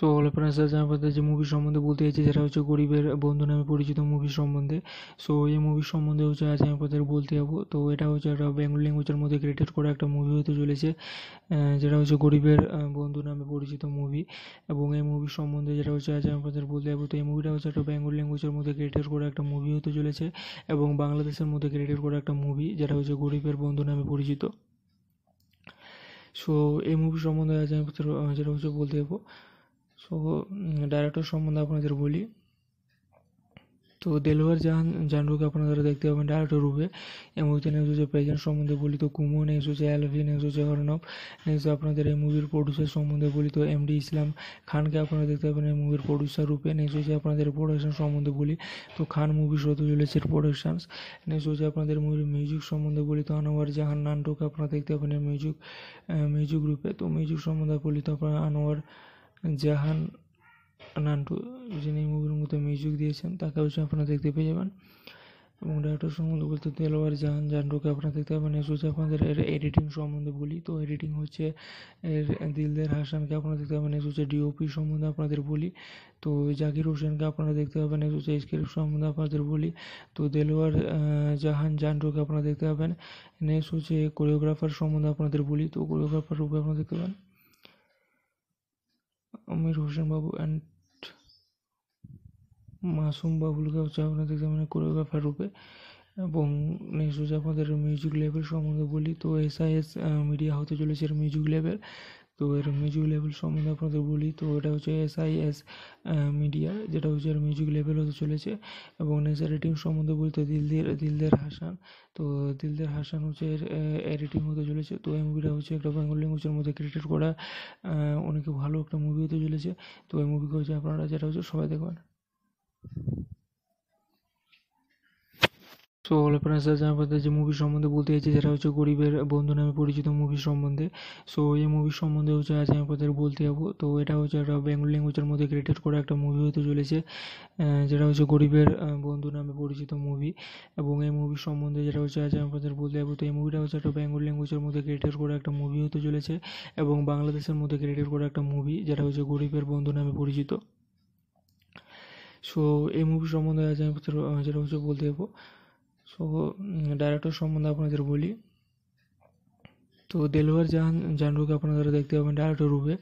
so all আপনার সাথে আপনাদের যে মুভি সম্বন্ধে বলতে চাইছি সেটা হচ্ছে গরিবের বন্ধু নামে পরিচিত মুভি সম্বন্ধে সো এই মুভি সম্বন্ধে হচ্ছে আজ আমি আপনাদের বলতে যাবো তো এটা হচ্ছে একটা বেঙ্গল ল্যাঙ্গুয়েজের মধ্যে ক্রিয়েটেড করা একটা মুভি হতে চলেছে যেটা হচ্ছে গরিবের বন্ধু নামে পরিচিত মুভি এবং এই মুভি সম্বন্ধে যেটা হচ্ছে আজ আমি আপনাদের বলতে যাবো তো এই মুভিটা হচ্ছে একটা বেঙ্গল ল্যাঙ্গুয়েজের মধ্যে ক্রিয়েটেড করা একটা মুভি হতে চলেছে এবং বাংলাদেশের মধ্যে ক্রিয়েটেড করা একটা মুভি যেটা হচ্ছে গরিবের বন্ধু নামে পরিচিত সো এই মুভি সম্বন্ধে আজ আমি যেটা হচ্ছে বলতে যাবো তো ডাইরেক্টর সম্বন্ধে আপনাদের বলি তো দেলোয়ার জাহান জাহানরুকে আপনারা দেখতে পাবেন ডাইরেক্টর রূপে এই মুভিতে নেক্সট প্রেজেন্ট সম্বন্ধে বলি তো কুমু নেক্সট হচ্ছে এলভি নেক্সট হচ্ছে অর্ণব নেক্সট আপনাদের এই মুভির প্রডিউসার সম্বন্ধে বলি তো এম ডি ইসলাম খানকে আপনারা দেখতে পাবেন এই মুভির প্রডিউসার রূপে নেক্সট হচ্ছে আপনাদের প্রোডাকশন সম্বন্ধে বলি তো খান মুভি শত চলেছে প্রোডাকশনস নেক্সট হচ্ছে আপনাদের মুভির মিউজিক সম্বন্ধে বলি তো আনোয়ার জাহান নান্টুকে আপনারা দেখতে পাবেন মিউজিক মিউজিক রূপে তো মিউজিক সম্বন্ধে বলি তো আপনারা আনোয়ার জাহান নান্টু যিনি মুভির মধ্যে মিউজিক দিয়েছেন তাকে অবশ্যই আপনারা দেখতে পেয়ে যাবেন এবং ডাক্টর সম্বন্ধে বলতে দেলোয়ার জাহান জান্ডুকে আপনারা দেখতে পাবেন এসে হচ্ছে আপনাদের এর এডিটিং সম্বন্ধে বলি তো এডিটিং হচ্ছে এর দিলদের হাসানকে আপনারা দেখতে পাবেন এসে হচ্ছে ডিওপি সম্বন্ধে আপনাদের বলি তো জাকির হোসেনকে আপনারা দেখতে পাবেন এসে হচ্ছে স্ক্রিপ্ট সম্বন্ধে আপনাদের বলি তো দেলোয়ার জাহান জান্ডুকে আপনারা দেখতে পাবেন নেক্সট হচ্ছে কোরিওগ্রাফার সম্বন্ধে আপনাদের বলি তো কোরিওগ্রাফার রূপে আপনারা দেখতে পাবেন আমির হোসেন বাবু অ্যান্ড মাসুম বাবুলকে হচ্ছে আপনাদের মানে কোরিওগ্রাফার রূপে এবং নেক্সট হচ্ছে আপনাদের মিউজিক লেভেল সম্বন্ধে বলি তো এস আই এস মিডিয়া হতে চলেছে মিউজিক লেভেল তো এর মিউজিক লেভেল সম্বন্ধে আপনাদের বলি তো এটা হচ্ছে এস আই এস মিডিয়া যেটা হচ্ছে এর মিউজিক লেভেল হতে চলেছে এবং এর রেটিং সম্বন্ধে বলতে দিলদের দিলদের হাসান তো দিলদের হাসান হচ্ছে এর রেটিং হতে চলেছে তো এই মুভিটা হচ্ছে একটা বেঙ্গল ল্যাঙ্গুয়েজের মধ্যে ক্রিয়েটেড করা অনেক ভালো একটা মুভি হতে চলেছে তো এই মুভিকে হচ্ছে আপনারা যেটা হচ্ছে সবাই দেখবেন সো অল আপনার সাথে আমাদের যে মুভি সম্বন্ধে বলতে চাইছি যেটা হচ্ছে গরিবের বন্ধু নামে পরিচিত মুভি সম্বন্ধে সো এই মুভি সম্বন্ধে হচ্ছে আজ আমি আপনাদের বলতে যাবো তো এটা হচ্ছে একটা বেঙ্গল ল্যাঙ্গুয়েজের মধ্যে ক্রিয়েটেড করা একটা মুভি হতে চলেছে যেটা হচ্ছে গরিবের বন্ধু নামে পরিচিত মুভি এবং এই মুভি সম্বন্ধে যেটা হচ্ছে আজ আমি আপনাদের বলতে যাবো তো এই মুভিটা হচ্ছে একটা বেঙ্গল ল্যাঙ্গুয়েজের মধ্যে ক্রিয়েটেড করা একটা মুভি হতে চলেছে এবং বাংলাদেশের মধ্যে ক্রিয়েটেড করা একটা মুভি যেটা হচ্ছে গরিবের বন্ধু নামে পরিচিত সো এই মুভি সম্বন্ধে আজ আমি যেটা হচ্ছে বলতে যাবো তো ডাইরেক্টর সম্বন্ধে আপনাদের বলি তো দেলোয়ার জাহান জানরুকে আপনারা দেখতে পাবেন ডাইরেক্টর রূপে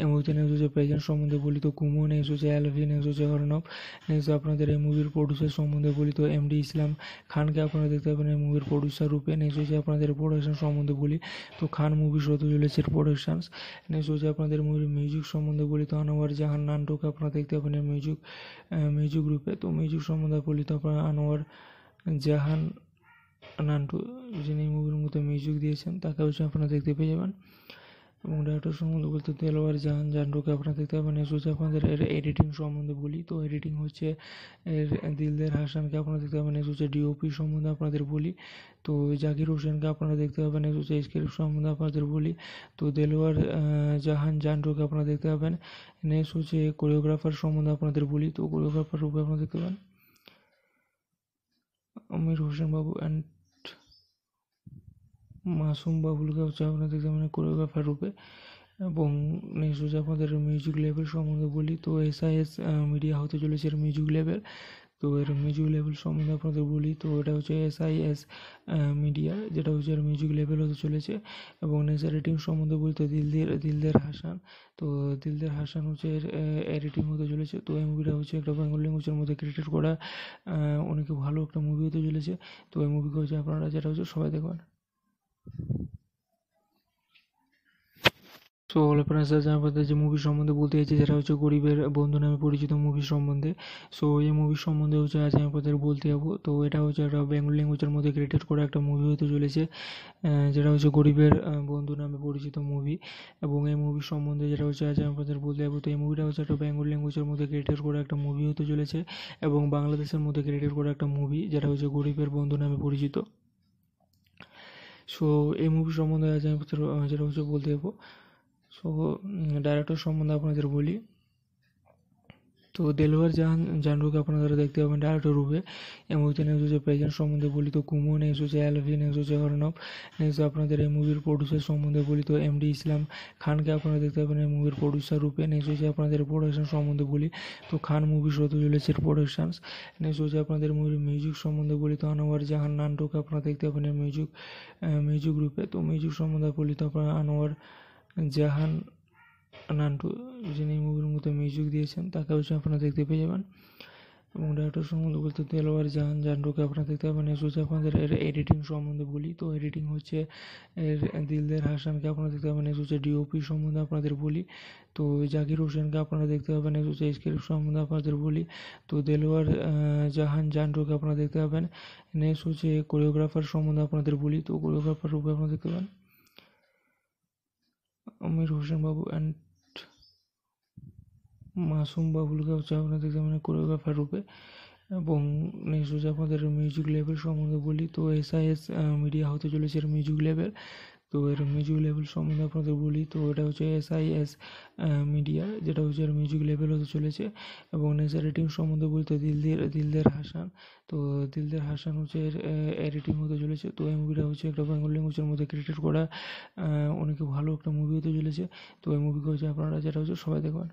এই মুভিতে নিয়ে এসেছে প্রেজেন্ট সম্বন্ধে বলি তো কুমু নিয়ে হচ্ছে অ্যালভি নিয়ে হচ্ছে অর্ণব নেক্সট আপনাদের এই মুভির প্রডিউসার সম্বন্ধে বলি তো এম ডি ইসলাম খানকে আপনারা দেখতে পাবেন এই মুভির প্রডিউসার রূপে নিয়ে এসেছে আপনাদের প্রোডাকশন সম্বন্ধে বলি তো খান মুভি হতে চলেছে প্রোডাকশানস নিয়ে এসেছে আপনাদের মুভির মিউজিক সম্বন্ধে বলি তো আনোয়ার জাহান নান্টুকে আপনারা দেখতে পাবেন মিউজিক মিউজিক রূপে তো মিউজিক সম্বন্ধে বলি তো আপনারা আনোয়ার জাহান নান্টু যিনি মুভির মধ্যে মিউজিক দিয়েছেন তাকে অবশ্যই আপনারা দেখতে পেয়ে যাবেন এবং ডাক্তার সম্বন্ধে বলতে দেলোয়ার জাহান জান্ডুকে আপনারা দেখতে পাবেন হচ্ছে আপনাদের এর এডিটিং সম্বন্ধে বলি তো এডিটিং হচ্ছে এর দিলদের হাসানকে আপনারা দেখতে পাবেন এস হচ্ছে ডিওপি সম্বন্ধে আপনাদের বলি তো জাকির হোসেনকে আপনারা দেখতে পাবেন এস হচ্ছে এসকের সম্বন্ধে আপনাদের বলি তো দেলোয়ার জাহান জান্ডুকে আপনারা দেখতে পাবেন নেক্সট হচ্ছে কোরিওগ্রাফার সম্বন্ধে আপনাদের বলি তো কোরিওগ্রাফার রূপে আপনারা দেখতে পাবেন আমির হোসেন বাবু অ্যান্ড মাসুম বাবুলকে হচ্ছে আপনাদের যেমন কোরিওগ্রাফার রূপে এবং নেক্সট হচ্ছে আপনাদের মিউজিক লেভেল সম্বন্ধে বলি তো এস আই এস মিডিয়া হতে চলেছে মিউজিক লেভেল তো এর মিউজিক লেভেল সম্বন্ধে আপনাদের বলি তো এটা হচ্ছে এস আই এস মিডিয়া যেটা হচ্ছে এর মিউজিক লেভেল হতে চলেছে এবং এর রেটিং সম্বন্ধে বলতে দিলদের দিলদের হাসান তো দিলদের হাসান হচ্ছে এর রেটিং হতে চলেছে তো এই মুভিটা হচ্ছে একটা বেঙ্গল ল্যাঙ্গুয়েজের মধ্যে ক্রিয়েটেড করা অনেক ভালো একটা মুভি হতে চলেছে তো এই মুভিকে হচ্ছে আপনারা যেটা হচ্ছে সবাই দেখবেন সো অল আপনার সাথে আপনাদের যে মুভি সম্বন্ধে বলতে চাইছি সেটা হচ্ছে গরিবের বন্ধু নামে পরিচিত মুভি সম্বন্ধে সো এই মুভি সম্বন্ধে হচ্ছে আজ আমি আপনাদের বলতে যাবো তো এটা হচ্ছে একটা বেঙ্গল ল্যাঙ্গুয়েজের মধ্যে ক্রিয়েটেড করা একটা মুভি হতে চলেছে যেটা হচ্ছে গরিবের বন্ধু নামে পরিচিত মুভি এবং এই মুভি সম্বন্ধে যেটা হচ্ছে আজ আমি আপনাদের বলতে যাবো তো এই মুভিটা হচ্ছে একটা বেঙ্গল ল্যাঙ্গুয়েজের মধ্যে ক্রিয়েটেড করা একটা মুভি হতে চলেছে এবং বাংলাদেশের মধ্যে ক্রিয়েটেড করা একটা মুভি যেটা হচ্ছে গরিবের বন্ধু নামে পরিচিত সো এই মুভি সম্বন্ধে আজ আমি যেটা হচ্ছে বলতে যাবো তো ডাইরেক্টর সম্বন্ধে আপনাদের বলি তো দেলোয়ার জাহান জানরুকে আপনারা দেখতে পাবেন ডাইরেক্টর রূপে এই মুভিতে নেক্সট প্রেজেন্ট সম্বন্ধে বলি তো কুমু নেক্সট হচ্ছে অ্যালভি নেক্সট হচ্ছে অর্ণব নেস আপনাদের এই মুভির প্রডিউসার সম্বন্ধে বলি তো এমডি ইসলাম খানকে আপনারা দেখতে পাবেন এই মুভির প্রডিউসার রূপে নেক্সট হচ্ছে আপনাদের প্রোডাকশন সম্বন্ধে বলি তো খান মুভি হতে চলেছে প্রোডাকশানস নেক্সট হচ্ছে আপনাদের মুভির মিউজিক সম্বন্ধে বলি তো আনোয়ার জাহান নান্টুকে আপনারা দেখতে পাবেন মিউজিক মিউজিক রূপে তো মিউজিক সম্বন্ধে বলি তো আপনারা আনোয়ার জাহান নান্টু যিনি মুভির মধ্যে মিউজিক দিয়েছেন তাকে অবশ্যই আপনারা দেখতে পেয়ে যাবেন এবং ডাক্তার সম্বন্ধে বলতে দেলোয়ার জাহান জান্ডুকে আপনারা দেখতে পাবেন হচ্ছে আপনাদের এর এডিটিং সম্বন্ধে বলি তো এডিটিং হচ্ছে এর দিলদের হাসানকে আপনারা দেখতে পাবেন হচ্ছে ডিওপি সম্বন্ধে আপনাদের বলি তো জাকির হোসেনকে আপনারা দেখতে পাবেন হচ্ছে স্ক্রিপ্ট সম্বন্ধে আপনাদের বলি তো দেলোয়ার জাহান জান্ডুকে আপনারা দেখতে পাবেন নেক্সট হচ্ছে কোরিওগ্রাফার সম্বন্ধে আপনাদের বলি তো কোরিওগ্রাফার রূপে আপনারা দেখতে পাবেন আমির হোসেন বাবু অ্যান্ড মাসুম বাবুলকে হচ্ছে আপনাদের মানে কোরিওগ্রাফার রূপে এবং নেক্সট হচ্ছে মিউজিক লেভেল সম্বন্ধে বলি তো এস আই এস মিডিয়া হতে চলেছে মিউজিক লেভেল তো এর মিউজিক লেভেল সম্বন্ধে আপনাদের বলি তো এটা হচ্ছে এস আই এস মিডিয়া যেটা হচ্ছে এর মিউজিক লেভেল হতে চলেছে এবং এর রেটিং সম্বন্ধে বলতে দিলদের দিলদের হাসান তো দিলদের হাসান হচ্ছে এর রেটিং হতে চলেছে তো এই মুভিটা হচ্ছে একটা বেঙ্গল ল্যাঙ্গুয়েজের মধ্যে ক্রিয়েটেড করা অনেক ভালো একটা মুভি হতে চলেছে তো এই মুভিকে হচ্ছে আপনারা যেটা হচ্ছে সবাই দেখবেন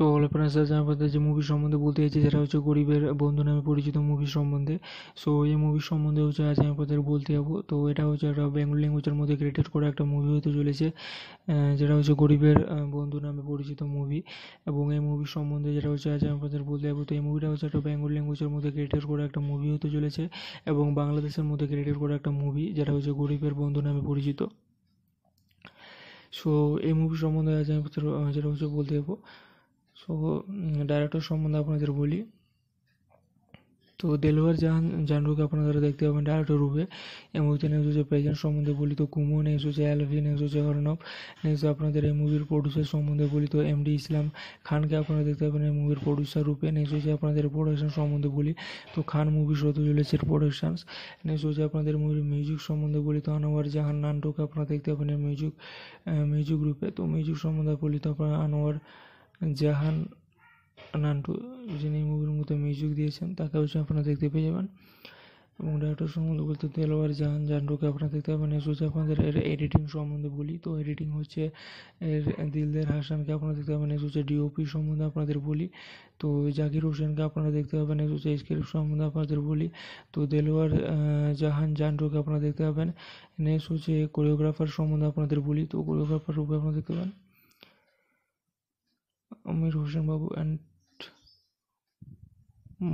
সো অল আপনার সাথে আমাদের যে মুভি সম্বন্ধে বলতে চাইছি সেটা হচ্ছে গরিবের বন্ধু নামে পরিচিত মুভি সম্বন্ধে সো এই মুভি সম্বন্ধে হচ্ছে আজ আমি আপনাদের বলতে যাবো তো এটা হচ্ছে একটা বেঙ্গল ল্যাঙ্গুয়েজের মধ্যে ক্রিয়েটেড করা একটা মুভি হতে চলেছে যেটা হচ্ছে গরিবের বন্ধু নামে পরিচিত মুভি এবং এই মুভি সম্বন্ধে যেটা হচ্ছে আজ আমি আপনাদের বলতে যাবো তো এই মুভিটা হচ্ছে একটা বেঙ্গল ল্যাঙ্গুয়েজের মধ্যে ক্রিয়েটেড করা একটা মুভি হতে চলেছে এবং বাংলাদেশের মধ্যে ক্রিয়েটেড করা একটা মুভি যেটা হচ্ছে গরিবের বন্ধু নামে পরিচিত সো এই মুভি সম্বন্ধে আজ আমি যেটা হচ্ছে বলতে যাবো সো ডাইরেক্টর সম্বন্ধে আপনাদের বলি তো দেলোয়ার জাহান জান্ডুকে আপনারা দেখতে পাবেন ডাইরেক্টর রূপে এই মুভিতে নেক্সট হচ্ছে প্রেজেন্ট সম্বন্ধে বলি তো কুমু নেক্সট হচ্ছে অ্যালভি নেক্সট হচ্ছে অর্ণব নেক্সট আপনাদের এই মুভির প্রডিউসার সম্বন্ধে বলি তো এম ডি ইসলাম খানকে আপনারা দেখতে পাবেন এই মুভির প্রডিউসার রূপে নেক্সট হচ্ছে আপনাদের প্রোডাকশন সম্বন্ধে বলি তো খান মুভি হতে চলেছে প্রোডাকশনস নেক্সট হচ্ছে আপনাদের মুভির মিউজিক সম্বন্ধে বলি তো আনোয়ার জাহান নান্টুকে আপনারা দেখতে পাবেন মিউজিক মিউজিক রূপে তো মিউজিক সম্বন্ধে বলি তো আপনারা আনোয়ার জাহান নান্টু যিনি মুভির মধ্যে মিউজিক দিয়েছেন তাকে অবশ্যই আপনারা দেখতে পেয়ে যাবেন এবং ডাক্তার সম্বন্ধে বলতে দেলওয়ার জাহান জান্ডুকে আপনারা দেখতে পাবেন হচ্ছে আপনাদের এর এডিটিং সম্বন্ধে বলি তো এডিটিং হচ্ছে এর দিলদের হাসানকে আপনারা দেখতে পাবেন হচ্ছে ডিওপি সম্বন্ধে আপনাদের বলি তো জাকির হোসেনকে আপনারা দেখতে পাবেন হচ্ছে স্ক্রিপ্ট সম্বন্ধে আপনাদের বলি তো দেলোয়ার জাহান জান্ডুকে আপনারা দেখতে পাবেন নেক্সট হচ্ছে কোরিওগ্রাফার সম্বন্ধে আপনাদের বলি তো কোরিওগ্রাফার রূপে আপনারা দেখতে পাবেন আমির হোসেন বাবু অ্যান্ড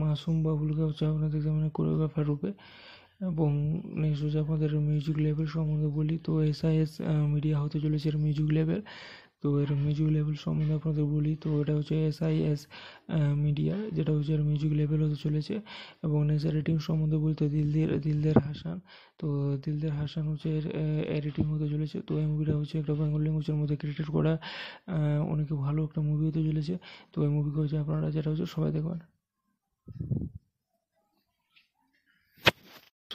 মাসুম বাবুলকে হচ্ছে আপনাদের মানে কোরিওগ্রাফার রূপে এবং নেক্সট হচ্ছে আপনাদের মিউজিক লেভেল সম্বন্ধে বলি তো এস আই এস মিডিয়া হতে চলেছে মিউজিক লেভেল তো এর মিউজিক লেভেল সম্বন্ধে আপনাদের বলি তো এটা হচ্ছে এস আই এস মিডিয়া যেটা হচ্ছে এর মিউজিক লেভেল হতে চলেছে এবং এর রেটিং সম্বন্ধে বলি তো দিলদের দিলদের হাসান তো দিলদের হাসান হচ্ছে এর রেটিং হতে চলেছে তো এই মুভিটা হচ্ছে একটা বেঙ্গল ল্যাঙ্গুয়েজের মধ্যে ক্রিয়েটেড করা অনেক ভালো একটা মুভি হতে চলেছে তো এই মুভিকে হচ্ছে আপনারা যেটা হচ্ছে সবাই দেখবেন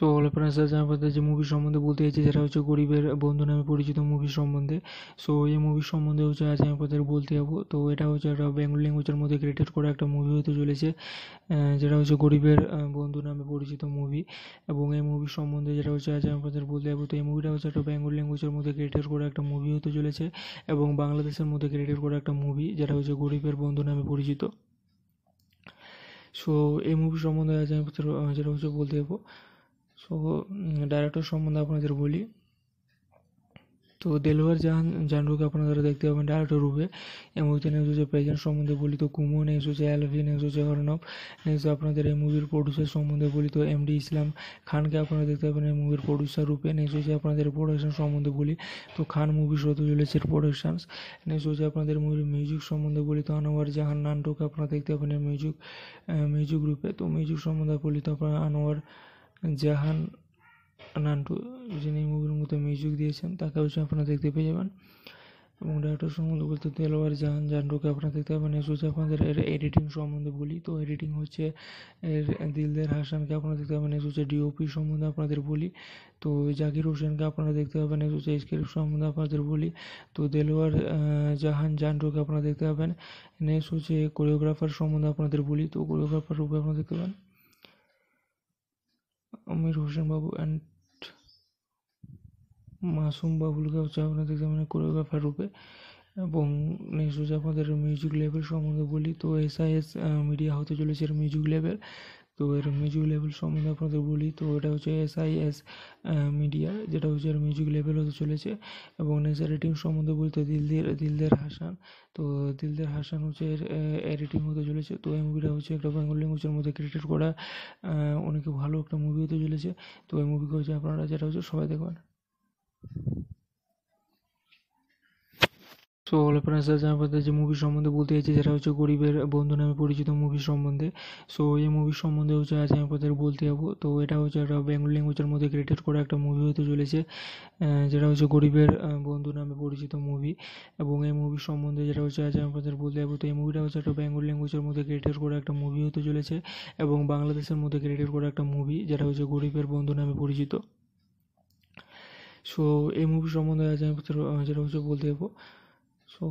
সো অল আপনার সাথে আমাদের যে মুভি সম্বন্ধে বলতে চাইছি যেটা হচ্ছে গরিবের বন্ধু নামে পরিচিত মুভি সম্বন্ধে সো এই মুভি সম্বন্ধে হচ্ছে আজ আমি আপনাদের বলতে যাবো তো এটা হচ্ছে একটা বেঙ্গল ল্যাঙ্গুয়েজের মধ্যে ক্রিয়েটেড করা একটা মুভি হতে চলেছে যেটা হচ্ছে গরিবের বন্ধু নামে পরিচিত মুভি এবং এই মুভি সম্বন্ধে যেটা হচ্ছে আজ আমি আপনাদের বলতে যাবো তো এই মুভিটা হচ্ছে একটা বেঙ্গল ল্যাঙ্গুয়েজের মধ্যে ক্রিয়েটেড করা একটা মুভি হতে চলেছে এবং বাংলাদেশের মধ্যে ক্রিয়েটেড করা একটা মুভি যেটা হচ্ছে গরিবের বন্ধু নামে পরিচিত সো এই মুভি সম্বন্ধে আজ আমি যেটা হচ্ছে বলতে যাবো তো ডাইরেক্টর সম্বন্ধে আপনাদের বলি তো দেলোয়ার জাহান জানরুকে আপনারা দেখতে পাবেন ডাইরেক্টর রূপে এই মুভিতে নেক্সট হচ্ছে প্রেজেন্ট সম্বন্ধে বলি তো কুমু নেক্সট হচ্ছে অ্যালভি নেক্সট হচ্ছে অর্ণব নেক্সট আপনাদের এই মুভির প্রডিউসার সম্বন্ধে বলি তো এম ডি ইসলাম খানকে আপনারা দেখতে পাবেন এই মুভির প্রডিউসার রূপে নেক্সট হচ্ছে আপনাদের প্রোডাকশন সম্বন্ধে বলি তো খান মুভি হতে চলেছে প্রোডাকশানস নেক্সট হচ্ছে আপনাদের মুভির মিউজিক সম্বন্ধে বলি তো আনোয়ার জাহান নান্টুকে আপনারা দেখতে পাবেন মিউজিক মিউজিক রূপে তো মিউজিক সম্বন্ধে বলি তো আপনারা আনোয়ার জাহান নান্টু যিনি মুভির মধ্যে মিউজিক দিয়েছেন তাকে অবশ্যই আপনারা দেখতে পেয়ে যাবেন এবং ডাক্তার সম্বন্ধে বলতে দেলোয়ার জাহান জান্ডুকে আপনারা দেখতে পাবেন হচ্ছে আপনাদের এর এডিটিং সম্বন্ধে বলি তো এডিটিং হচ্ছে এর দিলদের হাসানকে আপনারা দেখতে পাবেন এসোচে ডিওপি সম্বন্ধে আপনাদের বলি তো জাকির হোসেনকে আপনারা দেখতে পাবেন এসোচে স্ক্রিপ্ট সম্বন্ধে আপনাদের বলি তো দেলোয়ার জাহান জান্ডুকে আপনারা দেখতে পাবেন নেক্সট হচ্ছে কোরিওগ্রাফার সম্বন্ধে আপনাদের বলি তো কোরিওগ্রাফার রূপে আপনারা দেখতে পাবেন আমির হোসেন বাবু অ্যান্ড মাসুম বাবুলকে হচ্ছে আপনাদের মানে কোরিওগ্রাফার রূপে এবং নেক্সট হচ্ছে মিউজিক লেভেল সম্বন্ধে বলি তো এস আই এস মিডিয়া হতে চলেছে মিউজিক লেভেল তো এর মিউজিক লেভেল সম্বন্ধে আপনাদের বলি তো এটা হচ্ছে এস আই এস মিডিয়া যেটা হচ্ছে এর মিউজিক লেভেল হতে চলেছে এবং এর রেটিং সম্বন্ধে বলতে দিলদের দিলদের হাসান তো দিলদের হাসান হচ্ছে এর রেটিং হতে চলেছে তো এই মুভিটা হচ্ছে একটা বেঙ্গল ল্যাঙ্গুয়েজের মধ্যে ক্রিয়েটেড করা অনেক ভালো একটা মুভি হতে চলেছে তো এই মুভিকে হচ্ছে আপনারা যেটা হচ্ছে সবাই দেখবেন সো অল আপনার সাথে আপনাদের যে মুভি সম্বন্ধে বলতে চাইছি সেটা হচ্ছে গরিবের বন্ধু নামে পরিচিত মুভি সম্বন্ধে সো এই মুভি সম্বন্ধে হচ্ছে আজ আমি আপনাদের বলতে যাবো তো এটা হচ্ছে একটা বেঙ্গল ল্যাঙ্গুয়েজের মধ্যে ক্রিয়েটেড করা একটা মুভি হতে চলেছে যেটা হচ্ছে গরিবের বন্ধু নামে পরিচিত মুভি এবং এই মুভি সম্বন্ধে যেটা হচ্ছে আজ আমি আপনাদের বলতে যাবো তো এই মুভিটা হচ্ছে একটা বেঙ্গল ল্যাঙ্গুয়েজের মধ্যে ক্রিয়েটেড করা একটা মুভি হতে চলেছে এবং বাংলাদেশের মধ্যে ক্রিয়েটেড করা একটা মুভি যেটা হচ্ছে গরিবের বন্ধু নামে পরিচিত সো এই মুভি সম্বন্ধে আজ আমি যেটা হচ্ছে বলতে যাবো তো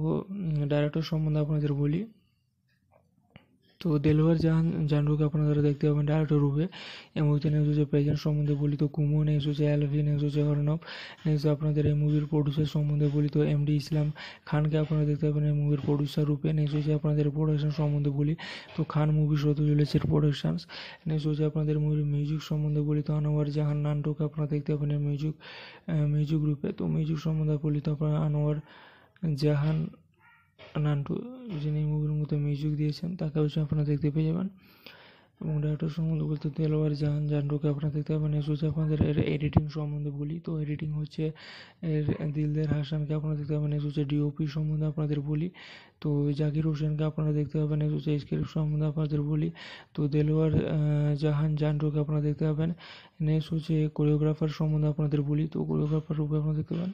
ডাইরেক্টর সম্বন্ধে আপনাদের বলি তো দেলোয়ার জাহান জানরুকে আপনারা দেখতে পাবেন ডাইরেক্টর রূপে এই মুভিতে নেক্সট প্রেজেন্ট সম্বন্ধে বলি তো কুমু নেক্সট হচ্ছে অ্যালভি নেক্সট হচ্ছে অর্ণব নেক্সট আপনাদের এই মুভির প্রডিউসার সম্বন্ধে বলি তো এমডি ইসলাম খানকে আপনারা দেখতে পাবেন এই মুভির প্রডিউসার রূপে নেক্সট হচ্ছে আপনাদের প্রোডাকশন সম্বন্ধে বলি তো খান মুভি হতে চলেছে প্রোডাকশানস নেক্সট হচ্ছে আপনাদের মুভির মিউজিক সম্বন্ধে বলি তো আনোয়ার জাহান নান্টুকে আপনারা দেখতে পাবেন মিউজিক মিউজিক রূপে তো মিউজিক সম্বন্ধে বলি তো আপনারা আনোয়ার জাহান নান্টু যিনি মুভির মধ্যে মিউজিক দিয়েছেন তাকে অবশ্যই আপনারা দেখতে পেয়ে যাবেন এবং ডাক্তার সম্বন্ধে বলতে দেলোয়ার জাহান জানডুকে আপনারা দেখতে পাবেন হচ্ছে আপনাদের এর এডিটিং সম্বন্ধে বলি তো এডিটিং হচ্ছে এর দিলদের হাসানকে আপনারা দেখতে পাবেন হচ্ছে ডিওপি সম্বন্ধে আপনাদের বলি তো জাকির হোসেনকে আপনারা দেখতে পাবেন হচ্ছে স্ক্রিপ্ট সম্বন্ধে আপনাদের বলি তো দেলোয়ার জাহান জানডুকে আপনারা দেখতে পাবেন নেক্সট হচ্ছে কোরিওগ্রাফার সম্বন্ধে আপনাদের বলি তো কোরিওগ্রাফার রূপে আপনারা দেখতে পাবেন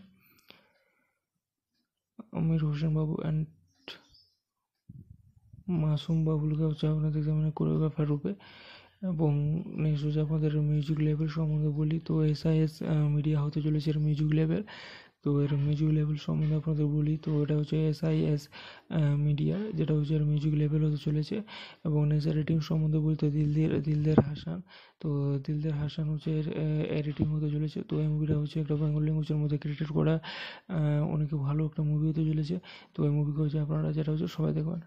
আমির হোসেন বাবু অ্যান্ড মাসুম বাবুলকে হচ্ছে আপনাদের মানে কোরিওগ্রাফার রূপে এবং নেক্সট হচ্ছে মিউজিক লেভেল সম্বন্ধে বলি তো এস আই এস মিডিয়া হতে চলেছে মিউজিক লেভেল তো এর মিউজিক লেভেল সম্বন্ধে আপনাদের বলি তো এটা হচ্ছে এস আই এস মিডিয়া যেটা হচ্ছে এর মিউজিক লেভেল হতে চলেছে এবং এর রেটিং সম্বন্ধে বলতে দিলদের দিলদের হাসান তো দিলদের হাসান হচ্ছে এর রেটিং হতে চলেছে তো এই মুভিটা হচ্ছে একটা বেঙ্গল ল্যাঙ্গুয়েজের মধ্যে ক্রিয়েটেড করা অনেক ভালো একটা মুভি হতে চলেছে তো এই মুভিকে হচ্ছে আপনারা যেটা হচ্ছে সবাই দেখবেন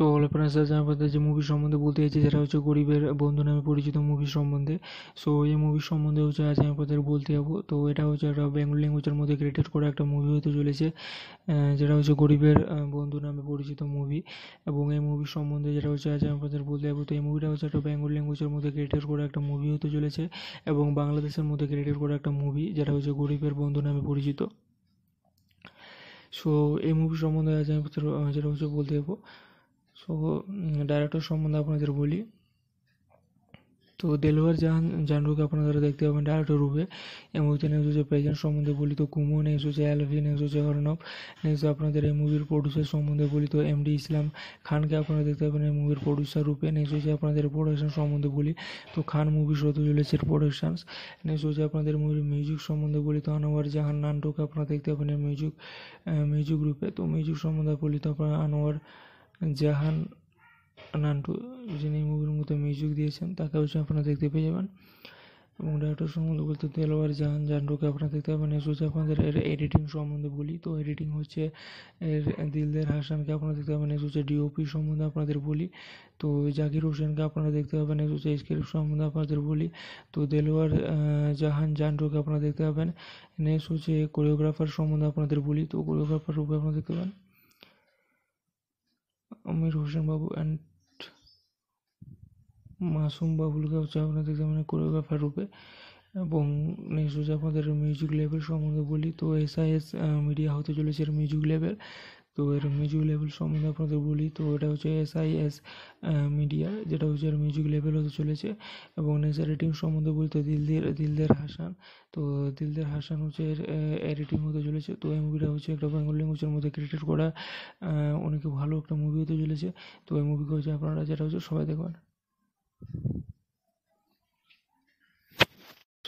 সো অল আপনার সাথে আমাদের যে মুভি সম্বন্ধে বলতে চাইছি সেটা হচ্ছে গরিবের বন্ধু নামে পরিচিত মুভি সম্বন্ধে সো এই মুভি সম্বন্ধে হচ্ছে আজ আমি আপনাদের বলতে যাবো তো এটা হচ্ছে একটা বেঙ্গল ল্যাঙ্গুয়েজের মধ্যে ক্রিয়েটেড করা একটা মুভি হতে চলেছে যেটা হচ্ছে গরিবের বন্ধু নামে পরিচিত মুভি এবং এই মুভি সম্বন্ধে যেটা হচ্ছে আজ আমি আপনাদের বলতে যাবো তো এই মুভিটা হচ্ছে একটা বেঙ্গল ল্যাঙ্গুয়েজের মধ্যে ক্রিয়েটেড করা একটা মুভি হতে চলেছে এবং বাংলাদেশের মধ্যে ক্রিয়েটেড করা একটা মুভি যেটা হচ্ছে গরিবের বন্ধু নামে পরিচিত সো এই মুভি সম্বন্ধে আজ আমি যেটা হচ্ছে বলতে যাবো তো ডাইরেক্টর সম্বন্ধে আপনাদের বলি তো দেলোয়ার জাহান জানরুকে আপনারা দেখতে পাবেন ডাইরেক্টর রূপে এই মুভিতে নেক্সট হচ্ছে প্রেজেন্ট সম্বন্ধে বলি তো কুমু নেক্সট হচ্ছে অ্যালভি নেক্সট হচ্ছে অর্ণব নেক্সট আপনাদের এই মুভির প্রডিউসার সম্বন্ধে বলি তো এম ডি ইসলাম খানকে আপনারা দেখতে পাবেন এই মুভির প্রডিউসার রূপে নেক্সট হচ্ছে আপনাদের প্রোডাকশন সম্বন্ধে বলি তো খান মুভি হতে চলেছে প্রোডাকশানস নেক্সট হচ্ছে আপনাদের মুভির মিউজিক সম্বন্ধে বলি তো আনোয়ার জাহান নান্টুকে আপনারা দেখতে পাবেন মিউজিক মিউজিক রূপে তো মিউজিক সম্বন্ধে বলি তো আপনারা আনোয়ার জাহান নান্টু যিনি মুভির মধ্যে মিউজিক দিয়েছেন তাকে অবশ্যই আপনারা দেখতে পেয়ে যাবেন এবং ডাক্তার সম্বন্ধে বলতে দেলোয়ার জাহান জান্ডুকে আপনারা দেখতে পাবেন হচ্ছে আপনাদের এর এডিটিং সম্বন্ধে বলি তো এডিটিং হচ্ছে এর দিলদের হাসানকে আপনারা দেখতে পাবেন হচ্ছে ডিওপি সম্বন্ধে আপনাদের বলি তো জাকির হোসেনকে আপনারা দেখতে পাবেন হচ্ছে স্ক্রিপ্ট সম্বন্ধে আপনাদের বলি তো দেলোয়ার জাহান জান্ডুকে আপনারা দেখতে পাবেন নেক্সট হচ্ছে কোরিওগ্রাফার সম্বন্ধে আপনাদের বলি তো কোরিওগ্রাফার রূপে আপনারা দেখতে পাবেন আমির হোসেন বাবু অ্যান্ড মাসুম বাবুলকে হচ্ছে আপনাদের মানে কোরিওগ্রাফার রূপে এবং নেক্সট হচ্ছে আপনাদের মিউজিক লেভেল সম্বন্ধে বলি তো এস আই এস মিডিয়া হতে চলেছে মিউজিক লেভেল তো এর মিউজিক লেভেল সম্বন্ধে আপনাদের বলি তো এটা হচ্ছে এস আই এস মিডিয়া যেটা হচ্ছে এর মিউজিক লেভেল হতে চলেছে এবং এর রেটিং সম্বন্ধে বলতে দিলদের দিলদের হাসান তো দিলদের হাসান হচ্ছে এর রেটিং হতে চলেছে তো এই মুভিটা হচ্ছে একটা বেঙ্গল ল্যাঙ্গুয়েজের মধ্যে ক্রিয়েটেড করা অনেক ভালো একটা মুভি হতে চলেছে তো এই মুভিকে হচ্ছে আপনারা যেটা হচ্ছে সবাই দেখবেন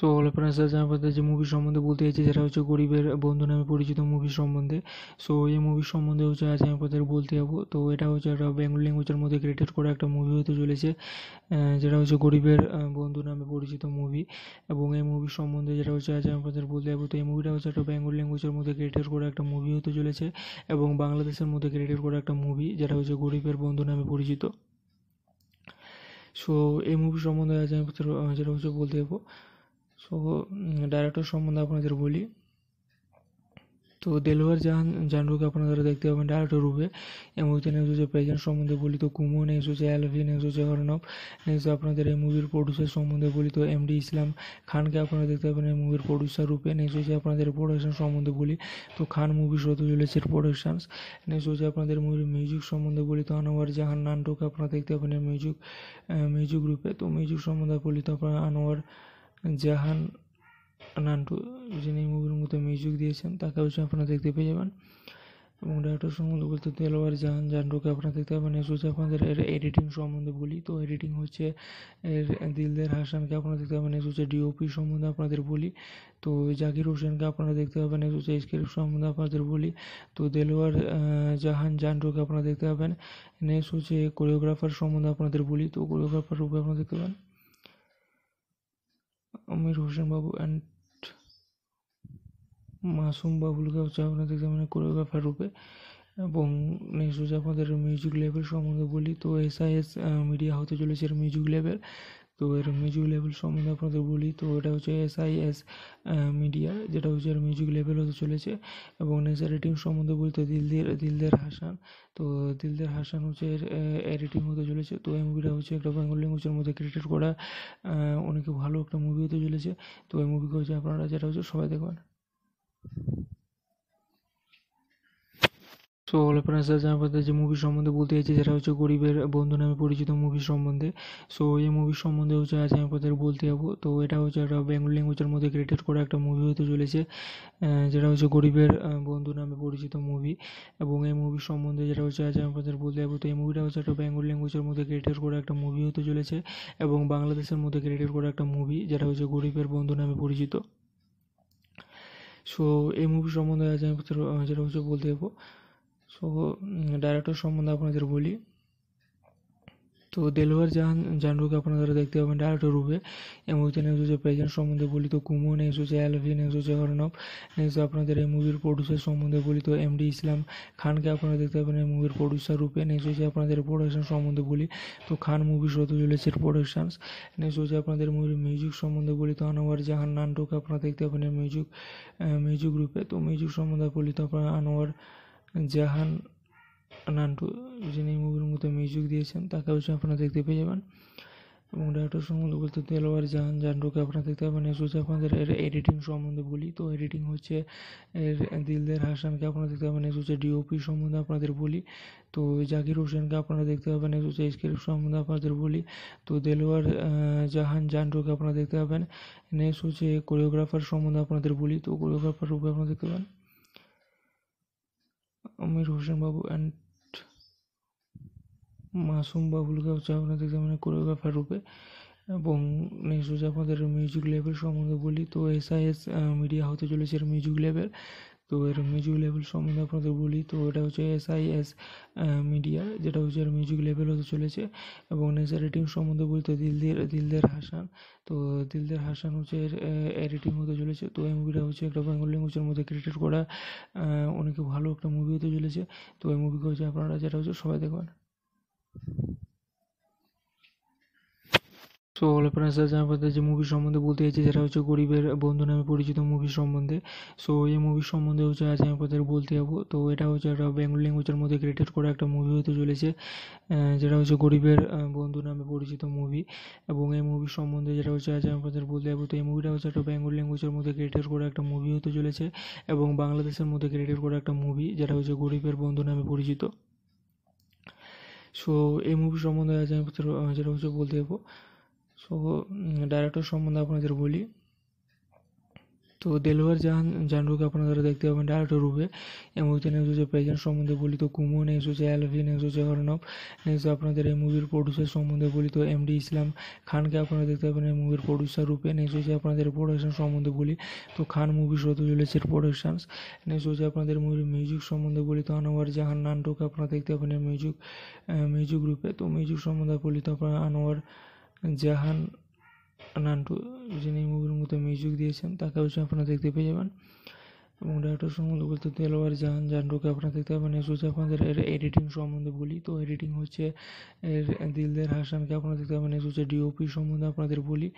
সো অল আপনার সাথে আমাদের যে মুভি সম্বন্ধে বলতে চাইছি যেটা হচ্ছে গরিবের বন্ধু নামে পরিচিত মুভি সম্বন্ধে সো এই মুভি সম্বন্ধে হচ্ছে আজ আমি আপনাদের বলতে যাবো তো এটা হচ্ছে একটা বেঙ্গল ল্যাঙ্গুয়েজের মধ্যে ক্রিয়েটেড করা একটা মুভি হতে চলেছে যেটা হচ্ছে গরিবের বন্ধু নামে পরিচিত মুভি এবং এই মুভি সম্বন্ধে যেটা হচ্ছে আজ আমি আপনাদের বলতে যাবো তো এই মুভিটা হচ্ছে একটা বেঙ্গল ল্যাঙ্গুয়েজের মধ্যে ক্রিয়েটেড করা একটা মুভি হতে চলেছে এবং বাংলাদেশের মধ্যে ক্রিয়েটেড করা একটা মুভি যেটা হচ্ছে গরিবের বন্ধু নামে পরিচিত সো এই মুভি সম্বন্ধে আজ আমি যেটা হচ্ছে বলতে যাবো তো ডাইরেক্টর সম্বন্ধে আপনাদের বলি তো দেলোয়ার জাহান জানরুকে আপনারা দেখতে পাবেন ডাইরেক্টর রূপে এই মুভিতে নেক্সট হচ্ছে প্রেজেন্ট সম্বন্ধে বলি তো কুমু নেক্সট হচ্ছে অ্যালভি নেক্সট হচ্ছে অর্ণব নেক্সট আপনাদের এই মুভির প্রডিউসার সম্বন্ধে বলি তো এম ডি ইসলাম খানকে আপনারা দেখতে পাবেন এই মুভির প্রডিউসার রূপে নেক্সট হচ্ছে আপনাদের প্রোডাকশন সম্বন্ধে বলি তো খান মুভি হতে চলেছে প্রোডাকশানস নেক্সট হচ্ছে আপনাদের মুভির মিউজিক সম্বন্ধে বলি তো আনোয়ার জাহান নান্টুকে আপনারা দেখতে পাবেন মিউজিক মিউজিক রূপে তো মিউজিক সম্বন্ধে বলি তো আপনারা আনোয়ার জাহান নান্টু যিনি মুভির মধ্যে মিউজিক দিয়েছেন তাকে অবশ্যই আপনারা দেখতে পেয়ে যাবেন এবং ডাক্তার সম্বন্ধে বলতে দেলোয়ার জাহান জান্ডুকে আপনারা দেখতে পাবেন হচ্ছে আপনাদের এর এডিটিং সম্বন্ধে বলি তো এডিটিং হচ্ছে এর দিলদের হাসানকে আপনারা দেখতে পাবেন হচ্ছে ডিওপি সম্বন্ধে আপনাদের বলি তো জাকির হোসেনকে আপনারা দেখতে পাবেন হচ্ছে স্ক্রিপ্ট সম্বন্ধে আপনাদের বলি তো দেলোয়ার জাহান জান্ডুকে আপনারা দেখতে পাবেন নেক্সট হচ্ছে কোরিওগ্রাফার সম্বন্ধে আপনাদের বলি তো কোরিওগ্রাফার রূপে আপনারা দেখতে পাবেন আমির হোসেন বাবু অ্যান্ড মাসুম বাবুলকে হচ্ছে আপনাদের মানে কোরিওগ্রাফার রূপে এবং নেক্সট হচ্ছে মিউজিক লেভেল সম্বন্ধে বলি তো এস আই এস মিডিয়া হতে চলেছে মিউজিক লেভেল তো এর মিউজিক লেভেল সম্বন্ধে আপনাদের বলি তো এটা হচ্ছে এস আই এস মিডিয়া যেটা হচ্ছে এর মিউজিক লেভেল হতে চলেছে এবং এর রেটিং সম্বন্ধে বলতে দিলদের দিলদের হাসান তো দিলদের হাসান হচ্ছে এর রেটিং হতে চলেছে তো এই মুভিটা হচ্ছে একটা বেঙ্গল ল্যাঙ্গুয়েজের মধ্যে ক্রিয়েটেড করা অনেক ভালো একটা মুভি হতে চলেছে তো এই মুভিকে হচ্ছে আপনারা যেটা হচ্ছে সবাই দেখবেন সো অল আপনার সাথে আপনাদের যে মুভি সম্বন্ধে বলতে চাইছি সেটা হচ্ছে গরিবের বন্ধু নামে পরিচিত মুভি সম্বন্ধে সো এই মুভি সম্বন্ধে হচ্ছে আজ আমি আপনাদের বলতে যাবো তো এটা হচ্ছে একটা বেঙ্গল ল্যাঙ্গুয়েজের মধ্যে ক্রিয়েটেড করা একটা মুভি হতে চলেছে যেটা হচ্ছে গরিবের বন্ধু নামে পরিচিত মুভি এবং এই মুভি সম্বন্ধে যেটা হচ্ছে আজ আমি আপনাদের বলতে যাবো তো এই মুভিটা হচ্ছে একটা বেঙ্গল ল্যাঙ্গুয়েজের মধ্যে ক্রিয়েটেড করা একটা মুভি হতে চলেছে এবং বাংলাদেশের মধ্যে ক্রিয়েটেড করা একটা মুভি যেটা হচ্ছে গরিবের বন্ধু নামে পরিচিত সো এই মুভি সম্বন্ধে আজ আমি যেটা হচ্ছে বলতে যাবো তো ডাইরেক্টর সম্বন্ধে আপনাদের বলি তো দেলোয়ার জাহান জানরুকে আপনারা দেখতে পাবেন ডাইরেক্টর রূপে এই মুভিতে নেক্সট প্রেজেন্ট সম্বন্ধে বলি তো কুমু নেস হচ্ছে অ্যালভি নেক্সট হচ্ছে অর্ণব নেস আপনাদের এই মুভির প্রডিউসার সম্বন্ধে বলি তো এমডি ইসলাম খানকে আপনারা দেখতে পাবেন এই মুভির প্রডিউসার রূপে নেক্সট হচ্ছে আপনাদের প্রোডাকশন সম্বন্ধে বলি তো খান মুভি হতে চলেছে প্রোডাকশনস নেক্সট হচ্ছে আপনাদের মুভির মিউজিক সম্বন্ধে বলি তো আনোয়ার জাহান নান্টুকে আপনারা দেখতে পাবেন মিউজিক মিউজিক রূপে তো মিউজিক সম্বন্ধে বলি তো আপনারা আনোয়ার জাহান নান্টু যিনি মুভির মধ্যে মিউজিক দিয়েছেন তাকে অবশ্যই আপনারা দেখতে পেয়ে যাবেন এবং ডাক্তার সম্বন্ধে বলতে দেলোয়ার জাহান জানডুকে আপনারা দেখতে পাবেন হচ্ছে আপনাদের এর এডিটিং সম্বন্ধে বলি তো এডিটিং হচ্ছে এর দিলদের হাসানকে আপনারা দেখতে পাবেন হচ্ছে ডিওপি সম্বন্ধে আপনাদের বলি তো জাকির হোসেনকে আপনারা দেখতে পাবেন হচ্ছে স্ক্রিপ্ট সম্বন্ধে আপনাদের বলি তো দেলোয়ার জাহান জানডুকে আপনারা দেখতে পাবেন নেক্সট হচ্ছে কোরিওগ্রাফার সম্বন্ধে আপনাদের বলি তো কোরিওগ্রাফার রূপে আপনারা দেখতে পাবেন আমির হোসেন বাবু অ্যান্ড মাসুম বাবুলকে হচ্ছে আপনাদের যেমন কোরিওগ্রাফার রূপে এবং নেক্সট হচ্ছে আপনাদের মিউজিক লেভেল সম্বন্ধে বলি তো এস আই এস মিডিয়া হতে চলেছে মিউজিক লেভেল তো এর মিউজিক লেভেল সম্বন্ধে আপনাদের বলি তো এটা হচ্ছে এস আই এস মিডিয়া যেটা হচ্ছে এর মিউজিক লেভেল হতে চলেছে এবং এর রেটিং সম্বন্ধে বলতে দিলদের দিলদের হাসান তো দিলদের হাসান হচ্ছে এর রেটিং হতে চলেছে তো এই মুভিটা হচ্ছে একটা বেঙ্গল ল্যাঙ্গুয়েজের মধ্যে ক্রিয়েটেড করা অনেক ভালো একটা মুভি হতে চলেছে তো এই মুভিকে হচ্ছে আপনারা যেটা হচ্ছে সবাই দেখবেন সো অল স্যার সাথে আমাদের যে মুভি সম্বন্ধে বলতে চাইছি সেটা হচ্ছে গরিবের বন্ধু নামে পরিচিত মুভি সম্বন্ধে সো এই মুভি সম্বন্ধে হচ্ছে আজ আমি আপনাদের বলতে যাবো তো এটা হচ্ছে একটা বেঙ্গল ল্যাঙ্গুয়েজের মধ্যে ক্রিয়েটেড করা একটা মুভি হতে চলেছে যেটা হচ্ছে গরিবের বন্ধু নামে পরিচিত মুভি এবং এই মুভি সম্বন্ধে যেটা হচ্ছে আজ আমি আপনাদের বলতে যাবো তো এই মুভিটা হচ্ছে একটা বেঙ্গল ল্যাঙ্গুয়েজের মধ্যে ক্রিয়েটেড করা একটা মুভি হতে চলেছে এবং বাংলাদেশের মধ্যে ক্রিয়েটেড করা একটা মুভি যেটা হচ্ছে গরিবের বন্ধু নামে পরিচিত সো এই মুভি সম্বন্ধে আজ আমি যেটা হচ্ছে বলতে যাবো তো ডাইরেক্টর সম্বন্ধে আপনাদের বলি তো দেলোয়ার জাহান জানরুকে আপনারা দেখতে পাবেন ডাইরেক্টর রূপে এই মুভিতে নেক্সট হচ্ছে প্রেজেন্ট সম্বন্ধে বলি তো কুমু নেক্সট হচ্ছে অ্যালভি নেক্সট হচ্ছে অর্ণব নেক্সট আপনাদের এই মুভির প্রডিউসার সম্বন্ধে বলি তো এম ডি ইসলাম খানকে আপনারা দেখতে পাবেন এই মুভির প্রডিউসার রূপে নেক্সট হচ্ছে আপনাদের প্রোডাকশন সম্বন্ধে বলি তো খান মুভি হতে চলেছে প্রোডাকশানস নেক্সট হচ্ছে আপনাদের মুভির মিউজিক সম্বন্ধে বলি তো আনোয়ার জাহান নান্টুকে আপনারা দেখতে পাবেন এই মিউজিক মিউজিক রূপে তো মিউজিক সম্বন্ধে বলি তো আপনারা আনোয়ার জাহান নান্টু যিনি মুভির মতো মিউজিক দিয়েছেন তাকে অবশ্যই আপনারা দেখতে পেয়ে যাবেন এবং ডাক্তার সম্বন্ধে বলতে দেলোয়ার জাহান জান্ডুকে আপনারা দেখতে পাবেন হচ্ছে আপনাদের এর এডিটিং সম্বন্ধে বলি তো এডিটিং হচ্ছে এর দিলদের হাসানকে আপনারা দেখতে পাবেন হচ্ছে ডিওপি সম্বন্ধে আপনাদের বলি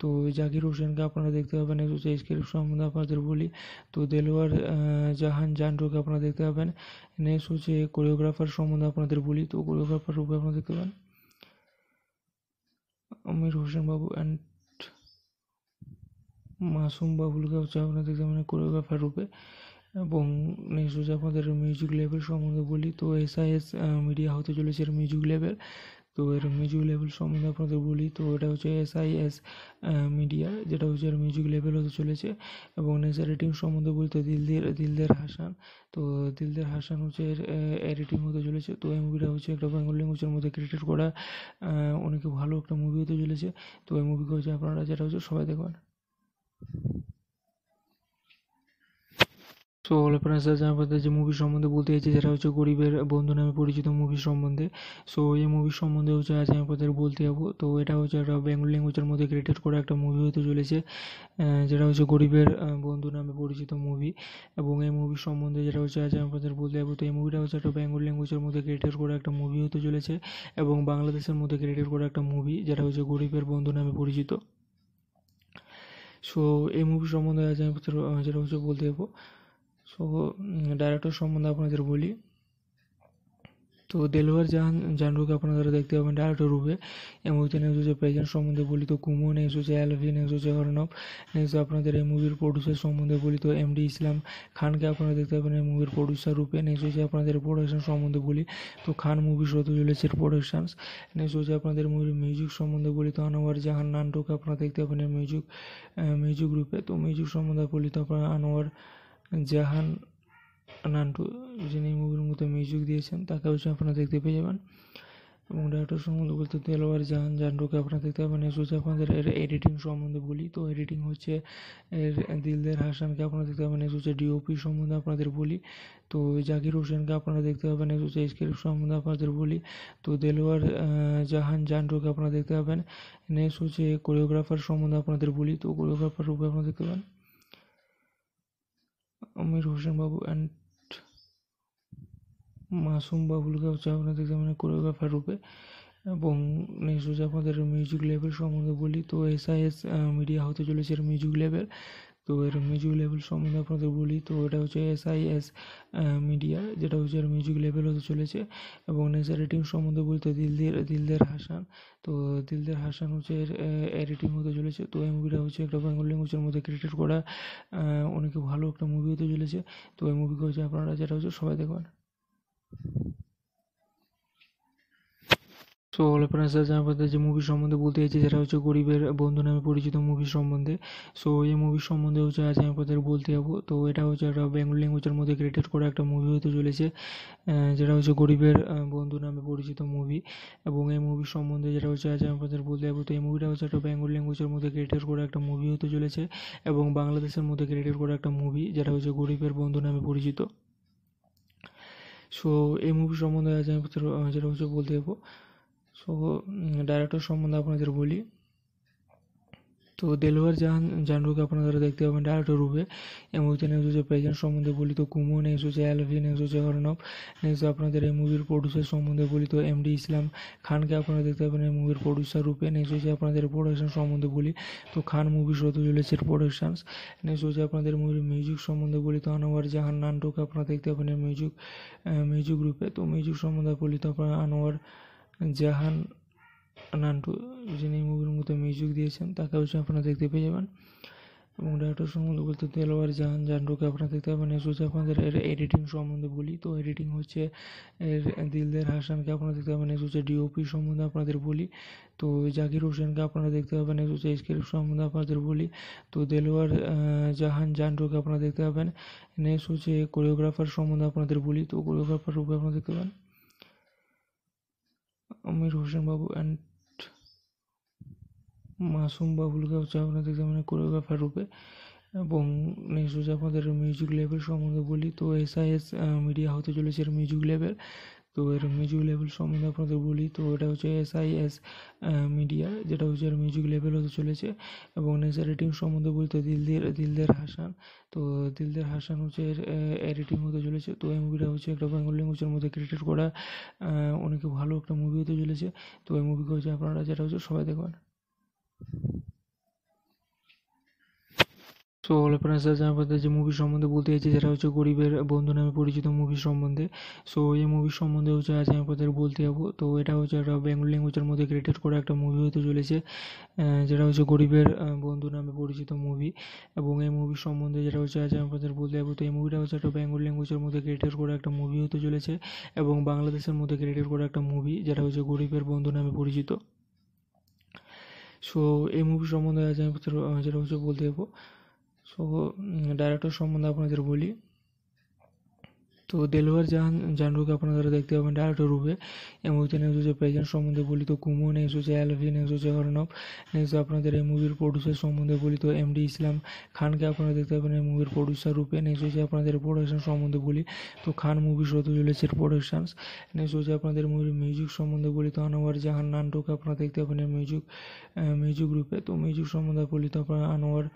তো জাকির হোসেনকে আপনারা দেখতে পাবেন হচ্ছে স্ক্রিপ্ট সম্বন্ধে আপনাদের বলি তো দেলোয়ার জাহান জান্ডুকে আপনারা দেখতে পাবেন নেক্সট হচ্ছে কোরিওগ্রাফার সম্বন্ধে আপনাদের বলি তো কোরিওগ্রাফার রূপে আপনারা দেখতে পাবেন আমির হোসেন বাবু অ্যান্ড মাসুম বাবুলকে হচ্ছে আপনাদের মানে কোরিওগ্রাফার রূপে এবং নেক্সট হচ্ছে আপনাদের মিউজিক লেভেল সম্বন্ধে বলি তো এস আই এস মিডিয়া হতে চলেছে মিউজিক লেভেল তো এর মিউজিক লেভেল সম্বন্ধে আপনাদের বলি তো এটা হচ্ছে এস আই এস মিডিয়া যেটা হচ্ছে এর মিউজিক লেভেল হতে চলেছে এবং এর রেটিং সম্বন্ধে বলতে দিলদের দিলদের হাসান তো দিলদের হাসান হচ্ছে এর রেটিং হতে চলেছে তো এই মুভিটা হচ্ছে একটা বেঙ্গল ল্যাঙ্গুয়েজের মধ্যে ক্রিয়েটেড করা অনেক ভালো একটা মুভি হতে চলেছে তো এই মুভিকে হচ্ছে আপনারা যেটা হচ্ছে সবাই দেখবেন সো হল আপনার সাথে আমাদের যে মুভি সম্বন্ধে বলতে চাইছি সেটা হচ্ছে গরিবের বন্ধু নামে পরিচিত মুভি সম্বন্ধে সো এই মুভি সম্বন্ধে হচ্ছে আজ আমি আপনাদের বলতে যাবো তো এটা হচ্ছে একটা বেঙ্গল ল্যাঙ্গুয়েজের মধ্যে ক্রিয়েটেড করা একটা মুভি হতে চলেছে যেটা হচ্ছে গরিবের বন্ধু নামে পরিচিত মুভি এবং এই মুভি সম্বন্ধে যেটা হচ্ছে আজ আমি আপনাদের বলতে যাবো তো এই মুভিটা হচ্ছে একটা বেঙ্গল ল্যাঙ্গুয়েজের মধ্যে ক্রিয়েটেড করা একটা মুভি হতে চলেছে এবং বাংলাদেশের মধ্যে ক্রিয়েটেড করা একটা মুভি যেটা হচ্ছে গরিবের বন্ধু নামে পরিচিত সো এই মুভি সম্বন্ধে আজ আমি যেটা হচ্ছে বলতে যাবো তো ডাইরেক্টর সম্বন্ধে আপনাদের বলি তো দেলোয়ার জাহান জানরুকে আপনারা দেখতে পাবেন ডাইরেক্টর রূপে এই মুভিতে নেক্সট হচ্ছে প্রেজেন্ট সম্বন্ধে বলি তো কুমু নেক্সট হচ্ছে অ্যালভি নেক্সট হচ্ছে অর্ণব নেক্সট আপনাদের এই মুভির প্রডিউসার সম্বন্ধে বলি তো এমডি ইসলাম খানকে আপনারা দেখতে পাবেন এই মুভির প্রডিউসার রূপে নেক্সট হচ্ছে আপনাদের প্রোডাকশন সম্বন্ধে বলি তো খান মুভি হতে চলেছে প্রোডাকশানস নেক্সট হচ্ছে আপনাদের মুভির মিউজিক সম্বন্ধে বলি তো আনোয়ার জাহান নান্টুকে আপনারা দেখতে পাবেন মিউজিক মিউজিক রূপে তো মিউজিক সম্বন্ধে বলি তো আপনারা আনোয়ার জাহান নান্টু যিনি মুভির মধ্যে মিউজিক দিয়েছেন তাকে অবশ্যই আপনারা দেখতে পেয়ে যাবেন এবং ডাক্তার সম্বন্ধে বলতে দেলোয়ার জাহান জান্ডুকে আপনারা দেখতে পাবেন হচ্ছে আপনাদের এর এডিটিং সম্বন্ধে বলি তো এডিটিং হচ্ছে এর দিলদের হাসানকে আপনারা দেখতে পাবেন হচ্ছে ডিওপি সম্বন্ধে আপনাদের বলি তো জাকির হোসেনকে আপনারা দেখতে পাবেন হচ্ছে স্ক্রিপ্ট সম্বন্ধে আপনাদের বলি তো দেলোয়ার জাহান জান্ডুকে আপনারা দেখতে পাবেন নেক্সট হচ্ছে কোরিওগ্রাফার সম্বন্ধে আপনাদের বলি তো কোরিওগ্রাফার রূপে আপনারা দেখতে পাবেন আমির হোসেন বাবু অ্যান্ড মাসুম বাবুলকে হচ্ছে আপনাদের মানে কোরিওগ্রাফার রূপে এবং নেক্সট হচ্ছে আপনাদের মিউজিক লেভেল সম্বন্ধে বলি তো এস আই এস মিডিয়া হতে চলেছে মিউজিক লেভেল তো এর মিউজিক লেভেল সম্বন্ধে আপনাদের বলি তো এটা হচ্ছে এস আই এস মিডিয়া যেটা হচ্ছে এর মিউজিক লেভেল হতে চলেছে এবং এর রেটিং সম্বন্ধে বলতে দিলদের দিলদের হাসান তো দিলদের হাসান হচ্ছে এর রেটিং হতে চলেছে তো এই মুভিটা হচ্ছে একটা বেঙ্গল ল্যাঙ্গুয়েজের মধ্যে ক্রিয়েটেড করা অনেক ভালো একটা মুভি হতে চলেছে তো এই মুভিকে হচ্ছে আপনারা যেটা হচ্ছে সবাই দেখবেন সো অল আপনার সাথে আমাদের যে মুভি সম্বন্ধে বলতে চাইছি সেটা হচ্ছে গরিবের বন্ধু নামে পরিচিত মুভি সম্বন্ধে সো এই মুভি সম্বন্ধে হচ্ছে আজ আমি আপনাদের বলতে যাবো তো এটা হচ্ছে একটা বেঙ্গল ল্যাঙ্গুয়েজের মধ্যে ক্রিয়েটেড করা একটা মুভি হতে চলেছে যেটা হচ্ছে গরিবের বন্ধু নামে পরিচিত মুভি এবং এই মুভি সম্বন্ধে যেটা হচ্ছে আজ আমি আপনাদের বলতে যাবো তো এই মুভিটা হচ্ছে একটা বেঙ্গল ল্যাঙ্গুয়েজের মধ্যে ক্রিয়েটেড করা একটা মুভি হতে চলেছে এবং বাংলাদেশের মধ্যে ক্রিয়েটেড করা একটা মুভি যেটা হচ্ছে গরিবের বন্ধু নামে পরিচিত সো এই মুভি সম্বন্ধে আজ আমি যেটা হচ্ছে বলতে যাবো সো ডাইরেক্টর সম্বন্ধে আপনাদের বলি তো দেলোয়ার জাহান জানরুকে আপনারা দেখতে পাবেন ডাইরেক্টর রূপে এই মুভিতে নেক্সট হচ্ছে প্রেজেন্ট সম্বন্ধে বলি তো কুমু নেক্সট হচ্ছে অ্যালভি নেক্সট হচ্ছে অর্ণব নেক্সট আপনাদের এই মুভির প্রডিউসার সম্বন্ধে বলি তো এম ডি ইসলাম খানকে আপনারা দেখতে পাবেন এই মুভির প্রডিউসার রূপে নেক্সট হচ্ছে আপনাদের প্রোডাকশন সম্বন্ধে বলি তো খান মুভি হতে চলেছে প্রোডাকশানস নেক্সট হচ্ছে আপনাদের মুভির মিউজিক সম্বন্ধে বলি তো আনোয়ার জাহান নান্টুকে আপনারা দেখতে পাবেন মিউজিক মিউজিক রূপে তো মিউজিক সম্বন্ধে বলি তো আপনারা আনোয়ার জাহান নান্টু যিনি মুভির মতো মিউজিক দিয়েছেন তাকে অবশ্যই আপনারা দেখতে পেয়ে যাবেন এবং ডাক্তার সম্বন্ধে বলতে তেলোয়ার জাহান জান্ডুকে আপনারা দেখতে পাবেন এসব আপনাদের এর এডিটিং সম্বন্ধে বলি তো এডিটিং হচ্ছে এর দিলদের হাসানকে আপনারা দেখতে পাবেন এস হচ্ছে ডিওপি সম্বন্ধে আপনাদের বলি তো জাকির হোসেনকে আপনারা দেখতে পাবেন এস হচ্ছে স্ক্রিপ্ট সম্বন্ধে আপনাদের বলি তো দেলোয়ার জাহান জান্ডুকে আপনারা দেখতে পাবেন নেক্সট হচ্ছে কোরিওগ্রাফার সম্বন্ধে আপনাদের বলি তো কোরিওগ্রাফার রূপে আপনারা দেখতে পাবেন আমির হোসেন বাবু অ্যান্ড মাসুম বাবুলকে হচ্ছে আপনাদের মানে কোরিওগ্রাফার রূপে এবং নেক্সট হচ্ছে আপনাদের মিউজিক লেভেল সম্বন্ধে বলি তো এস আই এস মিডিয়া হতে চলেছে মিউজিক লেভেল তো এর মিউজিক লেভেল সম্বন্ধে আপনাদের বলি তো এটা হচ্ছে এস আই এস মিডিয়া যেটা হচ্ছে এর মিউজিক লেভেল হতে চলেছে এবং এর রেটিং সম্বন্ধে বলতে দিলদের দিলদের হাসান তো দিলদের হাসান হচ্ছে এর এডিটিং হতে চলেছে তো এই মুভিটা হচ্ছে একটা বেঙ্গল ল্যাঙ্গুয়েজের মধ্যে ক্রিয়েটেড করা অনেক ভালো একটা মুভি হতে চলেছে তো এই মুভিকে হচ্ছে আপনারা যেটা হচ্ছে সবাই দেখবেন সো অল আপনারা আজকে আপনাদের যে মুভি সম্বন্ধে বলতে চাইছি যেটা হচ্ছে গরিবের বন্ধু নামে পরিচিত মুভি সম্বন্ধে সো এই মুভি সম্বন্ধে হচ্ছে আজ আমি আপনাদের বলতে যাবো তো এটা হচ্ছে একটা বেঙ্গলি ল্যাঙ্গুয়েজের মধ্যে ক্রিয়েটেড করা একটা মুভি হতে চলেছে যেটা হচ্ছে গরিবের বন্ধু নামে পরিচিত মুভি এবং এই মুভি সম্বন্ধে যেটা হচ্ছে আজ আমি আপনাদের বলতে যাবো তো এই মুভিটা হচ্ছে একটা বেঙ্গলি ল্যাঙ্গুয়েজের মধ্যে ক্রিয়েটেড করা একটা মুভি হতে চলেছে এবং বাংলাদেশের মধ্যে ক্রিয়েটেড করা একটা মুভি যেটা হচ্ছে গরিবের বন্ধু নামে পরিচিত সো এই মুভি সম্বন্ধে আজ আমি যেটা হচ্ছে বলতে যাবো তো ডাইরেক্টর সম্বন্ধে আপনাদের বলি তো দেলোয়ার জাহান জানরুকে আপনারা দেখতে পাবেন ডাইরেক্টর রূপে এই মুভিতে নেক্সট হচ্ছে প্রেজেন্ট সম্বন্ধে বলি তো কুমু নেক্সট হচ্ছে অ্যালভি নেক্সট হচ্ছে অর্ণব নেক্সট আপনাদের এই মুভির প্রডিউসার সম্বন্ধে বলি তো এম ডি ইসলাম খানকে আপনারা দেখতে পাবেন এই মুভির প্রডিউসার রূপে নেক্সট হচ্ছে আপনাদের প্রোডাকশন সম্বন্ধে বলি তো খান মুভি হতে চলেছে প্রোডাকশানস নেক্সট হচ্ছে আপনাদের মুভির মিউজিক সম্বন্ধে বলি তো আনোয়ার জাহান নান্টুকে আপনারা দেখতে পাবেন মিউজিক মিউজিক রূপে তো মিউজিক সম্বন্ধে বলি তো আপনারা আনোয়ার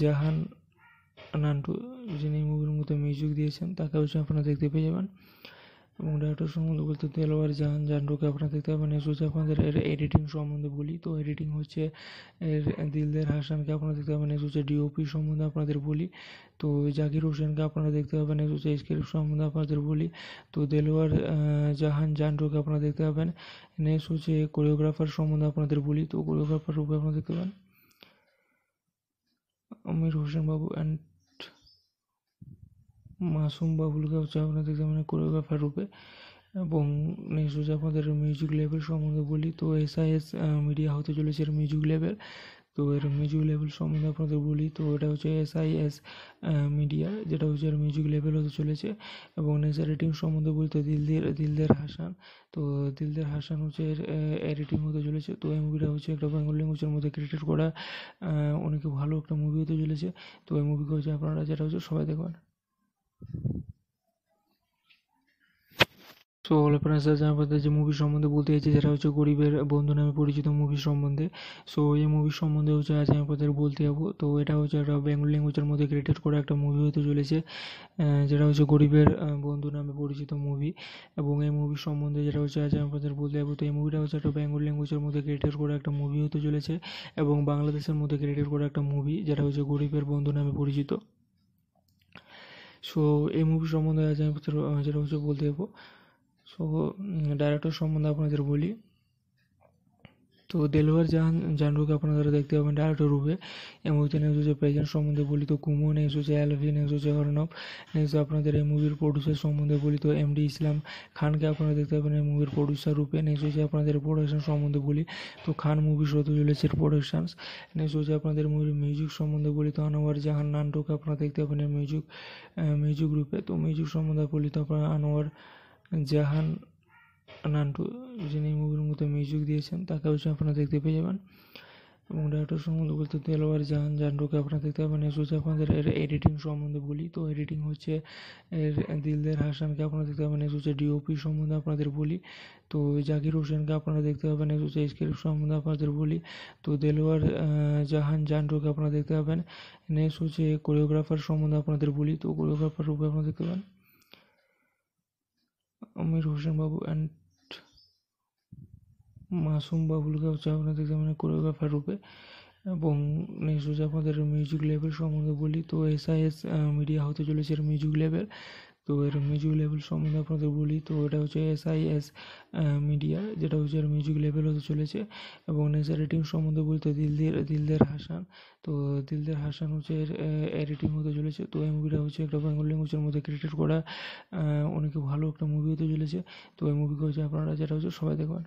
জাহান নান্টু যিনি এই মুভির মতো মিউজিক দিয়েছেন তাকে অবশ্যই আপনারা দেখতে পেয়ে যাবেন এবং ডাক্তার সম্বন্ধে বলতে দেলোয়ার জাহান জান্ডুকে আপনারা দেখতে পাবেন হচ্ছে আপনাদের এর এডিটিং সম্বন্ধে বলি তো এডিটিং হচ্ছে এর দিলদের হাসানকে আপনারা দেখতে পাবেন হচ্ছে ডিওপি সম্বন্ধে আপনাদের বলি তো জাকির হোসেনকে আপনারা দেখতে পাবেন হচ্ছে স্ক্রিপ্ট সম্বন্ধে আপনাদের বলি তো দেলোয়ার জাহান জান্ডুকে আপনারা দেখতে পাবেন নেক্সট হচ্ছে কোরিওগ্রাফার সম্বন্ধে আপনাদের বলি তো কোরিওগ্রাফার রূপে আপনারা দেখতে পাবেন আমির হোসেন বাবু অ্যান্ড মাসুম বাবুলকে হচ্ছে আপনাদের মানে কোরিওগ্রাফার রূপে এবং নেক্সট হচ্ছে আপনাদের মিউজিক লেভেল সম্বন্ধে বলি তো এস আই এস মিডিয়া হতে চলেছে মিউজিক লেভেল তো এর মিউজিক লেভেল সম্বন্ধে আপনাদের বলি তো এটা হচ্ছে এস আই এস মিডিয়া যেটা হচ্ছে এর মিউজিক লেভেল হতে চলেছে এবং এর রেটিং সম্বন্ধে বলতে দিলদের দিলদের হাসান তো দিলদের হাসান হচ্ছে এর রেটিং হতে চলেছে তো এই মুভিটা হচ্ছে একটা বেঙ্গল ল্যাঙ্গুয়েজের মধ্যে ক্রিয়েটেড করা অনেক ভালো একটা মুভি হতে চলেছে তো এই মুভিকে হচ্ছে আপনারা যেটা হচ্ছে সবাই দেখবেন সো অল আপনার সাথে আমাদের যে মুভি সম্বন্ধে বলতে চাইছি সেটা হচ্ছে গরিবের বন্ধু নামে পরিচিত মুভি সম্বন্ধে সো এই মুভি সম্বন্ধে হচ্ছে আজ আমি আপনাদের বলতে যাবো তো এটা হচ্ছে একটা বেঙ্গল ল্যাঙ্গুয়েজের মধ্যে ক্রিয়েটেড করা একটা মুভি হতে চলেছে যেটা হচ্ছে গরিবের বন্ধু নামে পরিচিত মুভি এবং এই মুভি সম্বন্ধে যেটা হচ্ছে আজ আমি আপনাদের বলতে যাবো তো এই মুভিটা হচ্ছে একটা বেঙ্গল ল্যাঙ্গুয়েজের মধ্যে ক্রিয়েটেড করা একটা মুভি হতে চলেছে এবং বাংলাদেশের মধ্যে ক্রিয়েটেড করা একটা মুভি যেটা হচ্ছে গরিবের বন্ধু নামে পরিচিত সো এই মুভি সম্বন্ধে আজ আমি যেটা হচ্ছে বলতে যাবো তো ডাইরেক্টর সম্বন্ধে আপনাদের বলি তো দেলোয়ার জাহান জানরুকে আপনারা দেখতে পাবেন ডাইরেক্টর রূপে এই মুভিতে নেক্সট হচ্ছে প্রেজেন্ট সম্বন্ধে বলি তো কুমু নেক্সট হচ্ছে অ্যালভি নেক্সট হচ্ছে অর্ণব নেক্সট আপনাদের এই মুভির প্রডিউসার সম্বন্ধে বলি তো এমডি ইসলাম খানকে আপনারা দেখতে পাবেন এই মুভির প্রডিউসার রূপে নেক্সট হচ্ছে আপনাদের প্রোডাকশন সম্বন্ধে বলি তো খান মুভি হতে চলেছে প্রোডাকশানস নেক্সট হচ্ছে আপনাদের মুভির মিউজিক সম্বন্ধে বলি তো আনোয়ার জাহান নান্টুকে আপনারা দেখতে পাবেন মিউজিক মিউজিক রূপে তো মিউজিক সম্বন্ধে বলি তো আপনারা আনোয়ার জাহান নান্টু যিনি মুভির মধ্যে মিউজিক দিয়েছেন তাকে অবশ্যই আপনারা দেখতে পেয়ে যাবেন এবং ডাক্তার সম্বন্ধে বলতে দেলোয়ার জাহান জান্ডুকে আপনারা দেখতে পাবেন হচ্ছে আপনাদের এর এডিটিং সম্বন্ধে বলি তো এডিটিং হচ্ছে এর দিলদের হাসানকে আপনারা দেখতে পাবেন হচ্ছে ডিওপি সম্বন্ধে আপনাদের বলি তো জাকির হোসেনকে আপনারা দেখতে পাবেন হচ্ছে স্ক্রিপ্ট সম্বন্ধে আপনাদের বলি তো দেলোয়ার জাহান জান্ডুকে আপনারা দেখতে পাবেন নেক্সট হচ্ছে কোরিওগ্রাফার সম্বন্ধে আপনাদের বলি তো কোরিওগ্রাফার রূপে আপনারা দেখতে পাবেন আমির হোসেন বাবু অ্যান্ড মাসুম বাবুলকে হচ্ছে আপনাদের মানে কোরিওগ্রাফার রূপে এবং নেক্সট হচ্ছে আপনাদের মিউজিক লেভেল সম্বন্ধে বলি তো এস আই এস মিডিয়া হতে চলেছে এর মিউজিক লেভেল তো এর মিউজিক লেভেল সম্বন্ধে আপনাদের বলি তো এটা হচ্ছে এস আই এস মিডিয়া যেটা হচ্ছে এর মিউজিক লেভেল হতে চলেছে এবং এর রেটিং সম্বন্ধে বলতে দিলদের দিলদের হাসান তো দিলদের হাসান হচ্ছে এর রেটিং হতে চলেছে তো এই মুভিটা হচ্ছে একটা বেঙ্গল ল্যাঙ্গুয়েজের মধ্যে ক্রিয়েটেড করা অনেক ভালো একটা মুভি হতে চলেছে তো এই মুভিকে হচ্ছে আপনারা যেটা হচ্ছে সবাই দেখবেন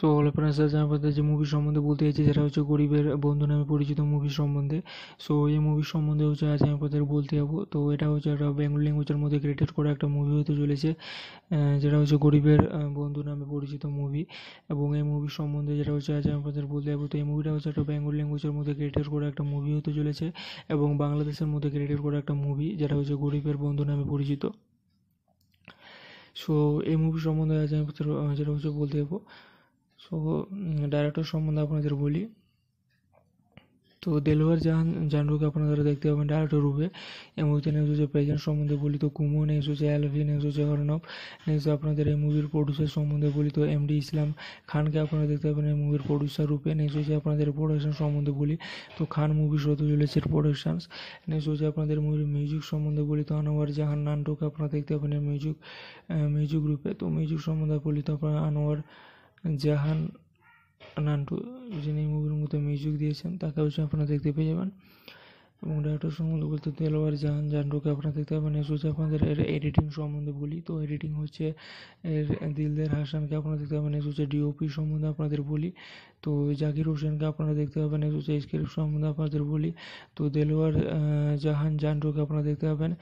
সো অল আপনারা স্যার আপনাদের যে মুভি সম্বন্ধে বলতে চাইছি যেটা হচ্ছে গরিবের বন্ধু নামে পরিচিত মুভি সম্বন্ধে সো এই মুভি সম্বন্ধে হচ্ছে আজ আমি আপনাদের বলতে যাবো তো এটা হচ্ছে একটা বেঙ্গল ল্যাঙ্গুয়েজের মধ্যে ক্রিয়েটেড করা একটা মুভি হতে চলেছে যেটা হচ্ছে গরিবের বন্ধু নামে পরিচিত মুভি এবং এই মুভি সম্বন্ধে যেটা হচ্ছে আজ আমি আপনাদের বলতে যাবো তো এই মুভিটা হচ্ছে একটা বেঙ্গল ল্যাঙ্গুয়েজের মধ্যে ক্রিয়েটেড করা একটা মুভি হতে চলেছে এবং বাংলাদেশের মধ্যে ক্রিয়েটেড করা একটা মুভি যেটা হচ্ছে গরিবের বন্ধু নামে পরিচিত সো এই মুভি সম্বন্ধে আজ আমি যেটা হচ্ছে বলতে যাবো সো ডাইরেক্টর সম্বন্ধে আপনাদের বলি তো দেলোয়ার জাহান জানরুকে আপনারা দেখতে পাবেন ডাইরেক্টর রূপে এই মুভিতে নেক্সট হচ্ছে প্রেজেন্ট সম্বন্ধে বলি তো কুমু নেক্সট হচ্ছে অ্যালভি নেক্সট হচ্ছে অর্ণব নেক্সট আপনাদের এই মুভির প্রডিউসার সম্বন্ধে বলি তো এম ডি ইসলাম খানকে আপনারা দেখতে পাবেন এই মুভির প্রডিউসার রূপে নেক্সট হচ্ছে আপনাদের প্রোডাকশন সম্বন্ধে বলি তো খান মুভি হতে চলেছে প্রোডাকশানস নেক্সট হচ্ছে আপনাদের মুভির মিউজিক সম্বন্ধে বলি তো আনোয়ার জাহান নান্টুকে আপনারা দেখতে পাবেন মিউজিক মিউজিক রূপে তো মিউজিক সম্বন্ধে বলি তো আপনারা আনোয়ার জাহান নান্টু যিনি মুভির মতো মিউজিক দিয়েছেন তাকে অবশ্যই আপনারা দেখতে পেয়ে যাবেন এবং ডাক্তার সম্বন্ধে বলতে দেলোয়ার জাহান জান্ডুকে আপনারা দেখতে পাবেন এসব আপনাদের এর এডিটিং সম্বন্ধে বলি তো এডিটিং হচ্ছে এর দিলদের হাসানকে আপনারা দেখতে পাবেন এস হচ্ছে ডিওপি সম্বন্ধে আপনাদের বলি তো জাকির হোসেনকে আপনারা দেখতে পাবেন এস হচ্ছে স্ক্রিপ্ট সম্বন্ধে আপনাদের বলি তো দেলোয়ার জাহান জান্ডুকে আপনারা দেখতে পাবেন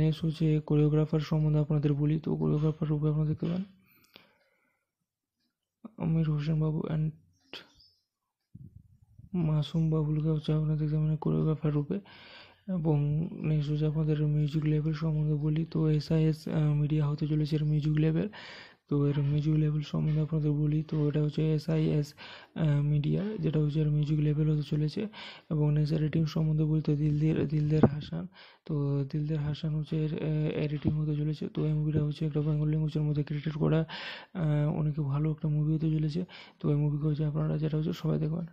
নেক্সট হচ্ছে কোরিওগ্রাফার সম্বন্ধে আপনাদের বলি তো কোরিওগ্রাফার রূপে আপনারা দেখতে পাবেন আমির হোসেন বাবু অ্যান্ড মাসুম বাবুলকে হচ্ছে আপনাদের মানে কোরিওগ্রাফার রূপে এবং নেক্সট হচ্ছে আপনাদের মিউজিক লেভেল সম্বন্ধে বলি তো এস আই এস মিডিয়া হতে চলেছে মিউজিক লেভেল তো এর মিউজিক লেভেল সম্বন্ধে আপনাদের বলি তো এটা হচ্ছে এস আই এস মিডিয়া যেটা হচ্ছে এর মিউজিক লেভেল হতে চলেছে এবং এর এডিটিং সম্বন্ধে বলতে দিলদের দিলদের হাসান তো দিলদের হাসান হচ্ছে এর এডিটিং হতে চলেছে তো এই মুভিটা হচ্ছে একটা বেঙ্গল ল্যাঙ্গুয়েজের মধ্যে ক্রিয়েটেড করা অনেক ভালো একটা মুভি হতে চলেছে তো এই মুভিকে হচ্ছে আপনারা যেটা হচ্ছে সবাই দেখবেন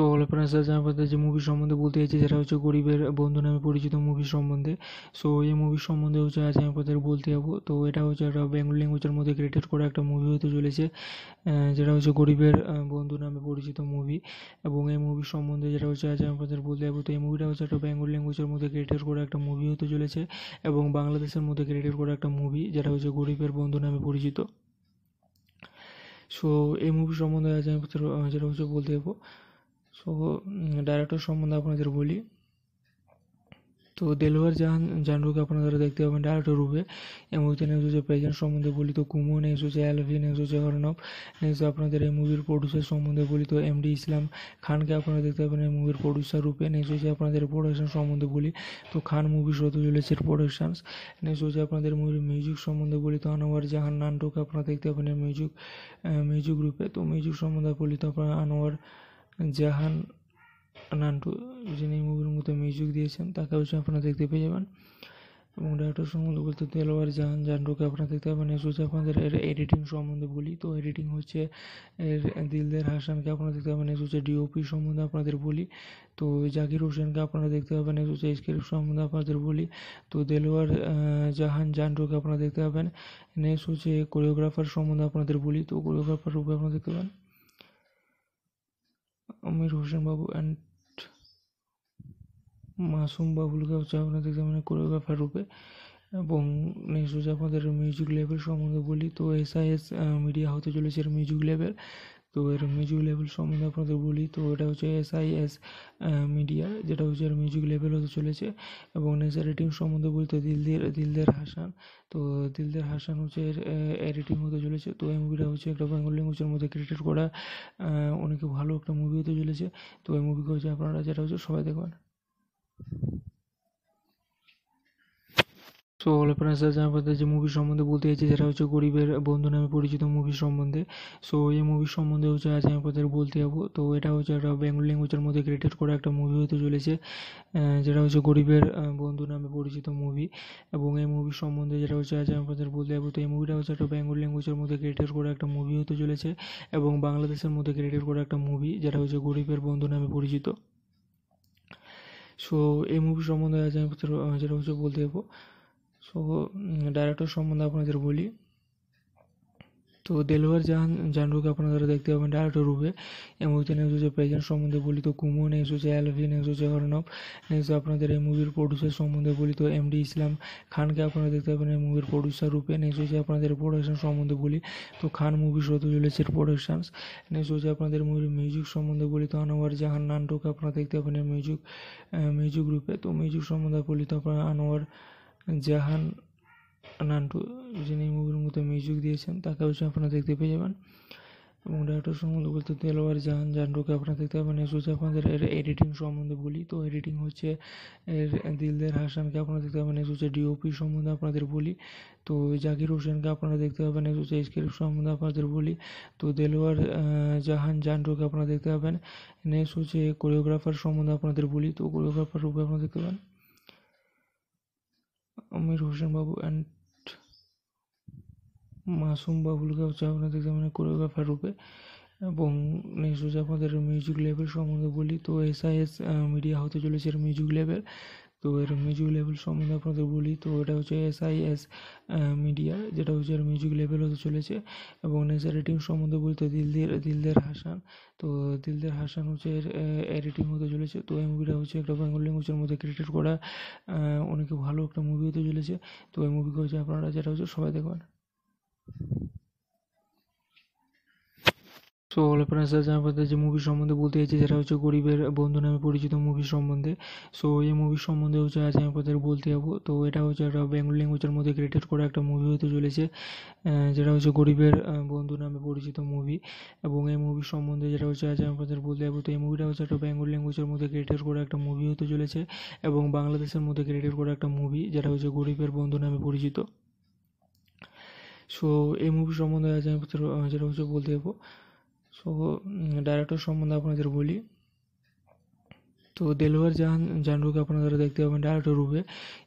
সো অল স্যার সাথে আমাদের যে মুভি সম্বন্ধে বলতে চাইছি সেটা হচ্ছে গরিবের বন্ধু নামে পরিচিত মুভি সম্বন্ধে সো এই মুভি সম্বন্ধে হচ্ছে আজ আমি আপনাদের বলতে যাবো তো এটা হচ্ছে একটা বেঙ্গল ল্যাঙ্গুয়েজের মধ্যে ক্রিয়েটেড করা একটা মুভি হতে চলেছে যেটা হচ্ছে গরিবের বন্ধু নামে পরিচিত মুভি এবং এই মুভি সম্বন্ধে যেটা হচ্ছে আজ আমি আপনাদের বলতে যাবো তো এই মুভিটা হচ্ছে একটা বেঙ্গল ল্যাঙ্গুয়েজের মধ্যে ক্রিয়েটেড করা একটা মুভি হতে চলেছে এবং বাংলাদেশের মধ্যে ক্রিয়েটেড করা একটা মুভি যেটা হচ্ছে গরিবের বন্ধু নামে পরিচিত সো এই মুভি সম্বন্ধে আজ আমি যেটা হচ্ছে বলতে যাবো তো ডাইরেক্টর সম্বন্ধে আপনাদের বলি তো দেলোয়ার জাহান জানরুকে আপনারা দেখতে পাবেন ডাইরেক্টর রূপে এই মুভিতে নেক্সট হচ্ছে প্রেজেন্ট সম্বন্ধে বলি তো কুমু নেক্সট হচ্ছে অ্যালভি নেক্সট হচ্ছে অর্ণব নেক্সট আপনাদের এই মুভির প্রডিউসার সম্বন্ধে বলি তো এম ডি ইসলাম খানকে আপনারা দেখতে পাবেন এই মুভির প্রডিউসার রূপে নেক্সট হচ্ছে আপনাদের প্রোডাকশন সম্বন্ধে বলি তো খান মুভি হতে চলেছে প্রোডাকশানস নেক্সট হচ্ছে আপনাদের মুভির মিউজিক সম্বন্ধে বলি তো আনোয়ার জাহান নান্টুকে আপনারা দেখতে পাবেন মিউজিক মিউজিক রূপে তো মিউজিক সম্বন্ধে বলি তো আপনারা আনোয়ার জাহান নান্টু যিনি এই মুভির মতো মিউজিক দিয়েছেন তাকে অবশ্যই আপনারা দেখতে পেয়ে যাবেন এবং ডাক্তার সম্বন্ধে বলতে তেলোয়ার জাহান জান্ডুকে আপনারা দেখতে পাবেন হচ্ছে আপনাদের এর এডিটিং সম্বন্ধে বলি তো এডিটিং হচ্ছে এর দিলদের হাসানকে আপনারা দেখতে পাবেন হচ্ছে ডিওপি সম্বন্ধে আপনাদের বলি তো জাকির হোসেনকে আপনারা দেখতে পাবেন হচ্ছে স্ক্রিপ্ট সম্বন্ধে আপনাদের বলি তো দেলোয়ার জাহান জান্ডুকে আপনারা দেখতে পাবেন নেক্সট হচ্ছে কোরিওগ্রাফার সম্বন্ধে আপনাদের বলি তো কোরিওগ্রাফার রূপে আপনারা দেখতে পাবেন আমির হোসেন বাবু অ্যান্ড মাসুম বাবুলকে হচ্ছে আপনাদের মানে কোরিওগ্রাফার রূপে এবং নেক্সট হচ্ছে মিউজিক লেভেল সম্বন্ধে বলি তো এস আই এস মিডিয়া হতে চলেছে মিউজিক লেভেল তো এর মিউজিক লেভেল সম্বন্ধে আপনাদের বলি তো এটা হচ্ছে এস আই এস মিডিয়া যেটা হচ্ছে এর মিউজিক লেভেল হতে চলেছে এবং এর রেটিং সম্বন্ধে বলতে দিলদের দিলদের হাসান তো দিলদের হাসান হচ্ছে এর রেটিং হতে চলেছে তো এই মুভিটা হচ্ছে একটা বেঙ্গল ল্যাঙ্গুয়েজের মধ্যে ক্রিয়েটেড করা অনেক ভালো একটা মুভি হতে চলেছে তো এই মুভিকে হচ্ছে আপনারা যেটা হচ্ছে সবাই দেখবেন সো হল আপনারা জানাবেন যে মুভি সম্বন্ধে বলতে চাইছি যেটা হচ্ছে গরিবের বন্ধু নামে পরিচিত মুভি সম্বন্ধে সো এই মুভি সম্বন্ধে হচ্ছে আজ আমি আপনাদের বলতে যাবো তো এটা হচ্ছে একটা বেঙ্গল ল্যাঙ্গুয়েজের মধ্যে ক্রিয়েটেড করা একটা মুভি হতে চলেছে যেটা হচ্ছে গরিবের বন্ধু নামে পরিচিত মুভি এবং এই মুভি সম্বন্ধে যেটা হচ্ছে আজ আমি আপনাদের বলতে যাবো তো এই মুভিটা হচ্ছে একটা বেঙ্গল ল্যাঙ্গুয়েজের মধ্যে ক্রিয়েটেড করা একটা মুভি হতে চলেছে এবং বাংলাদেশের মধ্যে ক্রিয়েটেড করা একটা মুভি যেটা হচ্ছে গরিবের বন্ধু নামে পরিচিত সো এই মুভি সম্বন্ধে আজ আমি যেটা হচ্ছে বলতে যাবো সো ডাইরেক্টর সম্বন্ধে আপনাদের বলি তো দেলোয়ার জাহান জানরুকে আপনারা দেখতে পাবেন ডাইরেক্টর রূপে এই মুভিতে নেক্সট হচ্ছে প্রেজেন্ট সম্বন্ধে বলি তো কুমু নেক্সট হচ্ছে অ্যালভি নেক্সট হচ্ছে অর্ণব নেক্সট আপনাদের এই মুভির প্রডিউসার সম্বন্ধে বলি তো এম ডি ইসলাম খানকে আপনারা দেখতে পাবেন এই মুভির প্রডিউসার রূপে নেক্সট হচ্ছে আপনাদের প্রোডাকশন সম্বন্ধে বলি তো খান মুভি সতজুলেসের প্রোডাকশনস নেক্সট হচ্ছে আপনাদের মুভির মিউজিক সম্বন্ধে বলি তো আনোয়ার জাহান নানটুকে আপনারা দেখতে পাবেন মিউজিক মিউজিক রূপে তো মিউজিক সম্বন্ধে বলি তো আপনারা আনোয়ার জাহান নান্টু যিনি মুভির মধ্যে মিউজিক দিয়েছেন তাকে অবশ্যই আপনারা দেখতে পেয়ে যাবেন এবং ডাক্তার সম্বন্ধে বলতে দেলোয়ার জাহান জান্ডুকে আপনারা দেখতে পাবেন এসব আপনাদের এর এডিটিং সম্বন্ধে বলি তো এডিটিং হচ্ছে এর দিলদের হাসানকে আপনারা দেখতে পাবেন এস হচ্ছে ডিওপি সম্বন্ধে আপনাদের বলি তো জাকির হোসেনকে আপনারা দেখতে পাবেন এস হচ্ছে স্ক্রিপ্ট সম্বন্ধে আপনাদের বলি তো দেলোয়ার জাহান জান্ডুকে আপনারা দেখতে পাবেন নেক্সট হচ্ছে কোরিওগ্রাফার সম্বন্ধে আপনাদের বলি তো কোরিওগ্রাফার রূপে আপনারা দেখতে পাবেন আমির হোসেন বাবু অ্যান্ড মাসুম বাবুলকে হচ্ছে আপনাদের মানে কোরিওগ্রাফার রূপে এবং নেক্সট হচ্ছে আপনাদের মিউজিক লেভেল সম্বন্ধে বলি তো এস আই এস মিডিয়া হতে চলেছে মিউজিক লেভেল তো এর মিউজিক লেভেল সম্বন্ধে আপনাদের বলি তো এটা হচ্ছে এস আই এস মিডিয়া যেটা হচ্ছে এর মিউজিক লেভেল হতে চলেছে এবং নেচার রেটিং সম্বন্ধে বলতে দিলদের দিলদের হাসান তো দিলদের হাসান হচ্ছে এর এডিটিং হতে চলেছে তো এই মুভিটা হচ্ছে একটা বেঙ্গল ল্যাঙ্গুয়েজের মধ্যে ক্রিয়েটেড করা অনেক ভালো একটা মুভি হতে চলেছে তো এই মুভিকে হচ্ছে আপনারা যেটা হচ্ছে সবাই দেখবেন সো অল আপনারা স্যার আপনাদের যে মুভি সম্বন্ধে বলতে চাইছি সেটা হচ্ছে গরিবের বন্ধু নামে পরিচিত মুভি সম্বন্ধে সো এই মুভি সম্বন্ধে হচ্ছে আজ আমি আপনাদের বলতে যাবো তো এটা হচ্ছে একটা বেঙ্গল ল্যাঙ্গুয়েজের মধ্যে ক্রিয়েটেড করা একটা মুভি হতে চলেছে যেটা হচ্ছে গরিবের বন্ধু নামে পরিচিত মুভি এবং এই মুভি সম্বন্ধে যেটা হচ্ছে আজ আমি আপনাদের বলতে যাবো তো এই মুভিটা হচ্ছে একটা বেঙ্গল ল্যাঙ্গুয়েজের মধ্যে ক্রিয়েটেড করা একটা মুভি হতে চলেছে এবং বাংলাদেশের মধ্যে ক্রিয়েটেড করা একটা মুভি যেটা হচ্ছে গরিবের বন্ধু নামে পরিচিত সো এই মুভি সম্বন্ধে আজ আমি যেটা হচ্ছে বলতে যাবো সো ডাইরেক্টর সম্বন্ধে আপনাদের বলি তো দেলোয়ার জাহান জানরুকে আপনারা দেখতে পাবেন ডাইরেক্টর রূপে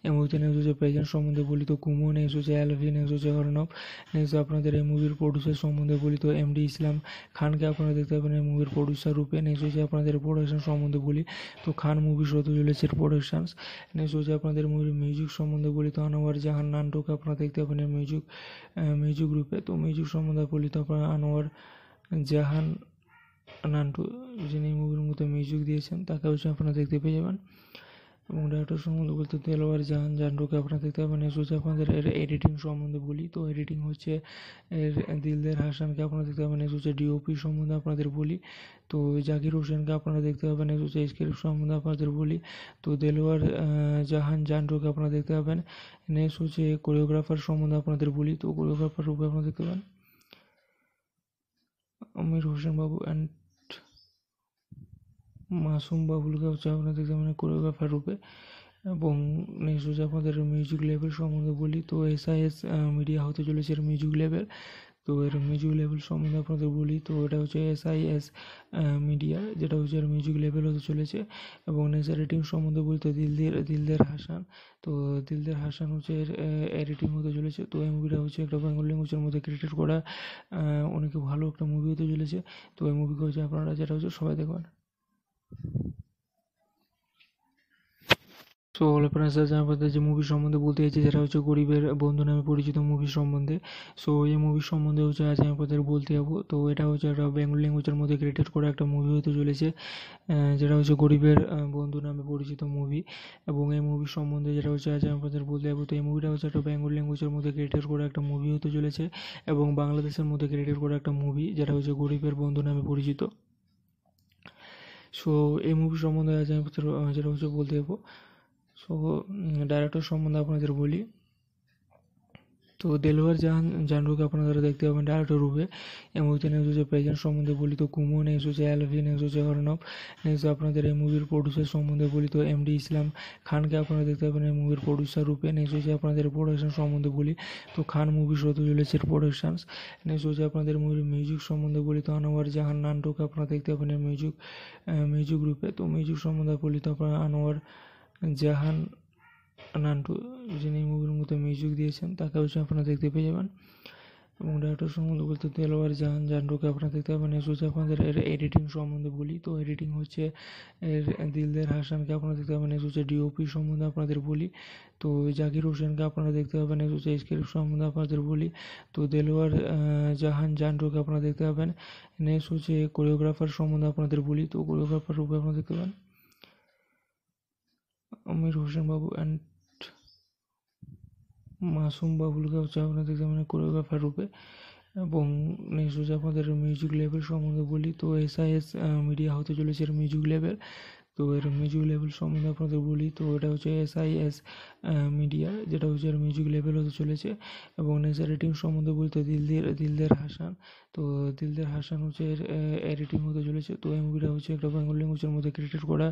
এই মুভিতে নেক্সট হচ্ছে প্রেজেন্ট সম্বন্ধে বলি তো কুমু নেক্সট হচ্ছে অ্যালভি নেক্সট হচ্ছে অর্ণব নেক্সট আপনাদের এই মুভির প্রডিউসার সম্বন্ধে বলি তো এম ডি ইসলাম খানকে আপনারা দেখতে পাবেন এই মুভির প্রডিউসার রূপে নেক্সট হচ্ছে আপনাদের প্রোডাকশন সম্বন্ধে বলি তো খান মুভি শত চলেছে প্রোডাকশানস নেক্সট হচ্ছে আপনাদের মুভির মিউজিক সম্বন্ধে বলি তো আনোয়ার জাহান নান্টুকে আপনারা দেখতে পাবেন মিউজিক মিউজিক রূপে তো মিউজিক সম্বন্ধে বলি তো আপনারা আনোয়ার জাহান নান্টু যিনি মুভির মতো মিউজিক দিয়েছেন তাকে অবশ্যই আপনারা দেখতে পেয়ে যাবেন এবং ডাক্তার সম্বন্ধে বলতে দেলোয়ার জাহান জান্ডুকে আপনারা দেখতে পাবেন এসব আপনাদের এর এডিটিং সম্বন্ধে বলি তো এডিটিং হচ্ছে এর দিলদের হাসানকে আপনারা দেখতে পাবেন এসব হচ্ছে ডিওপি সম্বন্ধে আপনাদের বলি তো জাকির হোসেনকে আপনারা দেখতে পাবেন এসব হচ্ছে স্ক্রিপ্ট সম্বন্ধে আপনাদের বলি তো দেলোয়ার জাহান জান্ডুকে আপনারা দেখতে পাবেন নেক্সট হচ্ছে কোরিওগ্রাফার সম্বন্ধে আপনাদের বলি তো কোরিওগ্রাফার রূপে আপনারা দেখতে পাবেন আমির হোসেন বাবু অ্যান্ড মাসুম বাবুলকে হচ্ছে আপনাদের মানে কোরিওগ্রাফার রূপে এবং নেক্সট হচ্ছে আপনাদের মিউজিক লেভেল সম্বন্ধে বলি তো এস আই এস মিডিয়া হতে চলেছে মিউজিক লেভেল তো এর মিউজিক লেভেল সম্বন্ধে আপনাদের বলি তো এটা হচ্ছে এস আই এস মিডিয়া যেটা হচ্ছে এর মিউজিক লেভেল হতে চলেছে এবং এর রেটিং সম্বন্ধে বলতে দিলদের দিলদের হাসান তো দিলদের হাসান হচ্ছে এর রেটিং হতে চলেছে তো এই মুভিটা হচ্ছে একটা বেঙ্গল ল্যাঙ্গুয়েজের মধ্যে ক্রিয়েটেড করা অনেক ভালো একটা মুভি হতে চলেছে তো এই মুভিকে হচ্ছে আপনারা যেটা হচ্ছে সবাই দেখবেন সো অল আপনার সাথে আমাদের যে মুভি সম্বন্ধে বলতে চাইছি সেটা হচ্ছে গরিবের বন্ধু নামে পরিচিত মুভি সম্বন্ধে সো এই মুভি সম্বন্ধে হচ্ছে আজ আমি আপনাদের বলতে যাবো তো এটা হচ্ছে একটা বেঙ্গলি ল্যাঙ্গুয়েজের মধ্যে ক্রিয়েটেড করা একটা মুভি হতে চলেছে যেটা হচ্ছে গরিবের বন্ধু নামে পরিচিত মুভি এবং এই মুভি সম্বন্ধে যেটা হচ্ছে আজ আমি আপনাদের বলতে যাবো তো এই মুভিটা হচ্ছে একটা বেঙ্গলি ল্যাঙ্গুয়েজের মধ্যে ক্রিয়েটেড করা একটা মুভি হতে চলেছে এবং বাংলাদেশের মধ্যে ক্রিয়েটেড করা একটা মুভি যেটা হচ্ছে গরিবের বন্ধু নামে পরিচিত সো এই মুভি সম্বন্ধে আজ আমি যেটা হচ্ছে বলতে যাবো সো ডাইরেক্টর সম্বন্ধে আপনাদের বলি তো দেলোয়ার জাহান জানরুকে আপনারা দেখতে পাবেন ডাইরেক্টর রূপে এই মুভিতে নেক্সট হচ্ছে প্রেজেন্ট সম্বন্ধে বলি তো কুমু নেক্সট হচ্ছে অ্যালভি নেক্সট হচ্ছে অর্ণব নেক্সট আপনাদের এই মুভির প্রডিউসার সম্বন্ধে বলি তো এম ডি ইসলাম খানকে আপনারা দেখতে পাবেন এই মুভির প্রডিউসার রূপে নেক্সট হচ্ছে আপনাদের প্রোডাকশন সম্বন্ধে বলি তো খান মুভি শত চলেছে প্রোডাকশানস নেক্সট হচ্ছে আপনাদের মুভির মিউজিক সম্বন্ধে বলি তো আনোয়ার জাহান নান্টুকে আপনারা দেখতে পাবেন মিউজিক মিউজিক রূপে তো মিউজিক সম্বন্ধে বলি তো আপনারা আনোয়ার জাহান নান্টু যিনি এই মুভির মতো মিউজিক দিয়েছেন তাকে অবশ্যই আপনারা দেখতে পেয়ে যাবেন এবং ডাক্তার সম্বন্ধে বলতে তেলোয়ার জাহান জান্ডুকে আপনারা দেখতে পাবেন এসব আপনাদের এর এডিটিং সম্বন্ধে বলি তো এডিটিং হচ্ছে এর দিলদের হাসানকে আপনারা দেখতে পাবেন হচ্ছে ডিওপি সম্বন্ধে আপনাদের বলি তো জাকির হোসেনকে আপনারা দেখতে পাবেন হচ্ছে স্ক্রিপ্ট সম্বন্ধে আপনাদের বলি তো দেলোয়ার জাহান জান্ডুকে আপনারা দেখতে পাবেন নেক্সট হচ্ছে কোরিওগ্রাফার সম্বন্ধে আপনাদের বলি তো কোরিওগ্রাফার রূপে আপনারা দেখতে পাবেন আমির হোসেন বাবু অ্যান্ড মাসুম বাবুলকে হচ্ছে আপনাদের মানে কোরিওগ্রাফার রূপে এবং নেক্সট হচ্ছে আপনাদের মিউজিক লেভেল সম্বন্ধে বলি তো এস আই এস মিডিয়া হতে চলেছে মিউজিক লেভেল তো এর মিউজিক লেভেল সম্বন্ধে আপনাদের বলি তো এটা হচ্ছে এস আই এস মিডিয়া যেটা হচ্ছে এর মিউজিক লেভেল হতে চলেছে এবং এর রেটিং সম্বন্ধে বলতে দিলদের দিলদের হাসান তো দিলদের হাসান হচ্ছে এর রেটিং হতে চলেছে তো এই মুভিটা হচ্ছে একটা বেঙ্গল ল্যাঙ্গুয়েজের মধ্যে ক্রিয়েটেড করা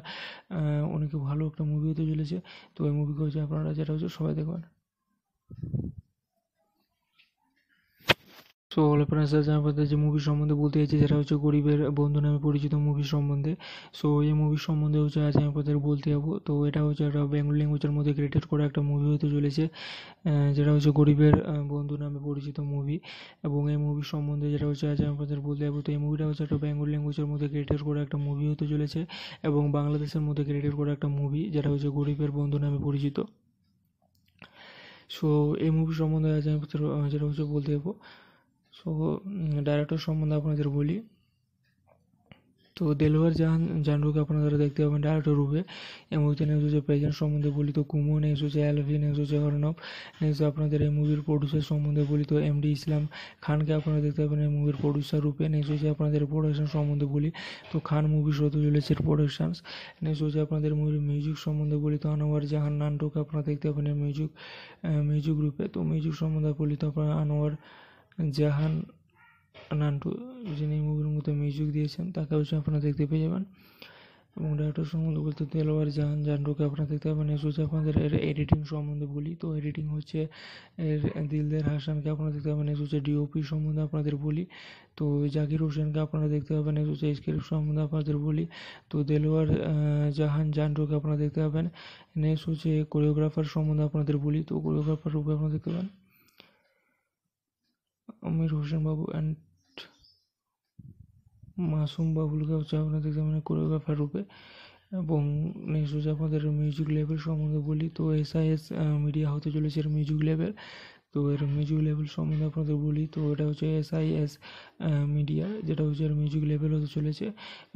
অনেক ভালো একটা মুভি হতে চলেছে তো এই মুভিকে হচ্ছে আপনারা যেটা হচ্ছে সবাই দেখবেন সো অল আপনারা জানাবেন যে মুভি সম্বন্ধে বলতে চাইছি যেটা হচ্ছে গরিবের বন্ধু নামে পরিচিত মুভি সম্বন্ধে সো এই মুভি সম্বন্ধে হচ্ছে আজ আমি আপনাদের বলতে যাবো তো এটা হচ্ছে একটা বেঙ্গল ল্যাঙ্গুয়েজের মধ্যে ক্রিয়েটেড করা একটা মুভি হতে চলেছে যেটা হচ্ছে গরিবের বন্ধু নামে পরিচিত মুভি এবং এই মুভি সম্বন্ধে যেটা হচ্ছে আজ আমি আপনাদের বলতে যাবো তো এই মুভিটা হচ্ছে একটা বেঙ্গল ল্যাঙ্গুয়েজের মধ্যে ক্রিয়েটেড করা একটা মুভি হতে চলেছে এবং বাংলাদেশের মধ্যে ক্রিয়েটেড করা একটা মুভি যেটা হচ্ছে গরিবের বন্ধু নামে পরিচিত সো এই মুভি সম্বন্ধে আজ আমি যেটা হচ্ছে বলতে যাবো সো ডাইরেক্টর সম্বন্ধে আপনাদের বলি তো দেলোয়ার জাহান জানরুকে আপনারা দেখতে পাবেন ডাইরেক্টর রূপে এই মুভিতে নেক্সট হচ্ছে প্রেজেন্ট সম্বন্ধে বলি তো কুমু নেক্সট হচ্ছে অ্যালভি নেক্সট হচ্ছে অর্ণব নেক্সট আপনাদের এই মুভির প্রডিউসার সম্বন্ধে বলি তো এম ডি ইসলাম খানকে আপনারা দেখতে পাবেন এই মুভির প্রডিউসার রূপে নেক্সট হচ্ছে আপনাদের প্রোডাকশন সম্বন্ধে বলি তো খান মুভি সতজুলেসের প্রোডাকশনস নেক্সট হচ্ছে আপনাদের মুভির মিউজিক সম্বন্ধে বলি তো আনোয়ার জাহান নান্টুকে আপনারা দেখতে পাবেন মিউজিক মিউজিক রূপে তো মিউজিক সম্বন্ধে বলি তো আপনারা আনোয়ার জাহান নান্টু যিনি মুভির মধ্যে মিউজিক দিয়েছেন তাকে অবশ্যই আপনারা দেখতে পেয়ে যাবেন এবং ডাক্তার সম্বন্ধে বলতে দেলোয়ার জাহান জান্ডুকে আপনারা দেখতে পাবেন হচ্ছে আপনাদের এর এডিটিং সম্বন্ধে বলি তো এডিটিং হচ্ছে এর দিলদের হাসানকে আপনারা দেখতে পাবেন এস হচ্ছে ডিওপি সম্বন্ধে আপনাদের বলি তো জাকির হোসেনকে আপনারা দেখতে পাবেন এস হচ্ছে স্ক্রিপ্ট সম্বন্ধে আপনাদের বলি তো দেলোয়ার জাহান জান্ডুকে আপনারা দেখতে পাবেন নেক্সট হচ্ছে কোরিওগ্রাফার সম্বন্ধে আপনাদের বলি তো কোরিওগ্রাফার রূপে আপনারা দেখতে পাবেন আমির হোসেন বাবু অ্যান্ড মাসুম বাবুলকে হচ্ছে আপনাদের মানে কোরিওগ্রাফার রূপে এবং নেক্সট হচ্ছে আপনাদের মিউজিক লেভেল সম্বন্ধে বলি তো এস আই এস মিডিয়া হতে চলেছে মিউজিক লেভেল তো এর মিউজিক লেভেল সম্বন্ধে আপনাদের বলি তো এটা হচ্ছে এস আই এস মিডিয়া যেটা হচ্ছে এর মিউজিক লেভেল হতে চলেছে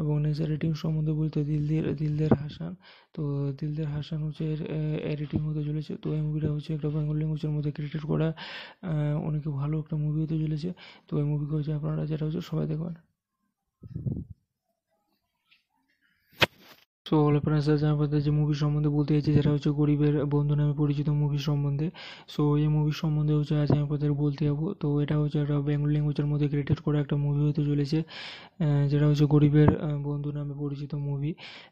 এবং নেচার রেটিং সম্বন্ধে বলতে দিলদের দিলদের হাসান তো দিলদের হাসান হচ্ছে এর এডিটিং হতে চলেছে তো এই মুভিটা হচ্ছে একটা বেঙ্গল ল্যাঙ্গুয়েজের মধ্যে ক্রিয়েটেড করা অনেক ভালো একটা মুভি হতে চলেছে তো এই মুভিকে হচ্ছে আপনারা যেটা হচ্ছে সবাই দেখবেন সো অল আপনারা স্যার আপনাদের যে মুভি সম্বন্ধে বলতে চাইছি যেটা হচ্ছে গরিবের বন্ধু নামে পরিচিত মুভি সম্বন্ধে সো এই মুভি সম্বন্ধে হচ্ছে আজ আমি আপনাদের বলতে যাবো তো এটা হচ্ছে একটা বেঙ্গল ল্যাঙ্গুয়েজের মধ্যে ক্রিয়েটেড করা একটা মুভি হতে চলেছে যেটা হচ্ছে গরিবের বন্ধু নামে পরিচিত মুভি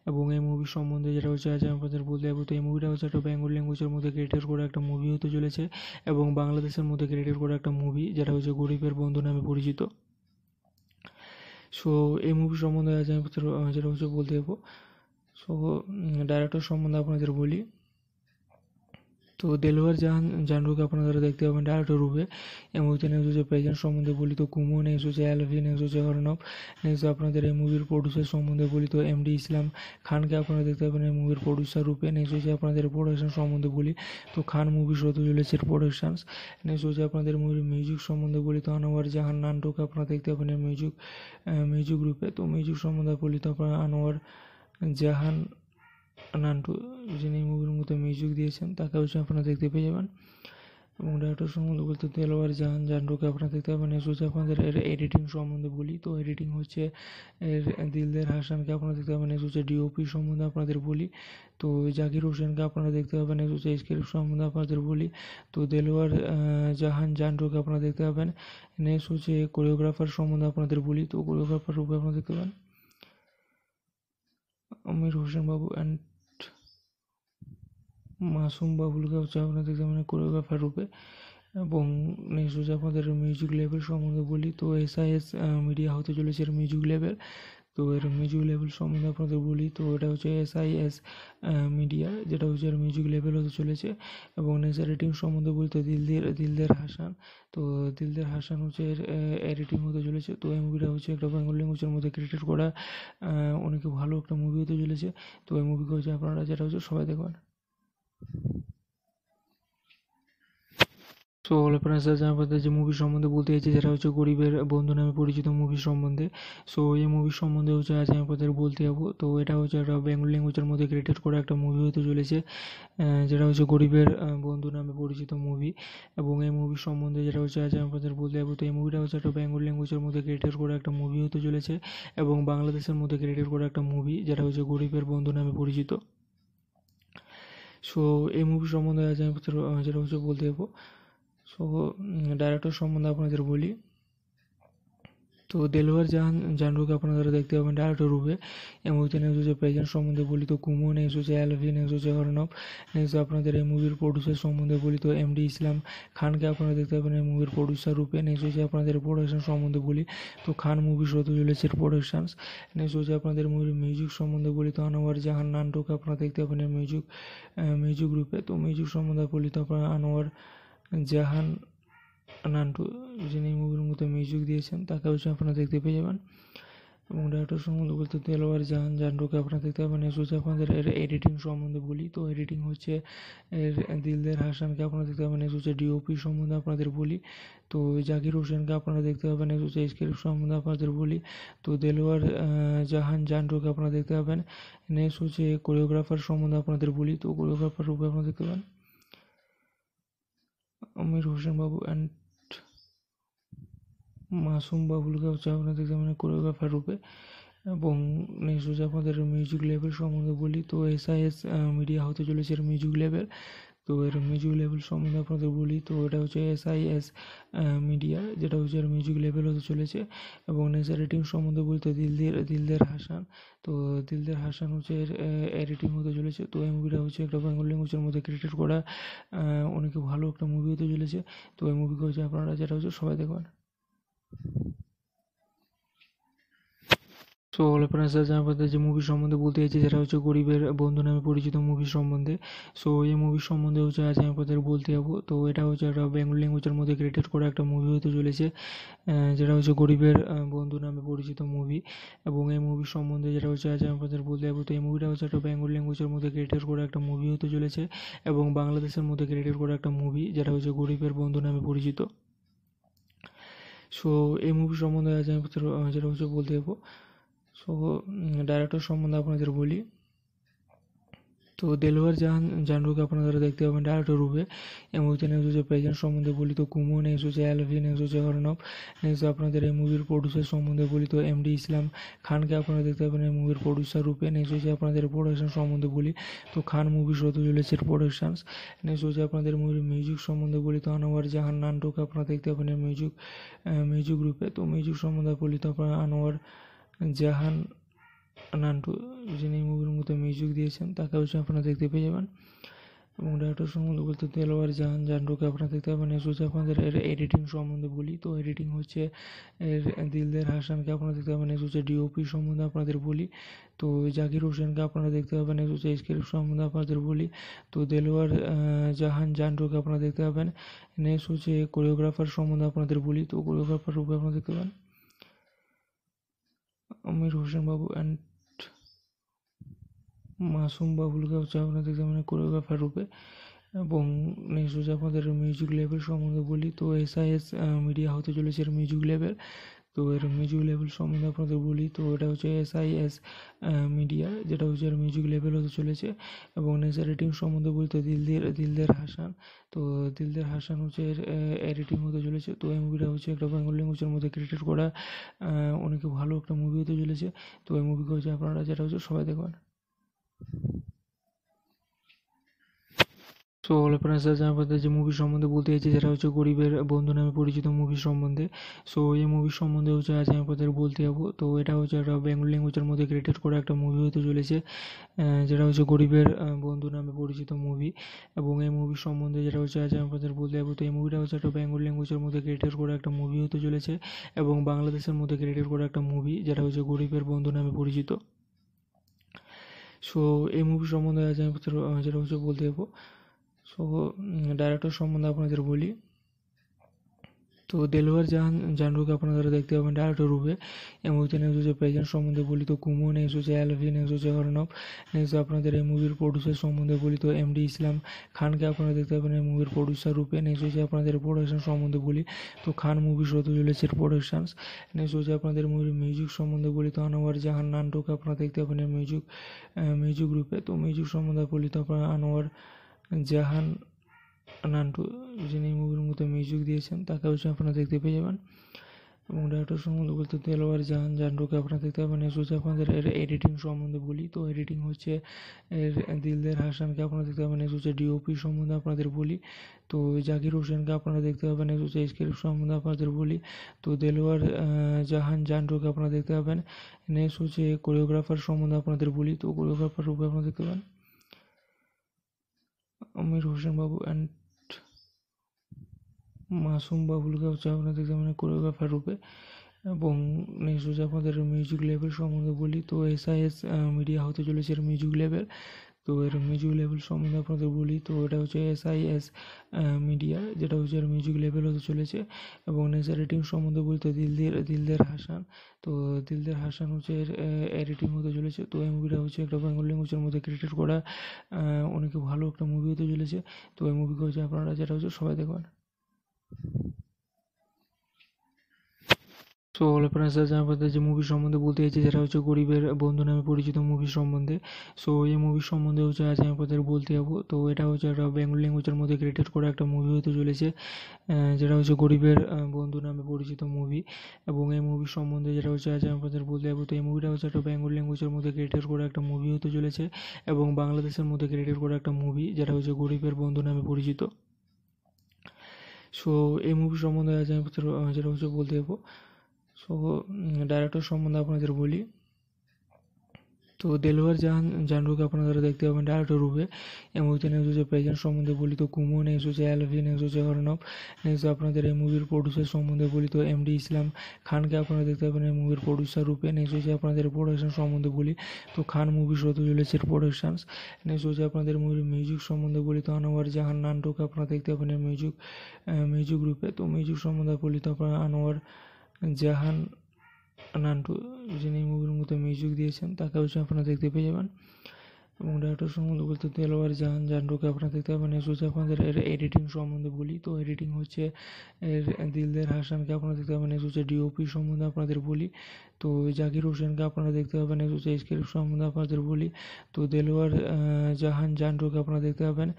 এবং এই মুভি সম্বন্ধে যেটা হচ্ছে আজ আমি আপনাদের বলতে যাবো তো এই মুভিটা হচ্ছে একটা বেঙ্গল ল্যাঙ্গুয়েজের মধ্যে ক্রিয়েটেড করা একটা মুভি হতে চলেছে এবং বাংলাদেশের মধ্যে ক্রিয়েটেড করা একটা মুভি যেটা হচ্ছে গরিবের বন্ধু নামে পরিচিত সো এই মুভি সম্বন্ধে আজ আমি যেটা হচ্ছে বলতে যাবো সো ডাইরেক্টর সম্বন্ধে আপনাদের বলি তো দেলোয়ার জাহান জানরুকে আপনারা দেখতে পাবেন ডাইরেক্টর রূপে এই মুভিতে নেক্সট হচ্ছে প্রেজেন্ট সম্বন্ধে বলি তো কুমু নেক্সট হচ্ছে অ্যালভি নেক্সট হচ্ছে অর্ণব নেক্সট আপনাদের এই মুভির প্রডিউসার সম্বন্ধে বলি তো এম ডি ইসলাম খানকে আপনারা দেখতে পাবেন এই মুভির প্রডিউসার রূপে নেক্সট হচ্ছে আপনাদের প্রোডাকশন সম্বন্ধে বলি তো খান মুভি শোতে চলেছে প্রোডাকশানস নেক্সট হচ্ছে আপনাদের মুভির মিউজিক সম্বন্ধে বলি তো আনোয়ার জাহান নান্টুকে আপনারা দেখতে পাবেন মিউজিক মিউজিক রূপে তো মিউজিক সম্বন্ধে বলি তো আপনারা আনোয়ার জাহান নান্টু যিনি মুভির মতো মিউজিক দিয়েছেন তাকে অবশ্যই আপনারা দেখতে পেয়ে যাবেন এবং ডাক্তার সম্বন্ধে বলতে দেলোয়ার জাহান জান্ডুকে আপনারা দেখতে পাবেন এসব হচ্ছে আপনাদের এর এডিটিং সম্বন্ধে বলি তো এডিটিং হচ্ছে এর দিলদের হাসানকে আপনারা দেখতে পাবেন এসব হচ্ছে ডিওপি সম্বন্ধে আপনাদের বলি তো জাকির হোসেনকে আপনারা দেখতে পাবেন এসব হচ্ছে স্ক্রিপ্ট সম্বন্ধে আপনাদের বলি তো দেলোয়ার জাহান জান্ডুকে আপনারা দেখতে পাবেন নেক্সট হচ্ছে কোরিওগ্রাফার সম্বন্ধে আপনাদের বলি তো কোরিওগ্রাফার রূপে আপনারা দেখতে পাবেন আমির হোসেন বাবু অ্যান্ড মাসুম বাবুলকে হচ্ছে আপনাদের মানে কোরিওগ্রাফার রূপে এবং নেক্সট হচ্ছে আপনাদের মিউজিক লেভেল সম্বন্ধে বলি তো এস আই এস মিডিয়া হতে চলেছে মিউজিক লেভেল তো এর মিউজিক লেভেল সম্বন্ধে আপনাদের বলি তো এটা হচ্ছে এস আই এস মিডিয়া যেটা হচ্ছে এর মিউজিক লেভেল হতে চলেছে এবং এর রেটিং সম্বন্ধে বলতে দিলদের দিলদের হাসান তো দিলদের হাসান হচ্ছে এর রেটিং হতে চলেছে তো এই মুভিটা হচ্ছে একটা বেঙ্গল ল্যাঙ্গুয়েজের মধ্যে ক্রিয়েটেড করা অনেক ভালো একটা মুভি হতে চলেছে তো এই মুভিকে হচ্ছে আপনারা যেটা হচ্ছে সবাই দেখবেন সো অল স্যার সাথে আমাদের যে মুভি সম্বন্ধে বলতে চাইছি সেটা হচ্ছে গরিবের বন্ধু নামে পরিচিত মুভি সম্বন্ধে সো এই মুভি সম্বন্ধে হচ্ছে আজ আমি আপনাদের বলতে যাবো তো এটা হচ্ছে একটা বেঙ্গলি ল্যাঙ্গুয়েজের মধ্যে ক্রিয়েটেড করা একটা মুভি হতে চলেছে যেটা হচ্ছে গরিবের বন্ধু নামে পরিচিত মুভি এবং এই মুভি সম্বন্ধে যেটা হচ্ছে আজ আমি আপনাদের বলতে যাবো তো এই মুভিটা হচ্ছে একটা বেঙ্গলি ল্যাঙ্গুয়েজের মধ্যে ক্রিয়েটেড করা একটা মুভি হতে চলেছে এবং বাংলাদেশের মধ্যে ক্রিয়েটেড করা একটা মুভি যেটা হচ্ছে গরিবের বন্ধু নামে পরিচিত সো এই মুভি সম্বন্ধে আজ আমি যেটা হচ্ছে বলতে যাবো সো ডাইরেক্টর সম্বন্ধে আপনাদের বলি তো দেলোয়ার জাহান জানরুকে আপনারা দেখতে পাবেন ডাইরেক্টর রূপে এই মুভিতে নেক্সট হচ্ছে প্রেজেন্ট সম্বন্ধে বলি তো কুমু নেক্সট হচ্ছে অ্যালভি নেক্সট হচ্ছে অর্ণব নেক্সট আপনাদের এই মুভির প্রডিউসার সম্বন্ধে বলি তো এম ডি ইসলাম খানকে আপনারা দেখতে পাবেন এই মুভির প্রডিউসার রূপে নেক্সট হচ্ছে আপনাদের প্রোডাকশন সম্বন্ধে বলি তো খান মুভি হতে চলেছে প্রোডাকশানস নেক্সট হচ্ছে আপনাদের মুভির মিউজিক সম্বন্ধে বলি তো আনোয়ার জাহান নান্টুকে আপনারা দেখতে পাবেন মিউজিক মিউজিক রূপে তো মিউজিক সম্বন্ধে বলি তো আপনারা আনোয়ার জাহান নান্টু যিনি মুভির মতো মিউজিক দিয়েছেন তাকে অবশ্যই আপনারা দেখতে পেয়ে যাবেন এবং ডাক্তার সম্বন্ধে বলতে তেলোয়ার জাহান জান্ডুকে আপনারা দেখতে পাবেন এসব আপনাদের এর এডিটিং সম্বন্ধে বলি তো এডিটিং হচ্ছে এর দিলদের হাসানকে আপনারা দেখতে পাবেন হচ্ছে ডিওপি সম্বন্ধে আপনাদের বলি তো জাকির হোসেনকে আপনারা দেখতে পাবেন হচ্ছে স্ক্রিপ্ট সম্বন্ধে আপনাদের বলি তো দেলোয়ার জাহান জান্ডুকে আপনারা দেখতে পাবেন নেক্সট হচ্ছে কোরিওগ্রাফার সম্বন্ধে আপনাদের বলি তো কোরিওগ্রাফার রূপে আপনারা দেখতে পাবেন আমির হোসেন বাবু অ্যান্ড মাসুম বাবুলকে হচ্ছে আপনাদের মানে কোরিওগ্রাফার রূপে এবং নেক্সট হচ্ছে আপনাদের মিউজিক লেভেল সম্বন্ধে বলি তো এস আই এস মিডিয়া হতে চলেছে মিউজিক লেভেল তো এর মিউজিক লেভেল সম্বন্ধে আপনাদের বলি তো এটা হচ্ছে এস আই এস মিডিয়া যেটা হচ্ছে এর মিউজিক লেভেল হতে চলেছে এবং এর রেটিং সম্বন্ধে বলতে দিলদের দিলদের হাসান তো দিলদের হাসান হচ্ছে এর রেটিং হতে চলেছে তো এই মুভিটা হচ্ছে একটা বেঙ্গল ল্যাঙ্গুয়েজের মধ্যে ক্রিয়েটেড করা অনেক ভালো একটা মুভি হতে চলেছে তো এই মুভিকে হচ্ছে আপনারা যেটা হচ্ছে সবাই দেখবেন সো অল আপনারা জানাবেন যে মুভি সম্বন্ধে বলতে চাইছি যেটা হচ্ছে গরিবের বন্ধু নামে পরিচিত মুভি সম্বন্ধে সো এই মুভি সম্বন্ধে হচ্ছে আজ আমি আপনাদের বলতে যাবো তো এটা হচ্ছে একটা বেঙ্গল ল্যাঙ্গুয়েজের মধ্যে ক্রিয়েটেড করা একটা মুভি হতে চলেছে যেটা হচ্ছে গরিবের বন্ধু নামে পরিচিত মুভি এবং এই মুভি সম্বন্ধে যেটা হচ্ছে আজ আমি আপনাদের বলতে যাবো তো এই মুভিটা হচ্ছে একটা বেঙ্গল ল্যাঙ্গুয়েজের মধ্যে ক্রিয়েটেড করা একটা মুভি হতে চলেছে এবং বাংলাদেশের মধ্যে ক্রিয়েটেড করা একটা মুভি যেটা হচ্ছে গরিবের বন্ধু নামে পরিচিত সো এই মুভি সম্বন্ধে আজ আমি যেটা হচ্ছে বলতে যাবো সো ডাইরেক্টর সম্বন্ধে আপনাদের বলি তো দেলোয়ার জাহান জানরুকে আপনারা দেখতে পাবেন ডাইরেক্টর রূপে এই মুভিতে নেক্সট হচ্ছে প্রেজেন্ট সম্বন্ধে বলি তো কুমু নেক্সট হচ্ছে অ্যালভি নেক্সট হচ্ছে অর্ণব নেক্সট আপনাদের এই মুভির প্রডিউসার সম্বন্ধে বলি তো এম ডি ইসলাম খানকে আপনারা দেখতে পাবেন এই মুভির প্রডিউসার রূপে নেক্সট হচ্ছে আপনাদের প্রোডাকশন সম্বন্ধে বলি তো খান মুভি সতজুলেসের প্রোডাকশনস নেক্সট হচ্ছে আপনাদের মুভির মিউজিক সম্বন্ধে বলি তো আনোয়ার জাহান নান্টুকে আপনারা দেখতে পাবেন মিউজিক মিউজিক রূপে তো মিউজিক সম্বন্ধে বলি তো আপনারা আনোয়ার জাহান নান্টু যিনি মুভির মধ্যে মিউজিক দিয়েছেন তাকে অবশ্যই আপনারা দেখতে পেয়ে যাবেন এবং ডাক্তার সম্বন্ধে বলতে তেলোয়ার জাহান জান্ডুকে আপনারা দেখতে পাবেন হচ্ছে আপনাদের এর এডিটিং সম্বন্ধে বলি তো এডিটিং হচ্ছে এর দিলদের হাসানকে আপনারা দেখতে পাবেন এসে ডিওপি সম্বন্ধে আপনাদের বলি তো জাকির হোসেনকে আপনারা দেখতে পাবেন হচ্ছে স্ক্রিপ্ট সম্বন্ধে আপনাদের বলি তো দেলোয়ার জাহান জান্ডুকে আপনারা দেখতে পাবেন নেক্সট হচ্ছে কোরিওগ্রাফার সম্বন্ধে আপনাদের বলি তো কোরিওগ্রাফার রূপে আপনারা দেখতে পাবেন আমির হোসেন বাবু অ্যান্ড মাসুম বাবুলকে হচ্ছে আপনাদের মানে কোরিওগ্রাফার রূপে এবং নেক্সট হচ্ছে আপনাদের মিউজিক লেভেল সম্বন্ধে বলি তো এস আই এস মিডিয়া হতে চলেছে মিউজিক লেভেল তো এর মিউজিক লেভেল সম্বন্ধে আপনাদের বলি তো এটা হচ্ছে এস আই এস মিডিয়া যেটা হচ্ছে এর মিউজিক লেভেল হতে চলেছে এবং নেচার রেটিং সম্বন্ধে বলতে দিলদের দিলদের হাসান তো দিলদের হাসান হচ্ছে এর এডিটিং হতে চলেছে তো এই মুভিটা হচ্ছে একটা বেঙ্গল ল্যাঙ্গুয়েজের মধ্যে ক্রিয়েটেড করা অনেক ভালো একটা মুভি হতে চলেছে তো এই মুভিকে হচ্ছে আপনারা যেটা হচ্ছে সবাই দেখবেন সো অল আপনারা স্যার আপনাদের যে মুভি সম্বন্ধে বলতে চাইছি সেটা হচ্ছে গরিবের বন্ধু নামে পরিচিত মুভি সম্বন্ধে সো এই মুভি সম্বন্ধে হচ্ছে আজ আমি আপনাদের বলতে যাবো তো এটা হচ্ছে একটা বেঙ্গল ল্যাঙ্গুয়েজের মধ্যে ক্রিয়েটেড করা একটা মুভি হতে চলেছে যেটা হচ্ছে গরিবের বন্ধু নামে পরিচিত মুভি এবং এই মুভি সম্বন্ধে যেটা হচ্ছে আজ আমি আপনাদের বলতে যাবো তো এই মুভিটা হচ্ছে একটা বেঙ্গল ল্যাঙ্গুয়েজের মধ্যে ক্রিয়েটেড করা একটা মুভি হতে চলেছে এবং বাংলাদেশের মধ্যে ক্রিয়েটেড করা একটা মুভি যেটা হচ্ছে গরিবের বন্ধু নামে পরিচিত সো এই মুভি সম্বন্ধে আজ আমি যেটা হচ্ছে বলতে যাবো সো ডাইরেক্টর সম্বন্ধে আপনাদের বলি তো দেলোয়ার জাহান জানরুকে আপনারা দেখতে পাবেন ডাইরেক্টর রূপে এই মুভিতে নেক্সট হচ্ছে প্রেজেন্ট সম্বন্ধে বলি তো কুমু নেক্সট হচ্ছে অ্যালভি নেক্সট হচ্ছে অর্ণব নেক্সট আপনাদের এই মুভির প্রডিউসার সম্বন্ধে বলি তো এম ডি ইসলাম খানকে আপনারা দেখতে পাবেন এই মুভির প্রডিউসার রূপে নেক্সট হচ্ছে আপনাদের প্রোডাকশন সম্বন্ধে বলি তো খান মুভি শত চলেছে প্রোডাকশানস নেক্সট হচ্ছে আপনাদের মুভির মিউজিক সম্বন্ধে বলি তো আনোয়ার জাহান নান্টুকে আপনারা দেখতে পাবেন মিউজিক মিউজিক রূপে তো মিউজিক সম্বন্ধে বলি তো আপনারা আনোয়ার জাহান নান্টু যিনি মুভির মতো মিউজিক দিয়েছেন তাকে অবশ্যই আপনারা দেখতে পেয়ে যাবেন এবং ডাক্তার সম্বন্ধে বলতে দেলোয়ার জাহান জান্ডুকে আপনারা দেখতে পাবেন এসব হচ্ছে আপনাদের এর এডিটিং সম্বন্ধে বলি তো এডিটিং হচ্ছে এর দিলদের হাসানকে আপনারা দেখতে পাবেন এসব হচ্ছে ডিওপি সম্বন্ধে আপনাদের বলি তো জাকির হোসেনকে আপনারা দেখতে পাবেন এসব হচ্ছে স্ক্রিপ্ট সম্বন্ধে আপনাদের বলি তো দেলোয়ার জাহান জান্ডুকে আপনারা দেখতে পাবেন নেক্সট হচ্ছে কোরিওগ্রাফার সম্বন্ধে আপনাদের বলি তো কোরিওগ্রাফার রূপে আপনারা দেখতে পাবেন আমির হোসেন বাবু অ্যান্ড মাসুম বাবুলকে হচ্ছে আপনাদের মানে কোরিওগ্রাফার রূপে এবং নেক্সট হচ্ছে আপনাদের মিউজিক লেভেল সম্বন্ধে বলি তো এস আই এস মিডিয়া হতে চলেছে মিউজিক লেভেল তো এর মিউজিক লেভেল সম্বন্ধে আপনাদের বলি তো এটা হচ্ছে এস আই এস মিডিয়া যেটা হচ্ছে এর মিউজিক লেভেল হতে চলেছে এবং এর রেটিং সম্বন্ধে বলতে দিলদের দিলদের হাসান তো দিলদের হাসান হচ্ছে এর রেটিং হতে চলেছে তো এই মুভিটা হচ্ছে একটা বেঙ্গল ল্যাঙ্গুয়েজের মধ্যে ক্রিয়েটেড করা অনেক ভালো একটা মুভি হতে চলেছে তো এই মুভিকে হচ্ছে আপনারা যেটা হচ্ছে সবাই দেখবেন সো অল আপনার সাথে আমাদের যে মুভি সম্বন্ধে বলতে চাইছি সেটা হচ্ছে গরিবের বন্ধু নামে পরিচিত মুভি সম্বন্ধে সো এই মুভি সম্বন্ধে হচ্ছে আজ আমি আপনাদের বলতে যাবো তো এটা হচ্ছে একটা বেঙ্গলি ল্যাঙ্গুয়েজের মধ্যে ক্রিয়েটেড করা একটা মুভি হতে চলেছে যেটা হচ্ছে গরিবের বন্ধু নামে পরিচিত মুভি এবং এই মুভি সম্বন্ধে যেটা হচ্ছে আজ আমি আপনাদের বলতে যাবো তো এই মুভিটা হচ্ছে একটা বেঙ্গলি ল্যাঙ্গুয়েজের মধ্যে ক্রিয়েটেড করা একটা মুভি হতে চলেছে এবং বাংলাদেশের মধ্যে ক্রিয়েটেড করা একটা মুভি যেটা হচ্ছে গরিবের বন্ধু নামে পরিচিত সো এই মুভি সম্বন্ধে আজ আমি যেটা হচ্ছে বলতে যাবো সো ডাইরেক্টর সম্বন্ধে আপনাদের বলি তো দেলোয়ার জাহান জান্ডুকে আপনারা দেখতে পাবেন ডাইরেক্টর রূপে এই মুভিতে নেক্সট হচ্ছে প্রেজেন্ট সম্বন্ধে বলি তো কুমু নেক্সট হচ্ছে অ্যালভি নেক্সট হচ্ছে অর্ণব নেক্সট আপনাদের এই মুভির প্রডিউসার সম্বন্ধে বলি তো এম ডি ইসলাম খানকে আপনারা দেখতে পাবেন এই মুভির প্রডিউসার রূপে নেক্সট হচ্ছে আপনাদের প্রোডাকশন সম্বন্ধে বলি তো খান মুভি হতে চলেছে প্রোডাকশানস নেক্সট হচ্ছে আপনাদের মুভির মিউজিক সম্বন্ধে বলি তো আনোয়ার জাহান নান্টুকে আপনারা দেখতে পাবেন মিউজিক মিউজিক রূপে তো মিউজিক সম্বন্ধে বলি তো আপনারা আনোয়ার জাহান নান্টু যিনি মুভির মতো মিউজিক দিয়েছেন তাকে অবশ্যই আপনারা দেখতে পেয়ে যাবেন এবং ডাক্তার সম্বন্ধে বলতে দেলোয়ার জাহান জান্ডুকে আপনারা দেখতে পাবেন এসব আপনাদের এর এডিটিং সম্বন্ধে বলি তো এডিটিং হচ্ছে এর দিলদের হাসানকে আপনারা দেখতে পাবেন এস হচ্ছে ডিওপি সম্বন্ধে আপনাদের বলি তো জাকির হোসেনকে আপনারা দেখতে পাবেন এস হচ্ছে স্ক্রিপ্ট সম্বন্ধে আপনাদের বলি তো দেলোয়ার জাহান জান্ডুকে আপনারা দেখতে পাবেন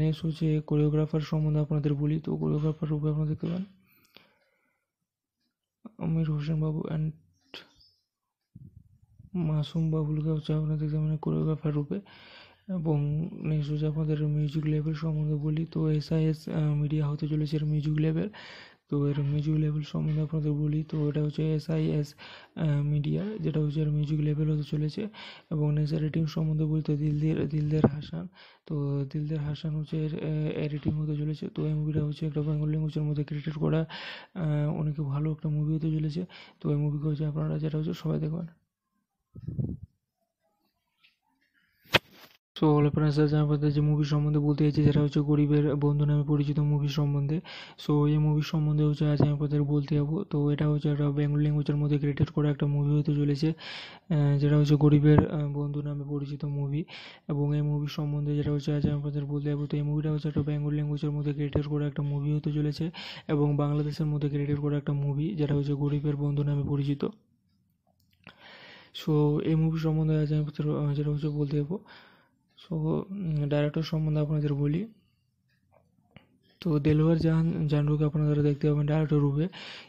নেক্সট হচ্ছে কোরিওগ্রাফার সম্বন্ধে আপনাদের বলি তো কোরিওগ্রাফার রূপে আপনারা দেখতে পাবেন আমির হোসেন বাবু অ্যান্ড মাসুম বাবুলকে হচ্ছে আপনাদের মানে কোরিওগ্রাফার রূপে এবং নেক্সট হচ্ছে আপনাদের মিউজিক লেভেল সম্বন্ধে বলি তো এস আই এস মিডিয়া হতে চলেছে মিউজিক লেভেল তো এর মিউজিক লেভেল সম্বন্ধে আপনাদের বলি তো এটা হচ্ছে এস আই এস মিডিয়া যেটা হচ্ছে এর মিউজিক লেভেল হতে চলেছে এবং এর রেটিং সম্বন্ধে বলতে দিলদের দিলদের হাসান তো দিলদের হাসান হচ্ছে এর রেটিং হতে চলেছে তো এই মুভিটা হচ্ছে একটা বেঙ্গল ল্যাঙ্গুয়েজের মধ্যে ক্রিয়েটেড করা অনেক ভালো একটা মুভি হতে চলেছে তো এই মুভিকে হচ্ছে আপনারা যেটা হচ্ছে সবাই দেখবেন সো অল আপনারা জানাবেন যে মুভি সম্বন্ধে বলতে চাইছি যেটা হচ্ছে গরিবের বন্ধু নামে পরিচিত মুভি সম্বন্ধে সো এই মুভি সম্বন্ধে হচ্ছে আজ আমি আপনাদের বলতে যাবো তো এটা হচ্ছে একটা বেঙ্গল ল্যাঙ্গুয়েজের মধ্যে ক্রিয়েটেড করা একটা মুভি হতে চলেছে যেটা হচ্ছে গরিবের বন্ধু নামে পরিচিত মুভি এবং এই মুভি সম্বন্ধে যেটা হচ্ছে আজ আমি আপনাদের বলতে যাবো তো এই মুভিটা হচ্ছে একটা বেঙ্গল ল্যাঙ্গুয়েজের মধ্যে ক্রিয়েটেড করা একটা মুভি হতে চলেছে এবং বাংলাদেশের মধ্যে ক্রিয়েটেড করা একটা মুভি যেটা হচ্ছে গরিবের বন্ধু নামে পরিচিত সো এই মুভি সম্বন্ধে আজ আমি যেটা হচ্ছে বলতে যাবো সো ডাইরেক্টর সম্বন্ধে আপনাদের বলি তো দেলোয়ার জাহান জানরুকে আপনারা দেখতে পাবেন ডাইরেক্টর রূপে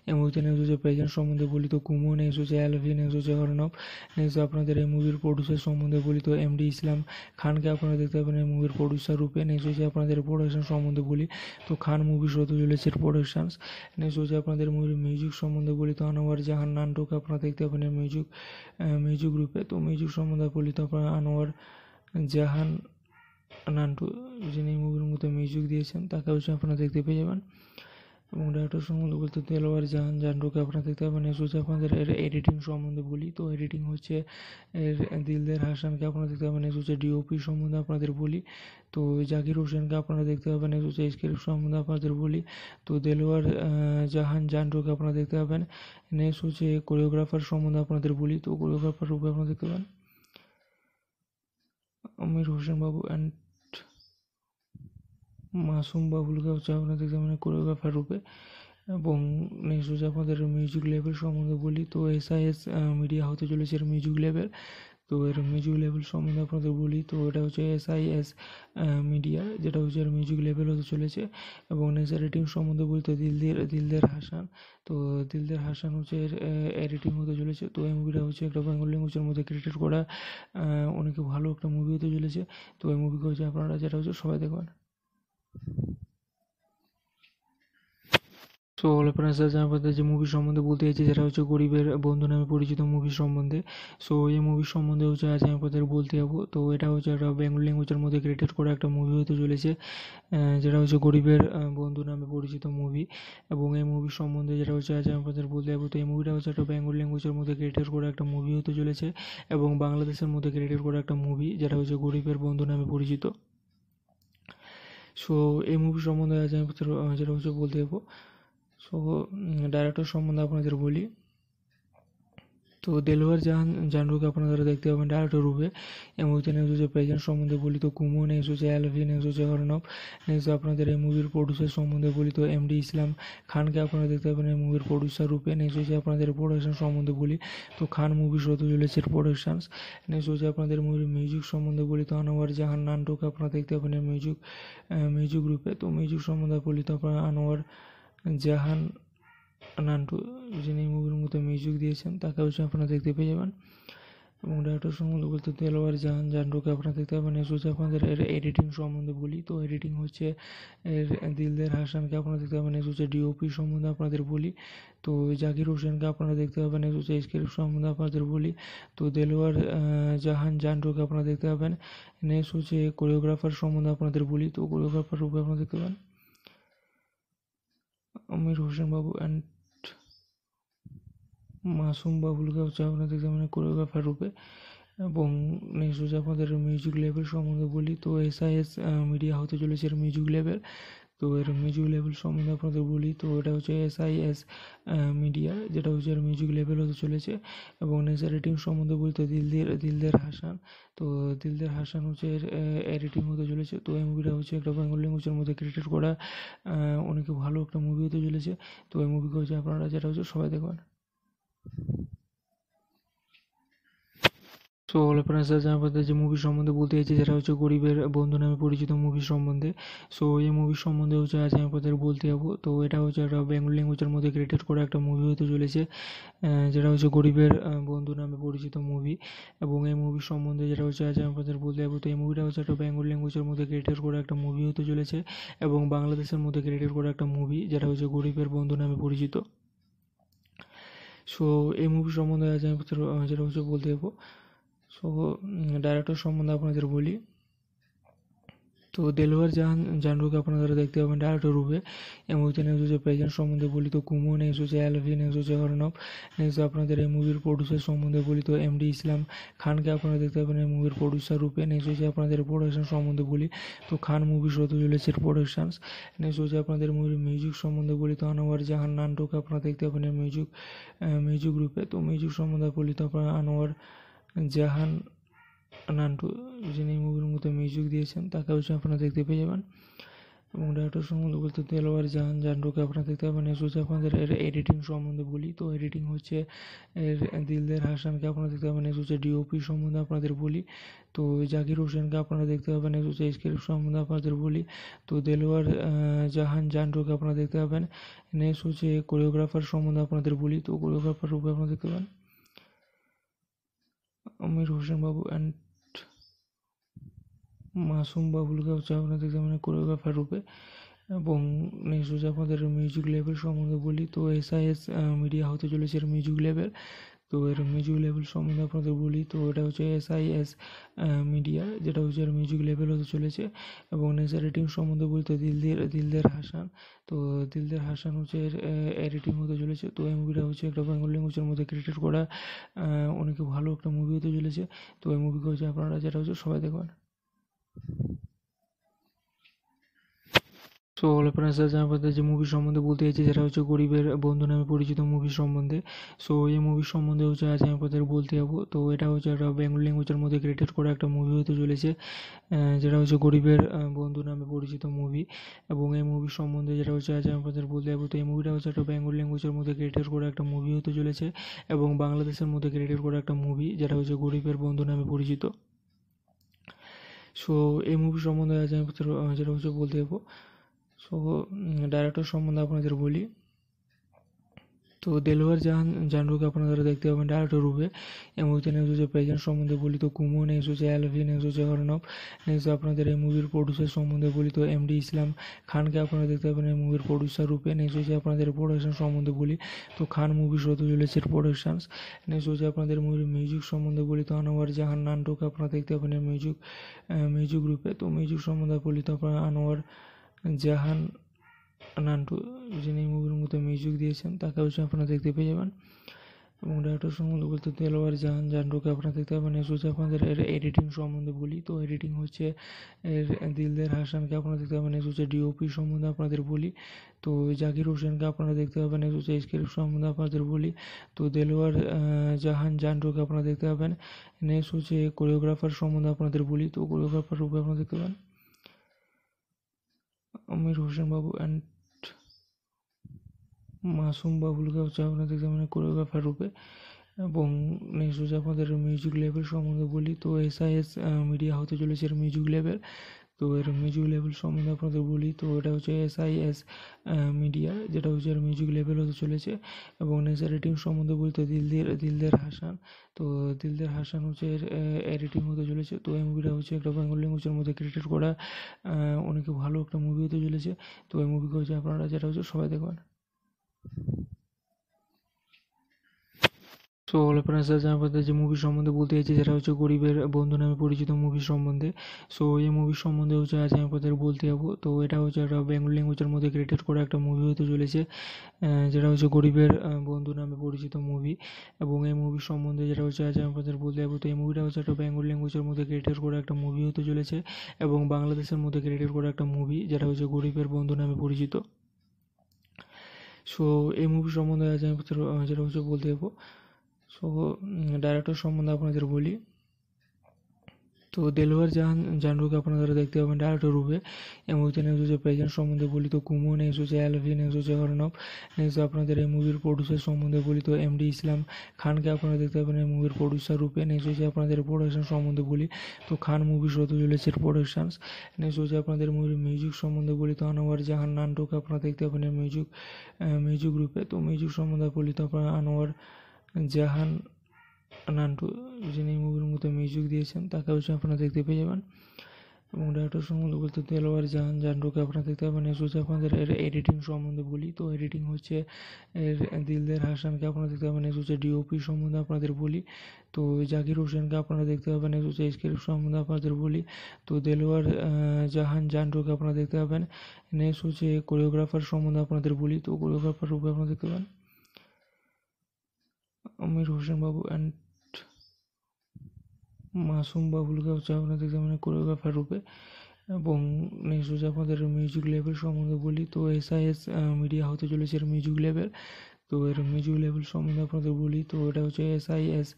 এই মুভিতে নেক্সট হচ্ছে প্রেজেন্ট সম্বন্ধে বলি তো কুমু নেক্সট হচ্ছে অ্যালভি নেক্সট হচ্ছে অর্ণব নেক্সট আপনাদের এই মুভির প্রডিউসার সম্বন্ধে বলি তো এম ডি ইসলাম খানকে আপনারা দেখতে পাবেন এই মুভির প্রডিউসার রূপে নেক্সট হচ্ছে আপনাদের প্রোডাকশন সম্বন্ধে বলি তো খান মুভি শত চলেছে প্রোডাকশানস নেক্সট হচ্ছে আপনাদের মুভির মিউজিক সম্বন্ধে বলি তো আনোয়ার জাহান নান্টুকে আপনারা দেখতে পাবেন মিউজিক মিউজিক রূপে তো মিউজিক সম্বন্ধে বলি তো আপনারা আনোয়ার জাহান নান্টু যিনি মুভির মধ্যে মিউজিক দিয়েছেন তাকে অবশ্যই আপনারা দেখতে পেয়ে যাবেন এবং ডাক্তার সম্বন্ধে বলতে তেলোয়ার জাহান জান্ডুকে আপনারা দেখতে পাবেন হচ্ছে আপনাদের এর এডিটিং সম্বন্ধে বলি তো এডিটিং হচ্ছে এর দিলদের হাসানকে আপনারা দেখতে পাবেন এস হচ্ছে ডিওপি সম্বন্ধে আপনাদের বলি তো জাকির হোসেনকে আপনারা দেখতে পাবেন এস হচ্ছে স্ক্রিপ্ট সম্বন্ধে আপনাদের বলি তো দেলোয়ার জাহান জান্ডুকে আপনারা দেখতে পাবেন নেক্সট হচ্ছে কোরিওগ্রাফার সম্বন্ধে আপনাদের বলি তো কোরিওগ্রাফার রূপে আপনারা দেখতে পাবেন আমির হোসেন বাবু অ্যান্ড মাসুম বাবুলকে হচ্ছে আপনাদের মানে কোরিওগ্রাফার রূপে এবং নেক্সট হচ্ছে আপনাদের মিউজিক লেভেল সম্বন্ধে বলি তো এস আই এস মিডিয়া হতে চলেছে মিউজিক লেভেল তো এর মিউজিক লেভেল সম্বন্ধে আপনাদের বলি তো এটা হচ্ছে এস আই এস মিডিয়া যেটা হচ্ছে এর মিউজিক লেভেল হতে চলেছে এবং নেচার রেটিং সম্বন্ধে বলতে দিলদের দিলদের হাসান তো দিলদের হাসান হচ্ছে এর এডিটিং হতে চলেছে তো এই মুভিটা হচ্ছে একটা বেঙ্গল ল্যাঙ্গুয়েজের মধ্যে ক্রিয়েটেড করা অনেক ভালো একটা মুভি হতে চলেছে তো এই মুভিকে হচ্ছে আপনারা যেটা হচ্ছে সবাই দেখবেন সো অল আপনারা জানাবেন যে মুভি সম্বন্ধে বলতে চাইছি যেটা হচ্ছে গরিবের বন্ধু নামে পরিচিত মুভি সম্বন্ধে সো এই মুভি সম্বন্ধে হচ্ছে আজ আমি আপনাদের বলতে যাবো তো এটা হচ্ছে একটা বেঙ্গল ল্যাঙ্গুয়েজের মধ্যে ক্রিয়েটেড করা একটা মুভি হতে চলেছে যেটা হচ্ছে গরিবের বন্ধু নামে পরিচিত মুভি এবং এই মুভি সম্বন্ধে যেটা হচ্ছে আজ আমি আপনাদের বলতে যাবো তো এই মুভিটা হচ্ছে একটা বেঙ্গল ল্যাঙ্গুয়েজের মধ্যে ক্রিয়েটেড করা একটা মুভি হতে চলেছে এবং বাংলাদেশের মধ্যে ক্রিয়েটেড করা একটা মুভি যেটা হচ্ছে গরিবের বন্ধু নামে পরিচিত সো এই মুভি সম্বন্ধে আজ আমি যেটা হচ্ছে বলতে যাবো সো ডাইরেক্টর সম্বন্ধে আপনাদের বলি তো দেলোয়ার জাহান জানরুকে আপনারা দেখতে পাবেন ডাইরেক্টর রূপে এই মুভিতে নেক্সট হচ্ছে প্রেজেন্ট সম্বন্ধে বলি তো কুমু নেক্সট হচ্ছে অ্যালভি নেক্সট হচ্ছে অর্ণব নেক্সট আপনাদের এই মুভির প্রডিউসার সম্বন্ধে বলি তো এম ডি ইসলাম খানকে আপনারা দেখতে পাবেন এই মুভির প্রডিউসার রূপে নেক্সট হচ্ছে আপনাদের প্রোডাকশন সম্বন্ধে বলি তো খান মুভি শত চলেছে প্রোডাকশানস নেক্সট হচ্ছে আপনাদের মুভির মিউজিক সম্বন্ধে বলি তো আনোয়ার জাহান নান্টুকে আপনারা দেখতে পাবেন মিউজিক মিউজিক রূপে তো মিউজিক সম্বন্ধে বলি তো আপনারা আনোয়ার জাহান নান্টু যিনি মুভির মতো মিউজিক দিয়েছেন তাকে অবশ্যই আপনারা দেখতে পেয়ে যাবেন এবং ডাক্তার সম্বন্ধে বলতে দেলোয়ার জাহান জান্ডুকে আপনারা দেখতে পাবেন এসব হচ্ছে আপনাদের এর এডিটিং সম্বন্ধে বলি তো এডিটিং হচ্ছে এর দিলদের হাসানকে আপনারা দেখতে পাবেন এসব হচ্ছে ডিওপি সম্বন্ধে আপনাদের বলি তো জাকির হোসেনকে আপনারা দেখতে পাবেন এসব হচ্ছে স্ক্রিপ্ট সম্বন্ধে আপনাদের বলি তো দেলোয়ার জাহান জান্ডুকে আপনারা দেখতে পাবেন নেক্সট হচ্ছে কোরিওগ্রাফার সম্বন্ধে আপনাদের বলি তো কোরিওগ্রাফার রূপে আপনারা দেখতে পাবেন আমির হোসেন বাবু অ্যান্ড মাসুম বাবুলকে হচ্ছে আপনাদের মানে কোরিওগ্রাফার রূপে এবং নেক্সট হচ্ছে আপনাদের মিউজিক লেভেল সম্বন্ধে বলি তো এস আই এস মিডিয়া হতে চলেছে মিউজিক লেভেল তো এর মিউজিক লেভেল সম্বন্ধে আপনাদের বলি তো এটা হচ্ছে এস আই এস মিডিয়া যেটা হচ্ছে এর মিউজিক লেভেল হতে চলেছে এবং এর রেটিং সম্বন্ধে বলতে দিলদের দিলদের হাসান তো দিলদের হাসান হচ্ছে এর রেটিং হতে চলেছে তো এই মুভিটা হচ্ছে একটা বেঙ্গল ল্যাঙ্গুয়েজের মধ্যে ক্রিয়েটেড করা অনেক ভালো একটা মুভি হতে চলেছে তো এই মুভিকে হচ্ছে আপনারা যেটা হচ্ছে সবাই দেখবেন সো অল আপনার সাথে আমাদের যে মুভি সম্বন্ধে বলতে চাইছি সেটা হচ্ছে গরিবের বন্ধু নামে পরিচিত মুভি সম্বন্ধে সো এই মুভি সম্বন্ধে হচ্ছে আজ আমি আপনাদের বলতে যাবো তো এটা হচ্ছে একটা বেঙ্গলি ল্যাঙ্গুয়েজের মধ্যে ক্রিয়েটেড করা একটা মুভি হতে চলেছে যেটা হচ্ছে গরিবের বন্ধু নামে পরিচিত মুভি এবং এই মুভি সম্বন্ধে যেটা হচ্ছে আজ আমি আপনাদের বলতে যাবো তো এই মুভিটা হচ্ছে একটা বেঙ্গলি ল্যাঙ্গুয়েজের মধ্যে ক্রিয়েটেড করা একটা মুভি হতে চলেছে এবং বাংলাদেশের মধ্যে ক্রিয়েটেড করা একটা মুভি যেটা হচ্ছে গরিবের বন্ধু নামে পরিচিত সো এই মুভি সম্বন্ধে আজ আমি যেটা হচ্ছে বলতে যাবো সো ডাইরেক্টর সম্বন্ধে আপনাদের বলি তো দেলোয়ার জাহান জানরুকে আপনারা দেখতে পাবেন ডাইরেক্টর রূপে এই মুভিতে নেক্সট হচ্ছে প্রেজেন্ট সম্বন্ধে বলি তো কুমু নেক্সট হচ্ছে অ্যালভি নেক্সট হচ্ছে অর্ণব নেক্সট আপনাদের এই মুভির প্রডিউসার সম্বন্ধে বলি তো এম ডি ইসলাম খানকে আপনারা দেখতে পাবেন এই মুভির প্রডিউসার রূপে নেক্সট হচ্ছে আপনাদের প্রোডাকশন সম্বন্ধে বলি তো খান মুভি হতে চলেছে প্রোডাকশানস নেক্সট হচ্ছে আপনাদের মুভির মিউজিক সম্বন্ধে বলি তো আনোয়ার জাহান নান্টুকে আপনারা দেখতে পাবেন মিউজিক মিউজিক রূপে তো মিউজিক সম্বন্ধে বলি তো আপনারা আনোয়ার জাহান নান্টু যিনি মুভির মতো মিউজিক দিয়েছেন তাকে অবশ্যই আপনারা দেখতে পেয়ে যাবেন এবং ডাক্তার সম্বন্ধে বলতে দেলোয়ার জাহান জান্ডুকে আপনারা দেখতে পাবেন এসব আপনাদের এর এডিটিং সম্বন্ধে বলি তো এডিটিং হচ্ছে এর দিলদের হাসানকে আপনারা দেখতে পাবেন এস হচ্ছে ডিওপি সম্বন্ধে আপনাদের বলি তো জাকির হোসেনকে আপনারা দেখতে পাবেন এস হচ্ছে স্ক্রিপ্ট সম্বন্ধে আপনাদের বলি তো দেলোয়ার জাহান জান্ডুকে আপনারা দেখতে পাবেন নেক্সট হচ্ছে কোরিওগ্রাফার সম্বন্ধে আপনাদের বলি তো কোরিওগ্রাফার রূপে আপনারা দেখতে পাবেন আমির হোসেন বাবু অ্যান্ড মাসুম বাবুলকে হচ্ছে আপনাদের মানে কোরিওগ্রাফার রূপে এবং নেক্সট হচ্ছে আপনাদের মিউজিক লেভেল সম্বন্ধে বলি তো এস আই এস মিডিয়া হতে চলেছে মিউজিক লেভেল তো এর মিউজিক লেভেল সম্বন্ধে আপনাদের বলি তো এটা হচ্ছে এস আই এস মিডিয়া যেটা হচ্ছে এর মিউজিক লেভেল হতে চলেছে এবং নেচার রেটিং সম্বন্ধে বলতে দিলদের দিলদের হাসান তো দিলদের হাসান হচ্ছে এর রেটিং হতে চলেছে তো এই মুভিটা হচ্ছে একটা বেঙ্গল ল্যাঙ্গুয়েজের মধ্যে ক্রিয়েটেড করা অনেক ভালো একটা মুভি হতে চলেছে তো এই মুভিকে হচ্ছে আপনারা যেটা হচ্ছে সবাই দেখবেন সো অল আপনারা জানাবেন যে মুভি সম্বন্ধে বলতে চাইছি যেটা হচ্ছে গরিবের বন্ধু নামে পরিচিত মুভি সম্বন্ধে সো এই মুভি সম্বন্ধে হচ্ছে আজ আমি আপনাদের বলতে যাবো তো এটা হচ্ছে একটা বেঙ্গল ল্যাঙ্গুয়েজের মধ্যে ক্রিয়েটেড করা একটা মুভি হতে চলেছে যেটা হচ্ছে গরিবের বন্ধু নামে পরিচিত মুভি এবং এই মুভি সম্বন্ধে যেটা হচ্ছে আজ আমি আপনাদের বলতে যাবো তো এই মুভিটা হচ্ছে একটা বেঙ্গল ল্যাঙ্গুয়েজের মধ্যে ক্রিয়েটেড করা একটা মুভি হতে চলেছে এবং বাংলাদেশের মধ্যে ক্রিয়েটেড করা একটা মুভি যেটা হচ্ছে গরিবের বন্ধু নামে পরিচিত সো এই মুভি সম্বন্ধে আজ আমি যেটা হচ্ছে বলতে যাবো সো ডাইরেক্টর সম্বন্ধে আপনাদের বলি তো দেলোয়ার জাহান জানরুকে আপনারা দেখতে পাবেন ডাইরেক্টর রূপে এই মুভিতে নেক্সট হচ্ছে প্রেজেন্ট সম্বন্ধে বলি তো কুমু নেক্সট হচ্ছে অ্যালভি নেক্সট হচ্ছে অর্ণব নেক্সট আপনাদের এই মুভির প্রডিউসার সম্বন্ধে বলি তো এম ডি ইসলাম খানকে আপনারা দেখতে পাবেন এই মুভির প্রডিউসার রূপে নেক্সট হচ্ছে আপনাদের প্রোডাকশন সম্বন্ধে বলি তো খান মুভি শত চলেছে প্রোডাকশানস নেক্সট হচ্ছে আপনাদের মুভির মিউজিক সম্বন্ধে বলি তো আনোয়ার জাহান নান্টুকে আপনারা দেখতে পাবেন এই মিউজিক মিউজিক রূপে তো মিউজিক সম্বন্ধে বলি তো আপনারা আনোয়ার জাহান নান্টু যিনি মুভির মধ্যে মিউজিক দিয়েছেন তাকে অবশ্যই আপনারা দেখতে পেয়ে যাবেন এবং ডাক্তার সম্বন্ধে বলতে তেলোয়ার জাহান জান্ডুকে আপনারা দেখতে পাবেন হচ্ছে আপনাদের এর এডিটিং সম্বন্ধে বলি তো এডিটিং হচ্ছে এর দিলদের হাসানকে আপনারা দেখতে পাবেন এস হচ্ছে ডিওপি সম্বন্ধে আপনাদের বলি তো জাকির হোসেনকে আপনারা দেখতে পাবেন এস হচ্ছে স্ক্রিপ্ট সম্বন্ধে আপনাদের বলি তো দেলোয়ার জাহান জান্ডুকে আপনারা দেখতে পাবেন নেক্সট হচ্ছে কোরিওগ্রাফার সম্বন্ধে আপনাদের বলি তো কোরিওগ্রাফার রূপে আপনারা দেখতে পাবেন আমির হোসেন বাবু অ্যান্ড মাসুম বাবুলকে হচ্ছে আপনাদের মানে কোরিওগ্রাফার রূপে এবং নেক্সট হচ্ছে আপনাদের মিউজিক লেভেল সম্বন্ধে বলি তো এস আই এস মিডিয়া হতে চলেছে মিউজিক লেভেল তো এর মিউজিক লেভেল সম্বন্ধে আপনাদের বলি তো এটা হচ্ছে এস আই এস মিডিয়া যেটা হচ্ছে এর মিউজিক লেভেল হতে চলেছে এবং এর রেটিং সম্বন্ধে বলতে দিলদের দিলদের হাসান তো দিলদের হাসান হচ্ছে এর এডিটিং হতে চলেছে তো এই মুভিটা হচ্ছে একটা বেঙ্গল ল্যাঙ্গুয়েজের মধ্যে ক্রিয়েটেড করা অনেক ভালো একটা মুভি হতে চলেছে তো এই মুভিকে হচ্ছে আপনারা যেটা হচ্ছে সবাই দেখবেন সো অল আপনারা জানাবেন যে মুভি সম্বন্ধে বলতে চাইছি যেটা হচ্ছে গরিবের বন্ধু নামে পরিচিত মুভি সম্বন্ধে সো এই মুভি সম্বন্ধে হচ্ছে আজ আমি আপনাদের বলতে যাবো তো এটা হচ্ছে একটা বেঙ্গল ল্যাঙ্গুয়েজের মধ্যে ক্রিয়েটেড করা একটা মুভি হতে চলেছে যেটা হচ্ছে গরিবের বন্ধু নামে পরিচিত মুভি এবং এই মুভি সম্বন্ধে যেটা হচ্ছে আজ আমি আপনাদের বলতে যাবো তো এই মুভিটা হচ্ছে একটা বেঙ্গল ল্যাঙ্গুয়েজের মধ্যে ক্রিয়েটেড করা একটা মুভি হতে চলেছে এবং বাংলাদেশের মধ্যে ক্রিয়েটেড করা একটা মুভি যেটা হচ্ছে গরিবের বন্ধু নামে পরিচিত সো এই মুভি সম্বন্ধে আজ আমি যেটা হচ্ছে বলতে যাবো সো ডাইরেক্টর সম্বন্ধে আপনাদের বলি তো দেলোয়ার জাহান জানরুকে আপনারা দেখতে পাবেন ডাইরেক্টর রূপে এই মুভিতে নেক্সট হচ্ছে প্রেজেন্ট সম্বন্ধে বলি তো কুমু নেক্সট হচ্ছে অ্যালভি নেক্সট হচ্ছে অর্ণব নেক্সট আপনাদের এই মুভির প্রডিউসার সম্বন্ধে বলি তো এম ডি ইসলাম খানকে আপনারা দেখতে পাবেন এই মুভির প্রডিউসার রূপে নেক্সট হচ্ছে আপনাদের প্রোডাকশন সম্বন্ধে বলি তো খান মুভি শত চলেছে প্রোডাকশানস নেক্সট হচ্ছে আপনাদের মুভির মিউজিক সম্বন্ধে বলি তো আনোয়ার জাহান নান্টুকে আপনারা দেখতে পাবেন মিউজিক মিউজিক রূপে তো মিউজিক সম্বন্ধে বলি তো আপনারা আনোয়ার জাহান নান্টু যিনি মুভির মতো মিউজিক দিয়েছেন তাকে অবশ্যই আপনারা দেখতে পেয়ে যাবেন এবং ডাক্তার সম্বন্ধে বলতে দেলওয়ার জাহান জান্ডুকে আপনারা দেখতে পাবেন হচ্ছে আপনাদের এর এডিটিং সম্বন্ধে বলি তো এডিটিং হচ্ছে এর দিলদের হাসানকে আপনারা দেখতে পাবেন এস হচ্ছে ডিওপি সম্বন্ধে আপনাদের বলি তো জাকির হোসেনকে আপনারা দেখতে পাবেন এস হচ্ছে স্ক্রিপ্ট সম্বন্ধে আপনাদের বলি তো দেলোয়ার জাহান জান্ডুকে আপনারা দেখতে পাবেন নেক্সট হচ্ছে কোরিওগ্রাফার সম্বন্ধে আপনাদের বলি তো কোরিওগ্রাফার রূপে আপনারা দেখতে পাবেন আমির হোসেন বাবু অ্যান্ড মাসুম বাবুলকে হচ্ছে আপনাদের মানে কোরিওগ্রাফার রূপে এবং নেক্সট হচ্ছে আপনাদের মিউজিক লেভেল সম্বন্ধে বলি তো এস আই এস মিডিয়া হতে চলেছে মিউজিক লেভেল তো এর মিউজিক লেভেল সম্বন্ধে আপনাদের বলি তো এটা হচ্ছে এস আই এস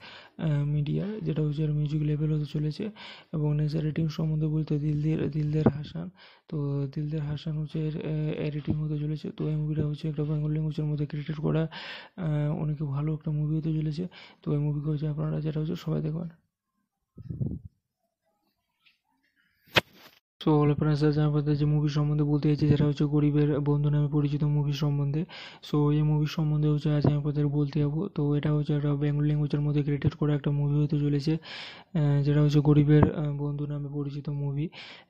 মিডিয়া যেটা হচ্ছে এর মিউজিক লেভেল হতে চলেছে এবং এর রেটিং সম্বন্ধে বলতে দিলদের দিলদের হাসান তো দিলদের হাসান হচ্ছে এর রেটিং হতে চলেছে তো এই মুভিটা হচ্ছে একটা বেঙ্গল ল্যাঙ্গুয়েজের মধ্যে ক্রিয়েটেড করা অনেক ভালো একটা মুভি হতে চলেছে তো এই মুভিকে হচ্ছে আপনারা যেটা হচ্ছে সবাই দেখবেন সো অল আপনার সাথে আমাদের যে মুভি সম্বন্ধে বলতে চাইছি সেটা হচ্ছে গরিবের বন্ধু নামে পরিচিত মুভি সম্বন্ধে সো এই মুভি সম্বন্ধে হচ্ছে আজ আমি আপনাদের বলতে যাবো তো এটা হচ্ছে একটা বেঙ্গলি ল্যাঙ্গুয়েজের মধ্যে ক্রিয়েটেড করা একটা মুভি হতে চলেছে যেটা হচ্ছে গরিবের বন্ধু নামে পরিচিত মুভি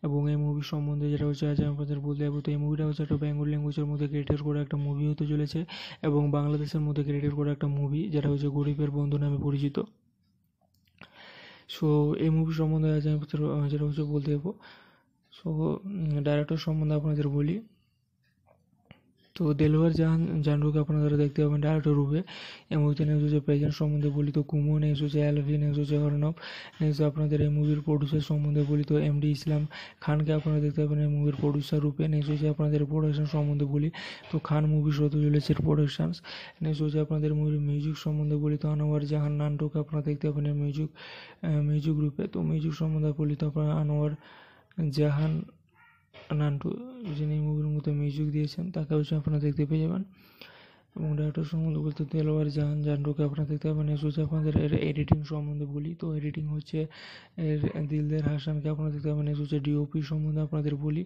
এবং এই মুভি সম্বন্ধে যেটা হচ্ছে আজ আমি আপনাদের বলতে যাবো তো এই মুভিটা হচ্ছে একটা বেঙ্গলি ল্যাঙ্গুয়েজের মধ্যে ক্রিয়েটেড করা একটা মুভি হতে চলেছে এবং বাংলাদেশের মধ্যে ক্রিয়েটেড করা একটা মুভি যেটা হচ্ছে গরিবের বন্ধু নামে পরিচিত সো এই মুভি সম্বন্ধে আজ আমি যেটা হচ্ছে বলতে যাবো সো ডাইরেক্টর সম্বন্ধে আপনাদের বলি তো দেলোয়ার জাহান জান্ডুকে আপনারা দেখতে পাবেন ডাইরেক্টর রূপে এই মুভিতে নেক্সট হচ্ছে প্রেজেন্ট সম্বন্ধে বলি তো কুমু নেক্সট হচ্ছে অ্যালভি নেক্সট হচ্ছে অর্ণব নেক্সট আপনাদের এই মুভির প্রডিউসার সম্বন্ধে বলি তো এম ডি ইসলাম খানকে আপনারা দেখতে পাবেন এই মুভির প্রডিউসার রূপে নেক্সট হচ্ছে আপনাদের প্রোডাকশন সম্বন্ধে বলি তো খান মুভি হতে চলেছে প্রোডাকশানস নেক্সট হচ্ছে আপনাদের মুভির মিউজিক সম্বন্ধে বলি তো আনোয়ার জাহান নান্টুকে আপনারা দেখতে পাবেন মিউজিক মিউজিক রূপে তো মিউজিক সম্বন্ধে বলি তো আপনারা আনোয়ার জাহান নান্টু যিনি মুভির মতো মিউজিক দিয়েছেন তাকে অবশ্যই আপনারা দেখতে পেয়ে যাবেন এবং ডাক্তার সম্বন্ধে বলতে দেলোয়ার জাহান জান্ডুকে আপনারা দেখতে পাবেন এসব আপনাদের এর এডিটিং সম্বন্ধে বলি তো এডিটিং হচ্ছে এর দিলদের হাসানকে আপনারা দেখতে পাবেন এসোসে ডিওপি সম্বন্ধে আপনাদের বলি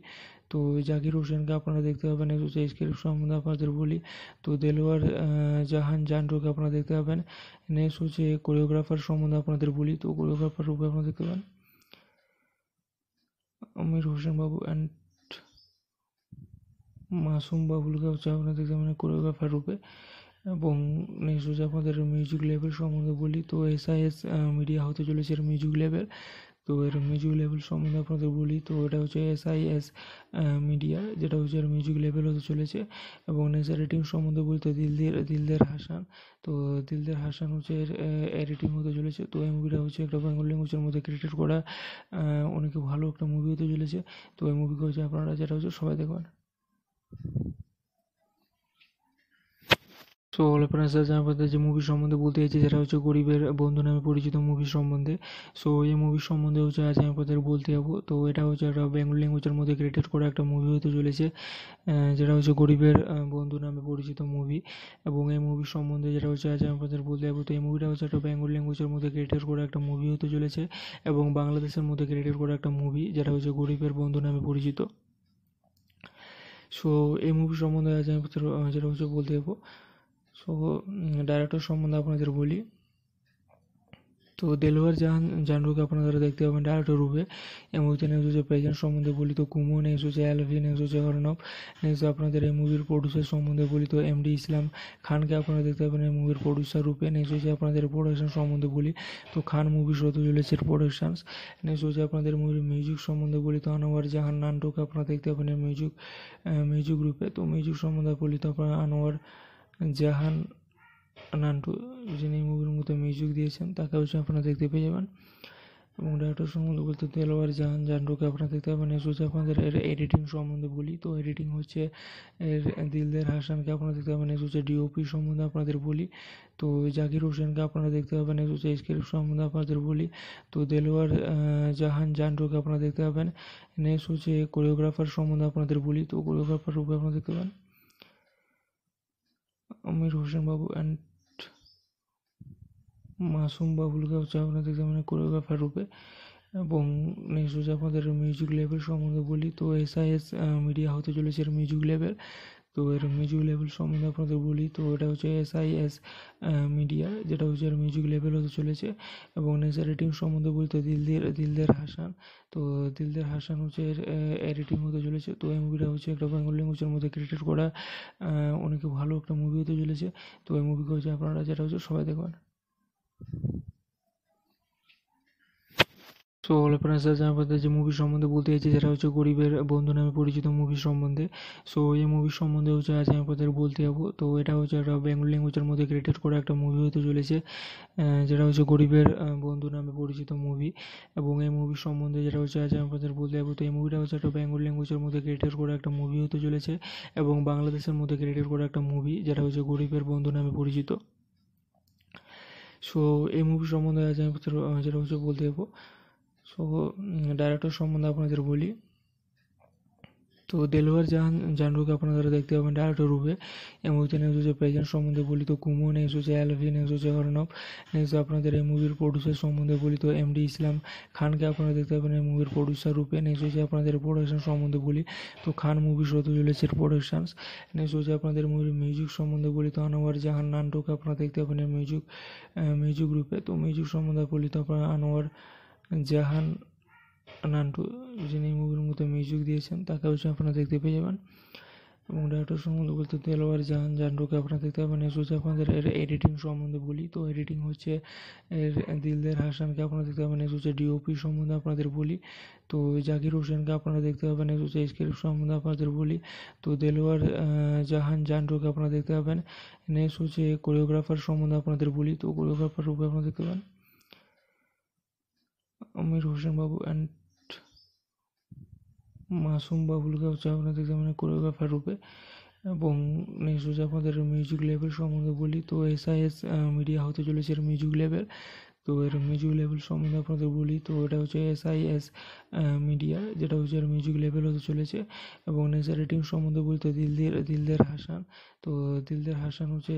তো জাকির হোসেনকে আপনারা দেখতে পাবেন হচ্ছে স্ক্রিপ্ট সম্বন্ধে আপনাদের বলি তো দেলোয়ার জাহান জান্ডুকে আপনারা দেখতে পাবেন নেক্সট হচ্ছে কোরিওগ্রাফার সম্বন্ধে আপনাদের বলি তো কোরিওগ্রাফার রূপে আপনারা দেখতে পাবেন আমির হোসেন বাবু অ্যান্ড মাসুম বাবুলকে হচ্ছে আপনাদের মানে কোরিওগ্রাফার রূপে এবং নেক্সট হচ্ছে আপনাদের মিউজিক লেভেল সম্বন্ধে বলি তো এস আই এস মিডিয়া হতে চলেছে মিউজিক লেভেল তো এর মিউজিক লেভেল সম্বন্ধে আপনাদের বলি তো এটা হচ্ছে এস আই এস মিডিয়া যেটা হচ্ছে এর মিউজিক লেভেল হতে চলেছে এবং নেচার রেটিং সম্বন্ধে বলতে দিলদের দিলদের হাসান তো দিলদের হাসান হচ্ছে এর রেটিং হতে চলেছে তো এই মুভিটা হচ্ছে একটা বেঙ্গল ল্যাঙ্গুয়েজের মধ্যে ক্রিয়েটেড করা অনেক ভালো একটা মুভি হতে চলেছে তো এই মুভিকে হচ্ছে আপনারা যেটা হচ্ছে সবাই দেখবেন সো অল আপনারা জানাবেন যে মুভি সম্বন্ধে বলতে চাইছি যেটা হচ্ছে গরিবের বন্ধু নামে পরিচিত মুভি সম্বন্ধে সো এই মুভি সম্বন্ধে হচ্ছে আজ আমি আপনাদের বলতে যাবো তো এটা হচ্ছে একটা বেঙ্গল ল্যাঙ্গুয়েজের মধ্যে ক্রিয়েটেড করা একটা মুভি হতে চলেছে যেটা হচ্ছে গরিবের বন্ধু নামে পরিচিত মুভি এবং এই মুভি সম্বন্ধে যেটা হচ্ছে আজ আমি আপনাদের বলতে যাবো তো এই মুভিটা হচ্ছে একটা বেঙ্গল ল্যাঙ্গুয়েজের মধ্যে ক্রিয়েটেড করা একটা মুভি হতে চলেছে এবং বাংলাদেশের মধ্যে ক্রিয়েটেড করা একটা মুভি যেটা হচ্ছে গরিবের বন্ধু নামে পরিচিত সো এই মুভি সম্বন্ধে আজ আমি যেটা হচ্ছে বলতে যাবো সো ডাইরেক্টর সম্বন্ধে আপনাদের বলি তো দেলোয়ার জাহান জানরুকে আপনারা দেখতে পাবেন ডাইরেক্টর রূপে এই মুভিতে নেক্সট হচ্ছে প্রেজেন্ট সম্বন্ধে বলি তো কুমু নেক্সট হচ্ছে অ্যালভি নেক্সট হচ্ছে অর্ণব নেক্সট আপনাদের এই মুভির প্রডিউসার সম্বন্ধে বলি তো এম ডি ইসলাম খানকে আপনারা দেখতে পাবেন এই মুভির প্রডিউসার রূপে নেক্সট হচ্ছে আপনাদের প্রোডাকশন সম্বন্ধে বলি তো খান মুভি শত চলেছে প্রোডাকশানস নেক্সট হচ্ছে আপনাদের মুভির মিউজিক সম্বন্ধে বলি তো আনোয়ার জাহান নান্টুকে আপনারা দেখতে পাবেন মিউজিক মিউজিক রূপে তো মিউজিক সম্বন্ধে বলি তো আপনারা আনোয়ার জাহান নান্টু যিনি মুভির মধ্যে মিউজিক দিয়েছেন তাকে অবশ্যই আপনারা দেখতে পেয়ে যাবেন এবং ডাক্তার সম্বন্ধে বলতে তেলোয়ার জাহান জান্ডুকে আপনারা দেখতে পাবেন হচ্ছে আপনাদের এর এডিটিং সম্বন্ধে বলি তো এডিটিং হচ্ছে এর দিলদের হাসানকে আপনারা দেখতে পাবেন এস হচ্ছে ডিওপি সম্বন্ধে আপনাদের বলি তো জাকির হোসেনকে আপনারা দেখতে পাবেন এস হচ্ছে স্ক্রিপ্ট সম্বন্ধে আপনাদের বলি তো দেলোয়ার জাহান জান্ডুকে আপনারা দেখতে পাবেন নেক্সট হচ্ছে কোরিওগ্রাফার সম্বন্ধে আপনাদের বলি তো কোরিওগ্রাফার রূপে আপনারা দেখতে পাবেন আমির হোসেন বাবু অ্যান্ড মাসুম বাবুলকে হচ্ছে আপনাদের এখানে কোরিওগ্রাফার রূপে এবং নেক্সট হচ্ছে আপনাদের মিউজিক লেভেল সম্বন্ধে বলি তো এস আই এস মিডিয়া হতে চলেছে মিউজিক লেভেল তো এর মিউজিক লেভেল সম্বন্ধে আপনাদের বলি তো এটা হচ্ছে এস আই এস মিডিয়া যেটা হচ্ছে এর মিউজিক লেভেল হতে চলেছে এবং এর রেটিং সম্বন্ধে বলতে দিলদের দিলদের হাসান তো দিলদের হাসান হচ্ছে এর এডিটিং হতে চলেছে তো এই মুভিটা হচ্ছে একটা বেঙ্গল ল্যাঙ্গুয়েজের মধ্যে ক্রিয়েটেড করা অনেক ভালো একটা মুভি হতে চলেছে তো এই মুভিকে হচ্ছে আপনারা যেটা হচ্ছে সবাই দেখবেন সো হলো আপনার সাথে আপনাদের যে মুভি সম্বন্ধে বলতে চাইছি যেটা হচ্ছে গরিবের বন্ধু নামে পরিচিত মুভি সম্বন্ধে সো এই মুভি সম্বন্ধে হচ্ছে আজ আমি আপনাদের বলতে যাবো তো এটা হচ্ছে একটা বেঙ্গল ল্যাঙ্গুয়েজের মধ্যে ক্রিয়েটেড করা একটা মুভি হতে চলেছে যেটা হচ্ছে গরিবের বন্ধু নামে পরিচিত মুভি এবং এই মুভি সম্বন্ধে যেটা হচ্ছে আজ আমি আপনাদের বলতে যাবো তো এই মুভিটা হচ্ছে একটা বেঙ্গল ল্যাঙ্গুয়েজের মধ্যে ক্রিয়েটেড করা একটা মুভি হতে চলেছে এবং বাংলাদেশের মধ্যে ক্রিয়েটেড করা একটা মুভি যেটা হচ্ছে গরিবের বন্ধু নামে পরিচিত সো এই মুভি সম্বন্ধে আজ আমি যেটা হচ্ছে বলতে যাবো সো ডাইরেক্টর সম্বন্ধে আপনাদের বলি তো দেলোয়ার জাহান জানরুকে আপনারা দেখতে পাবেন ডাইরেক্টর রূপে এই মুভিতে নেক্সট হচ্ছে প্রেজেন্ট সম্বন্ধে বলি তো কুমু নেক্সট হচ্ছে অ্যালভি নেক্সট হচ্ছে অর্ণব নেক্সট আপনাদের এই মুভির প্রডিউসার সম্বন্ধে বলি তো এম ডি ইসলাম খানকে আপনারা দেখতে পাবেন এই মুভির প্রডিউসার রূপে নেক্সট হচ্ছে আপনাদের প্রোডাকশন সম্বন্ধে বলি তো খান মুভি শোতে চলেছে প্রোডাকশানস নেক্সট হচ্ছে আপনাদের মুভির মিউজিক সম্বন্ধে বলি তো আনোয়ার জাহান নান্টুকে আপনারা দেখতে পাবেন মিউজিক মিউজিক রূপে তো মিউজিক সম্বন্ধে বলি তো আপনারা আনোয়ার জাহান নান্টু যিনি মুভির মতো মিউজিক দিয়েছেন তাকে অবশ্যই আপনারা দেখতে পেয়ে যাবেন এবং ডাক্তার সম্বন্ধে বলতে দেলওয়ার জাহান জান্ডুকে আপনারা দেখতে পাবেন হচ্ছে আপনাদের এর এডিটিং সম্বন্ধে বলি তো এডিটিং হচ্ছে এর দিলদের হাসানকে আপনারা দেখতে পাবেন এস হচ্ছে ডিওপি সম্বন্ধে আপনাদের বলি তো জাকির হোসেনকে আপনারা দেখতে পাবেন এস হচ্ছে স্ক্রিপ্ট সম্বন্ধে আপনাদের বলি তো দেলোয়ার জাহান জান্ডুকে আপনারা দেখতে পাবেন নেক্সট হচ্ছে কোরিওগ্রাফার সম্বন্ধে আপনাদের বলি তো কোরিওগ্রাফার রূপে আপনারা দেখতে পাবেন আমির হোসেন বাবু অ্যান্ড মাসুম বাবুলকে হচ্ছে আপনাদের মানে কোরিওগ্রাফার রূপে এবং নেক্সট হচ্ছে আপনাদের মিউজিক লেভেল সম্বন্ধে বলি তো এস আই এস মিডিয়া হতে চলেছে মিউজিক লেভেল তো এর মিউজিক লেভেল সম্বন্ধে আপনাদের বলি তো এটা হচ্ছে এস আই এস মিডিয়া যেটা হচ্ছে এর মিউজিক লেভেল হতে চলেছে এবং এর রেটিং সম্বন্ধে বলতে দিলদের দিলদের হাসান তো দিলদের হাসান হচ্ছে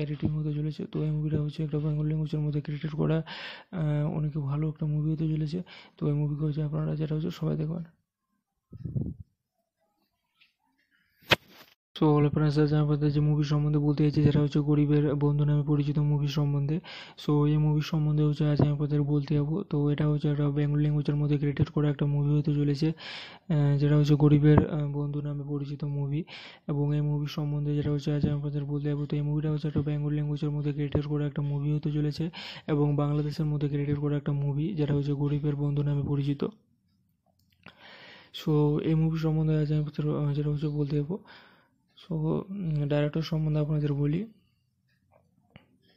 এর রেটিং হতে চলেছে তো এই মুভিটা হচ্ছে একটা বেঙ্গল ল্যাঙ্গুয়েজের মধ্যে ক্রিয়েটেড করা অনেক ভালো একটা মুভি হতে চলেছে তো এই মুভিটা হচ্ছে আপনারা যেটা হচ্ছে সবাই দেখবেন সো অল আপনারা আপনাদের যে মুভি সম্বন্ধে বলতে চাইছি যেটা হচ্ছে গরিবের বন্ধু নামে পরিচিত মুভি সম্বন্ধে সো এই মুভি সম্বন্ধে হচ্ছে আজ আমি আপনাদের বলতে যাবো তো এটা হচ্ছে একটা বেঙ্গল ল্যাঙ্গুয়েজের মধ্যে ক্রিয়েটেড করা একটা মুভি হতে চলেছে যেটা হচ্ছে গরিবের বন্ধু নামে পরিচিত মুভি এবং এই মুভি সম্বন্ধে যেটা হচ্ছে আজ আমি আপনাদের বলতে যাবো তো এই মুভিটা হচ্ছে একটা বেঙ্গল ল্যাঙ্গুয়েজের মধ্যে ক্রিয়েটেড করা একটা মুভি হতে চলেছে এবং বাংলাদেশের মধ্যে ক্রিয়েটেড করা একটা মুভি যেটা হচ্ছে গরিবের বন্ধু নামে পরিচিত সো এই মুভি সম্বন্ধে আজ আমি আপনাদের যেটা হচ্ছে বলতে যাবো তো ডাইরেক্টর সম্বন্ধে আপনাদের বলি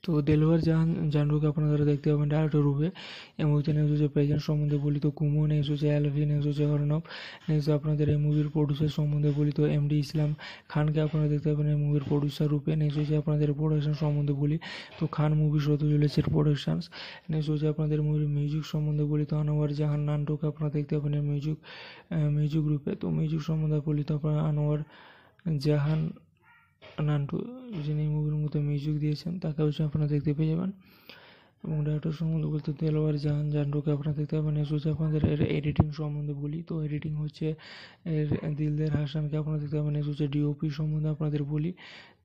তো দেলোয়ার জাহান জানরুকে আপনারা দেখতে পাবেন ডাইরেক্টর রূপে এই মুভিতে নেক্সট হচ্ছে প্রেজেন্ট সম্বন্ধে বলি তো কুমু নেক্সট হচ্ছে অ্যালভি নেক্সট হচ্ছে অর্ণব নেক্সট আপনাদের এই মুভির প্রডিউসার সম্বন্ধে বলি তো এম ডি ইসলাম খানকে আপনারা দেখতে পাবেন এই মুভির প্রডিউসার রূপে নেক্সট হচ্ছে আপনাদের প্রোডাকশন সম্বন্ধে বলি তো খান মুভি হতে চলেছে প্রোডাকশানস নেক্সট হচ্ছে আপনাদের মুভির মিউজিক সম্বন্ধে বলি তো আনোয়ার জাহান নান্টুকে আপনারা দেখতে পাবেন মিউজিক মিউজিক রূপে তো মিউজিক সম্বন্ধে বলি তো আপনারা আনোয়ার জাহান নান্টু যিনি মুভির মতো মিউজিক দিয়েছেন তাকে অবশ্যই আপনারা দেখতে পেয়ে যাবেন এবং ডাক্তার সম্বন্ধে বলতে দেলোয়ার জাহান জান্ডুকে আপনারা দেখতে পাবেন এসব আপনাদের এর এডিটিং সম্বন্ধে বলি তো এডিটিং হচ্ছে এর দিলদের হাসানকে আপনারা দেখতে পাবেন এস হচ্ছে ডিওপি সম্বন্ধে আপনাদের বলি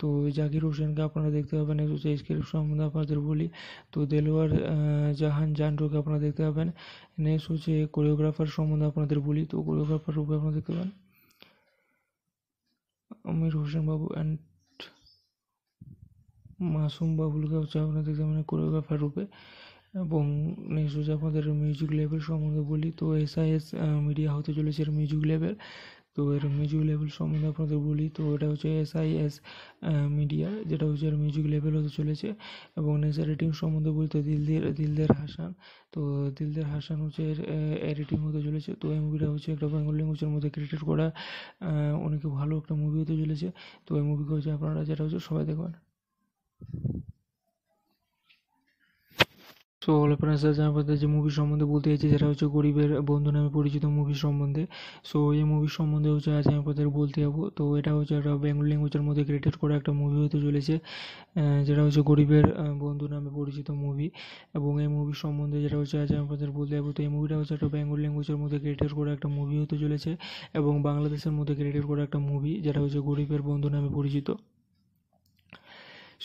তো জাকির হোসেনকে আপনারা দেখতে পাবেন এস হচ্ছে স্ক্রিপ্ট সম্বন্ধে আপনাদের বলি তো দেলোয়ার জাহান জান্ডুকে আপনারা দেখতে পাবেন নেক্সট হচ্ছে কোরিওগ্রাফার সম্বন্ধে আপনাদের বলি তো কোরিওগ্রাফার রূপে আপনারা দেখতে পাবেন আমির হোসেন বাবু অ্যান্ড মাসুম বাবুলকে হচ্ছে আপনাদের মানে কোরিওগ্রাফার রূপে এবং নেক্সট হচ্ছে আপনাদের মিউজিক লেভেল সম্বন্ধে বলি তো এস আই এস মিডিয়া হতে চলেছে মিউজিক লেভেল তো এর মিউজিক লেভেল সম্বন্ধে আপনাদের বলি তো এটা হচ্ছে এস আই এস মিডিয়া যেটা হচ্ছে এর মিউজিক লেভেল হতে চলেছে এবং নেচার রেটিং সম্বন্ধে বলি তো দিলদের দিলদের হাসান তো দিলদের হাসান হচ্ছে এর রেটিং হতে চলেছে তো এই মুভিটা হচ্ছে একটা বেঙ্গল ল্যাঙ্গুয়েজের মধ্যে ক্রিয়েটেড করা অনেক ভালো একটা মুভি হতে চলেছে তো এই মুভিকে হচ্ছে আপনারা যেটা হচ্ছে সবাই দেখবেন সো হল আপনারা জানাবেন যে মুভি সম্বন্ধে বলতে চাইছি যেটা হচ্ছে গরিবের বন্ধু নামে পরিচিত মুভি সম্বন্ধে সো এই মুভি সম্বন্ধে হচ্ছে আজ আমি আপনাদের বলতে যাবো তো এটা হচ্ছে একটা বেঙ্গল ল্যাঙ্গুয়েজের মধ্যে ক্রিয়েটেড করা একটা মুভি হতে চলেছে যেটা হচ্ছে গরিবের বন্ধু নামে পরিচিত মুভি এবং এই মুভি সম্বন্ধে যেটা হচ্ছে আজ আমি আপনাদের বলতে যাবো তো এই মুভিটা হচ্ছে একটা বেঙ্গল ল্যাঙ্গুয়েজের মধ্যে ক্রিয়েটেড করা একটা মুভি হতে চলেছে এবং বাংলাদেশের মধ্যে ক্রিয়েটেড করা একটা মুভি যেটা হচ্ছে গরিবের বন্ধু নামে পরিচিত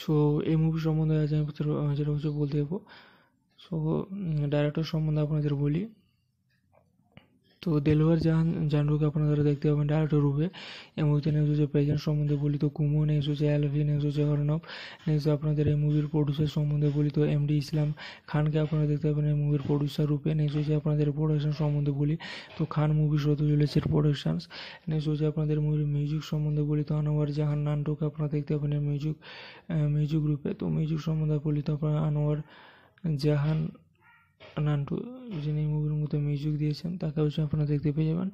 সো এই মুভি সম্বন্ধে আজ আমি যেটা হচ্ছে বলতে যাবো সো ডাইরেক্টর সম্বন্ধে আপনাদের বলি তো দেলোয়ার জাহান জানরুকে আপনারা দেখতে পাবেন ডাইরেক্টর রূপে এই মুভিতে নেক্সট হচ্ছে প্রেজেন্ট সম্বন্ধে বলি তো কুমু নেক্সট হচ্ছে অ্যালভি নেক্সট হচ্ছে অর্ণব নেক্সট আপনাদের এই মুভির প্রডিউসার সম্বন্ধে বলি তো এম ডি ইসলাম খানকে আপনারা দেখতে পাবেন এই মুভির প্রডিউসার রূপে নেক্সট হচ্ছে আপনাদের প্রোডাকশন সম্বন্ধে বলি তো খান মুভি শত চলেছে প্রোডাকশানস নেক্সট হচ্ছে আপনাদের মুভির মিউজিক সম্বন্ধে বলি তো আনোয়ার জাহান নান্টুকে আপনারা দেখতে পাবেন মিউজিক মিউজিক রূপে তো মিউজিক সম্বন্ধে বলি তো আপনারা আনোয়ার জাহান নান্টু যিনি মুভির মধ্যে মিউজিক দিয়েছেন তাকে অবশ্যই আপনারা দেখতে পেয়ে যাবেন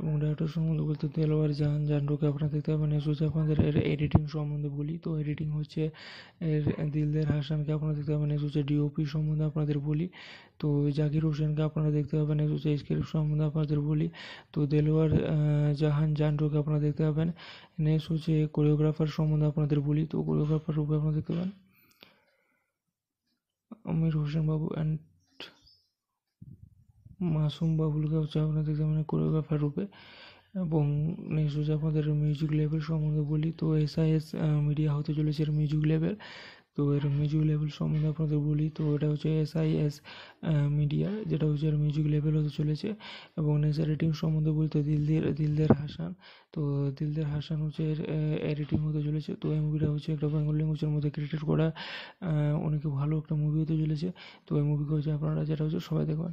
এবং ডাক্তার সম্বন্ধে বলতে তেলোয়ার জাহান জান্ডুকে আপনারা দেখতে পাবেন হচ্ছে আপনাদের এর এডিটিং সম্বন্ধে বলি তো এডিটিং হচ্ছে এর দিলদের হাসানকে আপনারা দেখতে পাবেন এস হচ্ছে ডিওপি সম্বন্ধে আপনাদের বলি তো জাকির হোসেনকে আপনারা দেখতে পাবেন এস হচ্ছে স্ক্রিপ্ট সম্বন্ধে আপনাদের বলি তো দেলোয়ার জাহান জান্ডুকে আপনারা দেখতে পাবেন নেক্সট হচ্ছে কোরিওগ্রাফার সম্বন্ধে আপনাদের বলি তো কোরিওগ্রাফার রূপে আপনারা দেখতে পাবেন আমির হোসেন বাবু অ্যান্ড মাসুম বাবুলকে হচ্ছে আপনাদের এখানে কোরিওগ্রাফার রূপে এবং নেক্সট হচ্ছে আপনাদের মিউজিক লেভেল সম্বন্ধে বলি তো এস আই এস মিডিয়া হতে চলেছে মিউজিক লেভেল তো এর মিউজিক লেভেল সম্বন্ধে আপনাদের বলি তো এটা হচ্ছে এস আই এস মিডিয়া যেটা হচ্ছে এর মিউজিক লেভেল হতে চলেছে এবং এর রেটিং সম্বন্ধে বলতে দিলদের দিলদের হাসান তো দিলদের হাসান হচ্ছে এর রেটিং হতে চলেছে তো এই মুভিটা হচ্ছে একটা বেঙ্গল ল্যাঙ্গুয়েজের মধ্যে ক্রিয়েটেড করা অনেক ভালো একটা মুভি হতে চলেছে তো এই মুভিকে হচ্ছে আপনারা যেটা হচ্ছে সবাই দেখবেন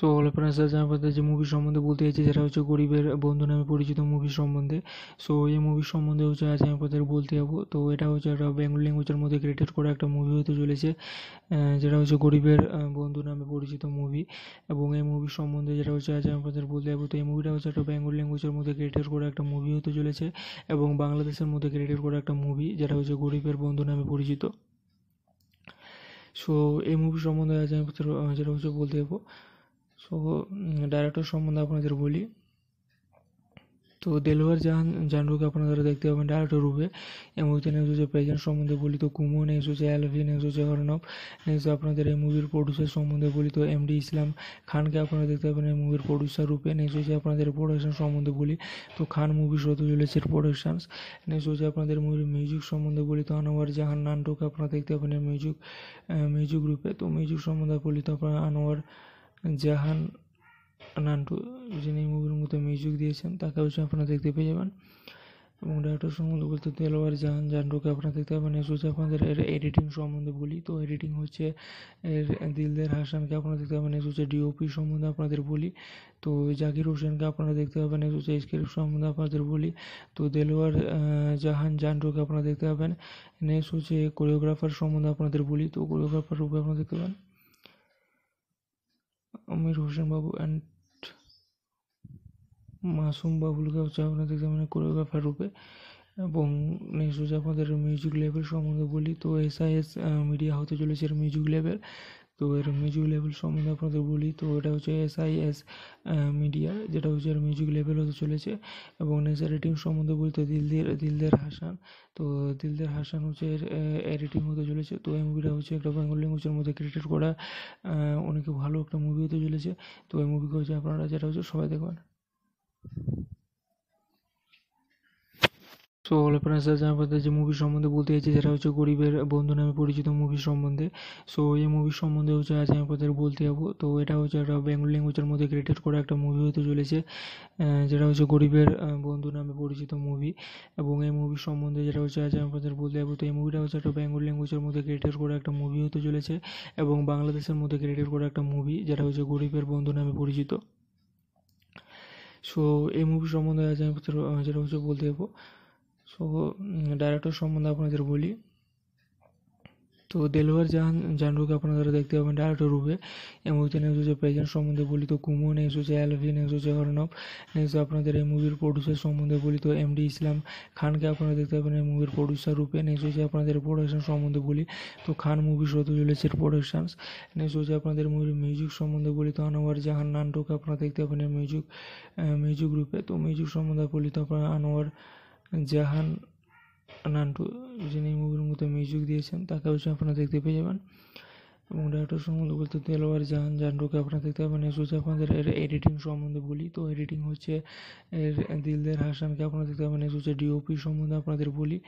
সো হলো আপনারা স্যার আপনাদের যে মুভি সম্বন্ধে বলতে চাইছি যেটা হচ্ছে গরিবের বন্ধু নামে পরিচিত মুভি সম্বন্ধে সো এই মুভি সম্বন্ধে হচ্ছে আজ আমি আপনাদের বলতে যাবো তো এটা হচ্ছে একটা বেঙ্গল ল্যাঙ্গুয়েজের মধ্যে ক্রিয়েটেড করা একটা মুভি হতে চলেছে যেটা হচ্ছে গরিবের বন্ধু নামে পরিচিত মুভি এবং এই মুভি সম্বন্ধে যেটা হচ্ছে আজ আমি আপনাদের বলতে যাবো তো এই মুভিটা হচ্ছে একটা বেঙ্গল ল্যাঙ্গুয়েজের মধ্যে ক্রিয়েটেড করা একটা মুভি হতে চলেছে এবং বাংলাদেশের মধ্যে ক্রিয়েটেড করা একটা মুভি যেটা হচ্ছে গরিবের বন্ধু নামে পরিচিত সো এই মুভি সম্বন্ধে আজ আমি যেটা হচ্ছে বলতে যাবো সো ডাইরেক্টর সম্বন্ধে আপনাদের বলি তো দেলোয়ার জাহান জানরুকে আপনারা দেখতে পাবেন ডাইরেক্টর রূপে এই মুভিতে নেক্সট হচ্ছে প্রেজেন্ট সম্বন্ধে বলি তো কুমু নেক্সট হচ্ছে অ্যালভি নেক্সট হচ্ছে অর্ণব নেক্সট আপনাদের এই মুভির প্রডিউসার সম্বন্ধে বলি তো এম ডি ইসলাম খানকে আপনারা দেখতে পাবেন এই মুভির প্রডিউসার রূপে নেক্সট হচ্ছে আপনাদের প্রোডাকশন সম্বন্ধে বলি তো খান মুভি শোতে চলেছে প্রোডাকশানস নেক্সট হচ্ছে আপনাদের মুভির মিউজিক সম্বন্ধে বলি তো আনোয়ার জাহান নান্টুকে আপনারা দেখতে পাবেন মিউজিক মিউজিক রূপে তো মিউজিক সম্বন্ধে বলি তো আপনারা আনোয়ার জাহান নান্টু যিনি মুভির মতো মিউজিক দিয়েছেন তাকে অবশ্যই আপনারা দেখতে পেয়ে যাবেন এবং ডাক্তার সম্বন্ধে বলতে দেলওয়ার জাহান জান্ডুকে আপনারা দেখতে পাবেন হচ্ছে আপনাদের এর এডিটিং সম্বন্ধে বলি তো এডিটিং হচ্ছে এর দিলদের হাসানকে আপনারা দেখতে পাবেন এস হচ্ছে ডিওপি সম্বন্ধে আপনাদের বলি তো জাকির হোসেনকে আপনারা দেখতে পাবেন এস হচ্ছে স্ক্রিপ্ট সম্বন্ধে আপনাদের বলি তো দেলোয়ার জাহান জান্ডুকে আপনারা দেখতে পাবেন নেক্সট হচ্ছে কোরিওগ্রাফার সম্বন্ধে আপনাদের বলি তো কোরিওগ্রাফার রূপে আপনারা দেখতে পাবেন আমির হোসেন বাবু অ্যান্ড মাসুম বাবুলকে হচ্ছে আপনাদের মানে কোরিওগ্রাফার রূপে এবং নেক্সট হচ্ছে আপনাদের মিউজিক লেভেল সম্বন্ধে বলি তো এস আই এস মিডিয়া হতে চলেছে মিউজিক লেভেল তো এর মিউজিক লেভেল সম্বন্ধে আপনাদের বলি তো এটা হচ্ছে এস আই এস মিডিয়া যেটা হচ্ছে এর মিউজিক লেভেল হতে চলেছে এবং এর রেটিং সম্বন্ধে বলতে দিলদের দিলদের হাসান তো দিলদের হাসান হচ্ছে এর রেটিং হতে চলেছে তো এই মুভিটা হচ্ছে একটা বেঙ্গল ল্যাঙ্গুয়েজের মধ্যে ক্রিয়েটেড করা অনেক ভালো একটা মুভি হতে চলেছে তো এই মুভিকে হচ্ছে আপনারা যেটা হচ্ছে সবাই দেখবেন সো অল আপনারা জানাবেন যে মুভি সম্বন্ধে বলতে চাইছি যেটা হচ্ছে গরিবের বন্ধু নামে পরিচিত মুভি সম্বন্ধে সো এই মুভি সম্বন্ধে হচ্ছে আজ আমি আপনাদের বলতে যাবো তো এটা হচ্ছে একটা বেঙ্গল ল্যাঙ্গুয়েজের মধ্যে ক্রিয়েটেড করা একটা মুভি হতে চলেছে যেটা হচ্ছে গরিবের বন্ধু নামে পরিচিত মুভি এবং এই মুভি সম্বন্ধে যেটা হচ্ছে আজ আমি আপনাদের বলতে যাবো তো এই মুভিটা হচ্ছে একটা বেঙ্গল ল্যাঙ্গুয়েজের মধ্যে ক্রিয়েটেড করা একটা মুভি হতে চলেছে এবং বাংলাদেশের মধ্যে ক্রিয়েটেড করা একটা মুভি যেটা হচ্ছে গরিবের বন্ধু নামে পরিচিত সো এই মুভি সম্বন্ধে আজ আমি যেটা হচ্ছে বলতে যাবো সো ডাইরেক্টর সম্বন্ধে আপনাদের বলি তো দেলোয়ার জাহান জানরুকে আপনারা দেখতে পাবেন ডাইরেক্টর রূপে এই মুভিতে নেক্সট হচ্ছে প্রেজেন্ট সম্বন্ধে বলি তো কুমু নেক্সট হচ্ছে অ্যালভি নেক্সট হচ্ছে অর্ণব নেক্সট আপনাদের এই মুভির প্রডিউসার সম্বন্ধে বলি তো এমডি ইসলাম খানকে আপনারা দেখতে পাবেন এই মুভির প্রডিউসার রূপে নেক্সট হচ্ছে আপনাদের প্রোডাকশন সম্বন্ধে বলি তো খান মুভি শত চলেছে প্রোডাকশনস নেক্সট হচ্ছে আপনাদের মুভির মিউজিক সম্বন্ধে বলি তো আনোয়ার জাহান নান্টুকে আপনারা দেখতে পাবেন মিউজিক মিউজিক রূপে তো মিউজিক সম্বন্ধে বলি তো আপনারা আনোয়ার জাহান নান্টু যিনি মুভির মধ্যে মিউজিক দিয়েছেন তাকে অবশ্যই আপনারা দেখতে পেয়ে যাবেন এবং ডাক্তার সম্বন্ধে বলতে দেলোয়ার জাহান জান্ডুকে আপনারা দেখতে পাবেন এসব আপনাদের এর এডিটিং সম্বন্ধে বলি তো এডিটিং হচ্ছে এর দিলদের হাসানকে আপনারা দেখতে পাবেন এসব ডিওপি সম্বন্ধে আপনাদের বলি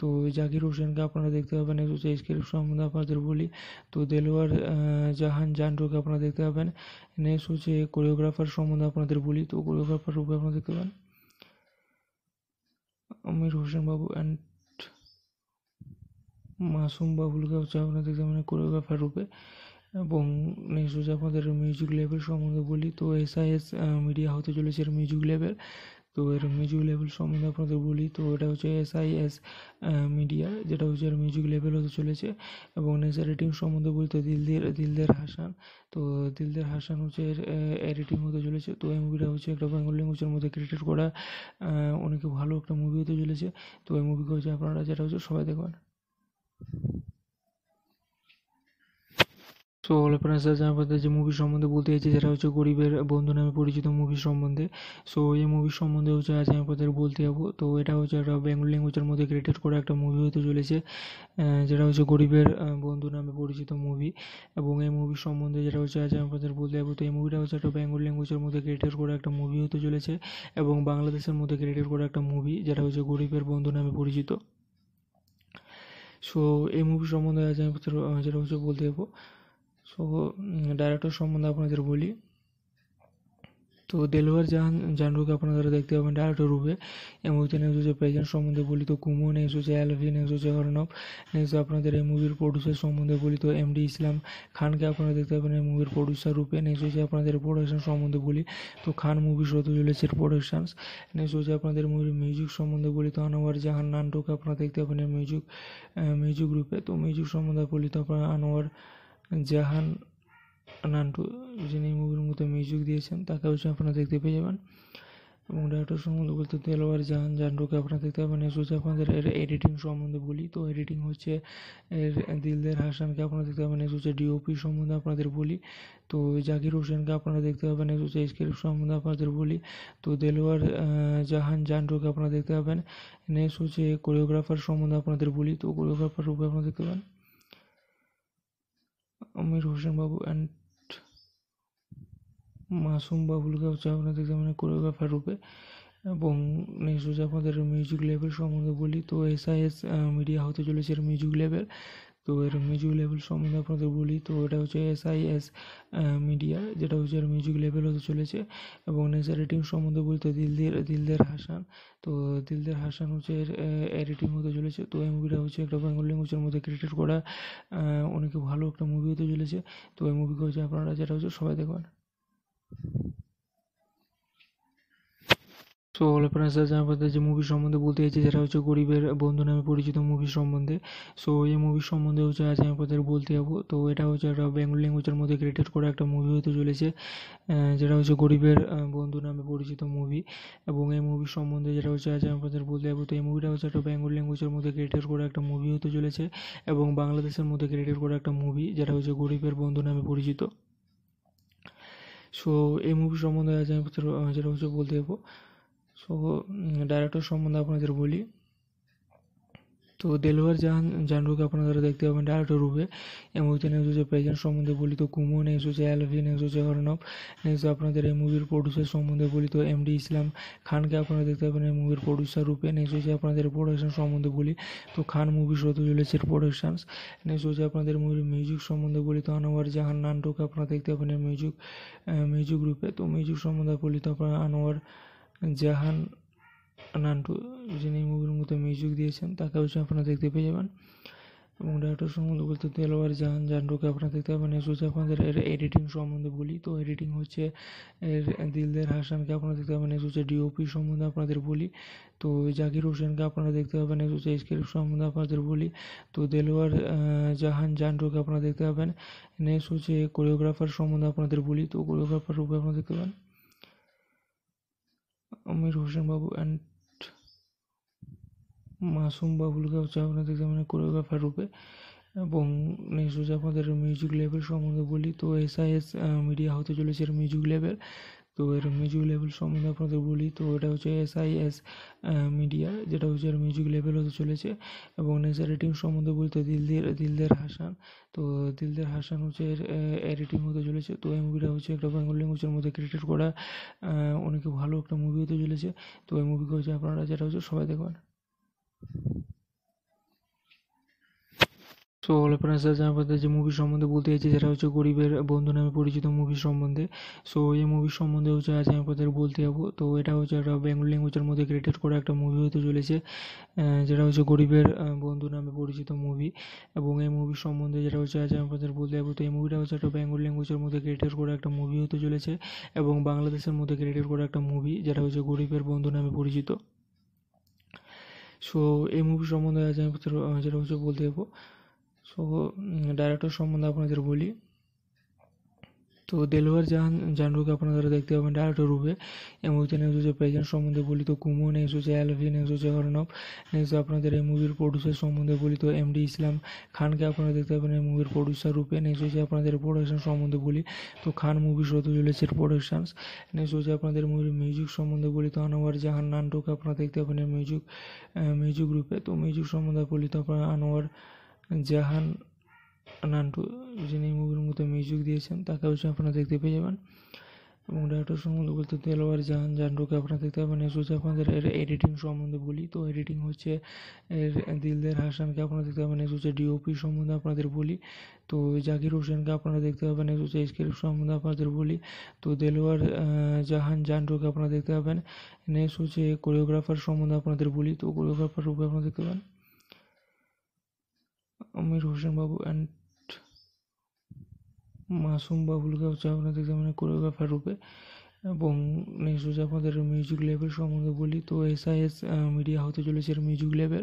তো জাকির হোসেনকে আপনারা দেখতে পাবেন এসব স্ক্রিপ্ট সম্বন্ধে আপনাদের বলি তো দেলোয়ার জাহান জান্ডুকে আপনারা দেখতে পাবেন নেক্সট হচ্ছে কোরিওগ্রাফার সম্বন্ধে আপনাদের বলি তো কোরিওগ্রাফার রূপে আপনারা দেখতে পাবেন আমির হোসেনবাবু অ্যান্ড মাসুম বাবুলকে হচ্ছে আপনারা দেখতে কোরিওগ্রাফার রূপে এবং নেক্সট হচ্ছে আপনাদের মিউজিক লেভেল সম্বন্ধে বলি তো এস আই এস মিডিয়া হতে চলেছে মিউজিক লেভেল তো এর মিউজিক লেভেল সম্বন্ধে আপনাদের বলি তো এটা হচ্ছে এসআইএস মিডিয়া যেটা হচ্ছে এর মিউজিক লেভেল হতে চলেছে এবং নিজের রেটিং সম্বন্ধে বলতে দিলদের দিলদের হাসান তো দিলদের হাসান হচ্ছে এর এডিটিং হতে চলেছে তো এই মুভিটা হচ্ছে একটা বেঙ্গল ল্যাঙ্গুয়েজের মধ্যে ক্রিয়েটেড করা অনেক ভালো একটা মুভি হতে চলেছে তো এই মুভিকে হচ্ছে আপনারা যেটা হচ্ছে সবাই দেখবেন সো অল আপনারা জানাবেন যে মুভি সম্বন্ধে বলতে চাইছি যেটা হচ্ছে গরিবের বন্ধু নামে পরিচিত মুভি সম্বন্ধে সো এই মুভি সম্বন্ধে হচ্ছে আজ আমি আপনাদের বলতে যাবো তো এটা হচ্ছে একটা বেঙ্গল ল্যাঙ্গুয়েজের মধ্যে ক্রিয়েটেড করা একটা মুভি হতে চলেছে যেটা হচ্ছে গরিবের বন্ধু নামে পরিচিত মুভি এবং এই মুভি সম্বন্ধে যেটা হচ্ছে আজ আমি আপনাদের বলতে যাবো তো এই মুভিটা হচ্ছে একটা বেঙ্গল ল্যাঙ্গুয়েজের মধ্যে ক্রিয়েটেড করা একটা মুভি হতে চলেছে এবং বাংলাদেশের মধ্যে ক্রিয়েটেড করা একটা মুভি যেটা হচ্ছে গরিবের বন্ধু নামে পরিচিত সো এই মুভি সম্বন্ধে আজ আমি যেটা হচ্ছে বলতে যাবো সো ডাইরেক্টর সম্বন্ধে আপনাদের বলি তো দেলোয়ার জাহান জানরুকে আপনারা দেখতে পাবেন ডাইরেক্টর রূপে এই মুভিতে নেক্সট হচ্ছে প্রেজেন্ট সম্বন্ধে বলি তো কুমু নেক্সট হচ্ছে অ্যালভি নেক্সট হচ্ছে অর্ণব নেক্সট আপনাদের এই মুভির প্রডিউসার সম্বন্ধে বলি তো এম ডি ইসলাম খানকে আপনারা দেখতে পাবেন এই মুভির প্রডিউসার রূপে নেক্সট হচ্ছে আপনাদের প্রোডাকশন সম্বন্ধে বলি তো খান মুভি শত চলেছে প্রোডাকশানস নেক্সট হচ্ছে আপনাদের মুভির মিউজিক সম্বন্ধে বলি তো আনোয়ার জাহান নান্টুকে আপনারা দেখতে পাবেন মিউজিক মিউজিক রূপে তো মিউজিক সম্বন্ধে বলি তো আপনারা আনোয়ার জাহান নান্টু যিনি মুভির মধ্যে মিউজিক দিয়েছেন তাকে অবশ্যই আপনারা দেখতে পেয়ে যাবেন এবং ডাক্তার সম্বন্ধে বলতে দেলওয়ার জাহান জান্ডুকে আপনারা দেখতে পাবেন এসব আপনাদের এর এডিটিং সম্বন্ধে বলি তো এডিটিং হচ্ছে এর দিলদের হাসানকে আপনারা দেখতে পাবেন এস হচ্ছে ডিওপি সম্বন্ধে আপনাদের বলি তো জাকির হোসেনকে আপনারা দেখতে পাবেন এস হচ্ছে স্ক্রিপ্ট সম্বন্ধে আপনাদের বলি তো দেলোয়ার জাহান জান্ডুকে আপনারা দেখতে পাবেন নেক্সট হচ্ছে কোরিওগ্রাফার সম্বন্ধে আপনাদের বলি তো কোরিওগ্রাফার রূপে আপনারা দেখতে পাবেন আমির হোসেন বাবু অ্যান্ড মাসুম বাবুলকে হচ্ছে আপনাদের মানে কোরিওগ্রাফার রূপে এবং নেক্সট হচ্ছে আপনাদের মিউজিক লেভেল সম্বন্ধে বলি তো এস আই এস মিডিয়া হতে চলেছে মিউজিক লেভেল তো এর মিউজিক লেভেল সম্বন্ধে আপনাদের বলি তো এটা হচ্ছে এস আই এস মিডিয়া যেটা হচ্ছে এর মিউজিক লেভেল হতে চলেছে এবং এর রেটিং সম্বন্ধে বলতে দিলদের দিলদের হাসান তো দিলদের হাসান হচ্ছে এর রেটিং হতে চলেছে তো এই মুভিটা হচ্ছে একটা বেঙ্গল ল্যাঙ্গুয়েজের মধ্যে ক্রিয়েটেড করা অনেক ভালো একটা মুভি হতে চলেছে তো এই মুভিকে হচ্ছে আপনারা যেটা হচ্ছে সবাই দেখবেন সো অল আপনারা স্যার আপনাদের যে মুভি সম্বন্ধে বলতে চাইছি যেটা হচ্ছে গরিবের বন্ধু নামে পরিচিত মুভি সম্বন্ধে সো এই মুভি সম্বন্ধে হচ্ছে আজ আমি আপনাদের বলতে যাবো তো এটা হচ্ছে একটা বেঙ্গল ল্যাঙ্গুয়েজের মধ্যে ক্রিয়েটেড করা একটা মুভি হতে চলেছে যেটা হচ্ছে গরিবের বন্ধু নামে পরিচিত মুভি এবং এই মুভি সম্বন্ধে যেটা হচ্ছে আজ আমি আপনাদের বলতে যাবো তো এই মুভিটা হচ্ছে একটা বেঙ্গল ল্যাঙ্গুয়েজের মধ্যে ক্রিয়েটেড করা একটা মুভি হতে চলেছে এবং বাংলাদেশের মধ্যে ক্রিয়েটেড করা একটা মুভি যেটা হচ্ছে গরিবের বন্ধু নামে পরিচিত সো এই মুভি সম্বন্ধে আজ আমি যেটা হচ্ছে বলতে যাবো তো ডাইরেক্টর সম্বন্ধে আপনাদের বলি তো দেলোয়ার জাহান জানরুকে আপনারা দেখতে পাবেন ডাইরেক্টর রূপে এই মুভিতে নেক্সট হচ্ছে প্রেজেন্ট সম্বন্ধে বলি তো কুমু নেক্সট হচ্ছে অ্যালভি নেক্সট হচ্ছে অর্ণব নেক্সট আপনাদের এই মুভির প্রডিউসার সম্বন্ধে বলি তো এমডি ইসলাম খানকে আপনারা দেখতে পাবেন এই মুভির প্রডিউসার রূপে নেক্সট হচ্ছে আপনাদের প্রোডাকশন সম্বন্ধে বলি তো খান মুভি শত চলেছে প্রোডাকশানস নেক্সট হচ্ছে আপনাদের মুভির মিউজিক সম্বন্ধে বলি তো আনোয়ার জাহান নান্টুকে আপনারা দেখতে পাবেন মিউজিক মিউজিক রূপে তো মিউজিক সম্বন্ধে বলি তো আপনারা আনোয়ার জাহান নান্টু যিনি মুভির মধ্যে মিউজিক দিয়েছেন তাকে অবশ্যই আপনারা দেখতে পেয়ে যাবেন এবং ডাক্তার সম্বন্ধে বলতে দেলওয়ার জাহান জান্ডুকে আপনারা দেখতে পাবেন হচ্ছে আপনাদের এর এডিটিং সম্বন্ধে বলি তো এডিটিং হচ্ছে এর দিলদের হাসানকে আপনারা দেখতে পাবেন হচ্ছে ডিওপি সম্বন্ধে আপনাদের বলি তো জাকির হোসেনকে আপনারা দেখতে পাবেন হচ্ছে স্ক্রিপ্ট সম্বন্ধে আপনাদের বলি তো দেলোয়ার জাহান জান্ডুকে আপনারা দেখতে পাবেন নেক্সট হচ্ছে কোরিওগ্রাফার সম্বন্ধে আপনাদের বলি তো কোরিওগ্রাফার রূপে আপনারা দেখতে পাবেন আমির হোসেন বাবু অ্যান্ড মাসুম বাবুলকে হচ্ছে আপনাদের মানে কোরিওগ্রাফার রূপে এবং নেক্সট হচ্ছে আপনাদের মিউজিক লেভেল সম্বন্ধে বলি তো এস আই এস মিডিয়া হতে চলেছে মিউজিক লেভেল তো এর মিউজিক লেভেল সম্বন্ধে আপনাদের বলি তো এটা হচ্ছে এস আই এস মিডিয়া যেটা হচ্ছে এর মিউজিক লেভেল হতে চলেছে এবং এর রেটিং সম্বন্ধে বলতে দিলদের দিলদের হাসান তো দিলদের হাসান হচ্ছে এর রেটিং হতে চলেছে তো এই মুভিটা হচ্ছে একটা বেঙ্গল ল্যাঙ্গুয়েজের মধ্যে ক্রিয়েটেড করা অনেক ভালো একটা মুভি হতে চলেছে তো এই মুভিকে হচ্ছে আপনারা যেটা হচ্ছে সবাই দেখবেন সো অল আপনারা জানাবেন যে মুভি সম্বন্ধে বলতে চাইছি যেটা হচ্ছে গরিবের বন্ধু নামে পরিচিত মুভি সম্বন্ধে সো এই মুভি সম্বন্ধে হচ্ছে আজ আমি আপনাদের বলতে যাবো তো এটা হচ্ছে একটা বেঙ্গল ল্যাঙ্গুয়েজের মধ্যে ক্রিয়েটেড করা একটা মুভি হতে চলেছে যেটা হচ্ছে গরিবের বন্ধু নামে পরিচিত মুভি এবং এই মুভি সম্বন্ধে যেটা হচ্ছে আজ আমি আপনাদের বলতে যাবো তো এই মুভিটা হচ্ছে একটা বেঙ্গল ল্যাঙ্গুয়েজের মধ্যে ক্রিয়েটেড করা একটা মুভি হতে চলেছে এবং বাংলাদেশের মধ্যে ক্রিয়েটেড করা একটা মুভি যেটা হচ্ছে গরিবের বন্ধু নামে পরিচিত সো এই মুভি সম্বন্ধে আজ আমি যেটা হচ্ছে বলতে যাবো সো ডাইরেক্টর সম্বন্ধে আপনাদের বলি তো দেলোয়ার জাহান জানরুকে আপনারা দেখতে পাবেন ডাইরেক্টর রূপে এই মুভিতে নেক্সট হচ্ছে প্রেজেন্ট সম্বন্ধে বলি তো কুমু নেক্সট হচ্ছে অ্যালভি নেক্সট হচ্ছে অর্ণব নেক্সট আপনাদের এই মুভির প্রডিউসার সম্বন্ধে বলি তো এমডি ইসলাম খানকে আপনারা দেখতে পাবেন এই মুভির প্রডিউসার রূপে নেক্সট হচ্ছে আপনাদের প্রোডাকশন সম্বন্ধে বলি তো খান মুভি শত চলেছে প্রোডাকশনস নেক্সট হচ্ছে আপনাদের মুভির মিউজিক সম্বন্ধে বলি তো আনোয়ার জাহান নান্টুকে আপনারা দেখতে পাবেন মিউজিক মিউজিক রূপে তো মিউজিক সম্বন্ধে বলি তো আপনারা আনোয়ার জাহান নান্টু যিনি মুভির মধ্যে মিউজিক দিয়েছেন তাকে অবশ্যই আপনারা দেখতে পেয়ে যাবেন এবং ডাক্তার সম্বন্ধে বলতে তেলোয়ার জাহান জান্ডুকে আপনারা দেখতে পাবেন এসব আপনাদের এর এডিটিং সম্বন্ধে বলি তো এডিটিং হচ্ছে এর দিলদের হাসানকে আপনারা দেখতে পাবেন এসব ডিওপি সম্বন্ধে আপনাদের বলি তো জাকির হোসেনকে আপনারা দেখতে পাবেন এসব স্ক্রিপ্ট সম্বন্ধে আপনাদের বলি তো দেলোয়ার জাহান জান্ডুকে আপনারা দেখতে পাবেন নেক্সট হচ্ছে কোরিওগ্রাফার সম্বন্ধে আপনাদের বলি তো কোরিওগ্রাফার রূপে আপনারা দেখতে পাবেন আমির হোসেনবাবু অ্যান্ড মাসুম বাবুলকে হচ্ছে আপনারা দেখতে কোরিওগ্রাফার রূপে এবং নেক্সট হচ্ছে আপনাদের মিউজিক লেভেল সম্বন্ধে বলি তো এস আই এস মিডিয়া হতে চলেছে মিউজিক লেভেল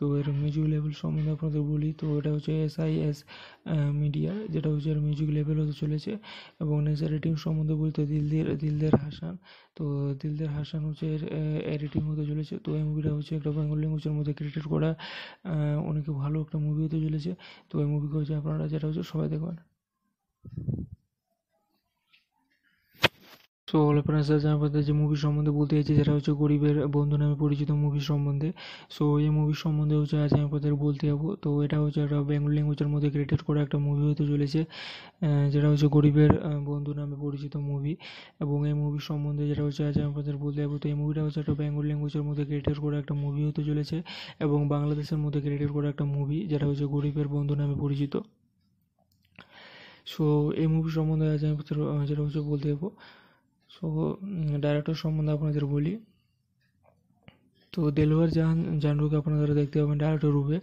তো এর মিউজিক লেভেল সম্বন্ধে আপনাদের বলি তো এটা হচ্ছে এসআইএস মিডিয়া যেটা হচ্ছে এর মিউজিক লেভেল হতে চলেছে এবং নিজের রেটিং সম্বন্ধে বলতে দিলদের দিলদের হাসান তো দিলদের হাসান হচ্ছে এর এডিটিং হতে চলেছে তো এই মুভিটা হচ্ছে একটা বেঙ্গল ল্যাঙ্গুয়েজের মধ্যে ক্রিয়েটেড করা অনেক ভালো একটা মুভি হতে চলেছে তো এই মুভিকে হচ্ছে আপনারা যেটা হচ্ছে সবাই দেখবেন সো অল আপনারা জানাবেন যে মুভি সম্বন্ধে বলতে চাইছি যেটা হচ্ছে গরিবের বন্ধু নামে পরিচিত মুভি সম্বন্ধে সো এই মুভি সম্বন্ধে হচ্ছে আজ আমি আপনাদের বলতে যাবো তো এটা হচ্ছে একটা বেঙ্গল ল্যাঙ্গুয়েজের মধ্যে ক্রিয়েটেড করা একটা মুভি হতে চলেছে যেটা হচ্ছে গরিবের বন্ধু নামে পরিচিত মুভি এবং এই মুভি সম্বন্ধে যেটা হচ্ছে আজ আমি আপনাদের বলতে যাবো তো এই মুভিটা হচ্ছে একটা বেঙ্গল ল্যাঙ্গুয়েজের মধ্যে ক্রিয়েটেড করা একটা মুভি হতে চলেছে এবং বাংলাদেশের মধ্যে ক্রিয়েটেড করা একটা মুভি যেটা হচ্ছে গরিবের বন্ধু নামে পরিচিত সো এই মুভি সম্বন্ধে আজ আমি যেটা হচ্ছে বলতে যাবো সো ডাইরেক্টর সম্বন্ধে আপনাদের বলি তো দেলোয়ার জাহান জানরুকে আপনারা দেখতে পাবেন ডাইরেক্টর রূপে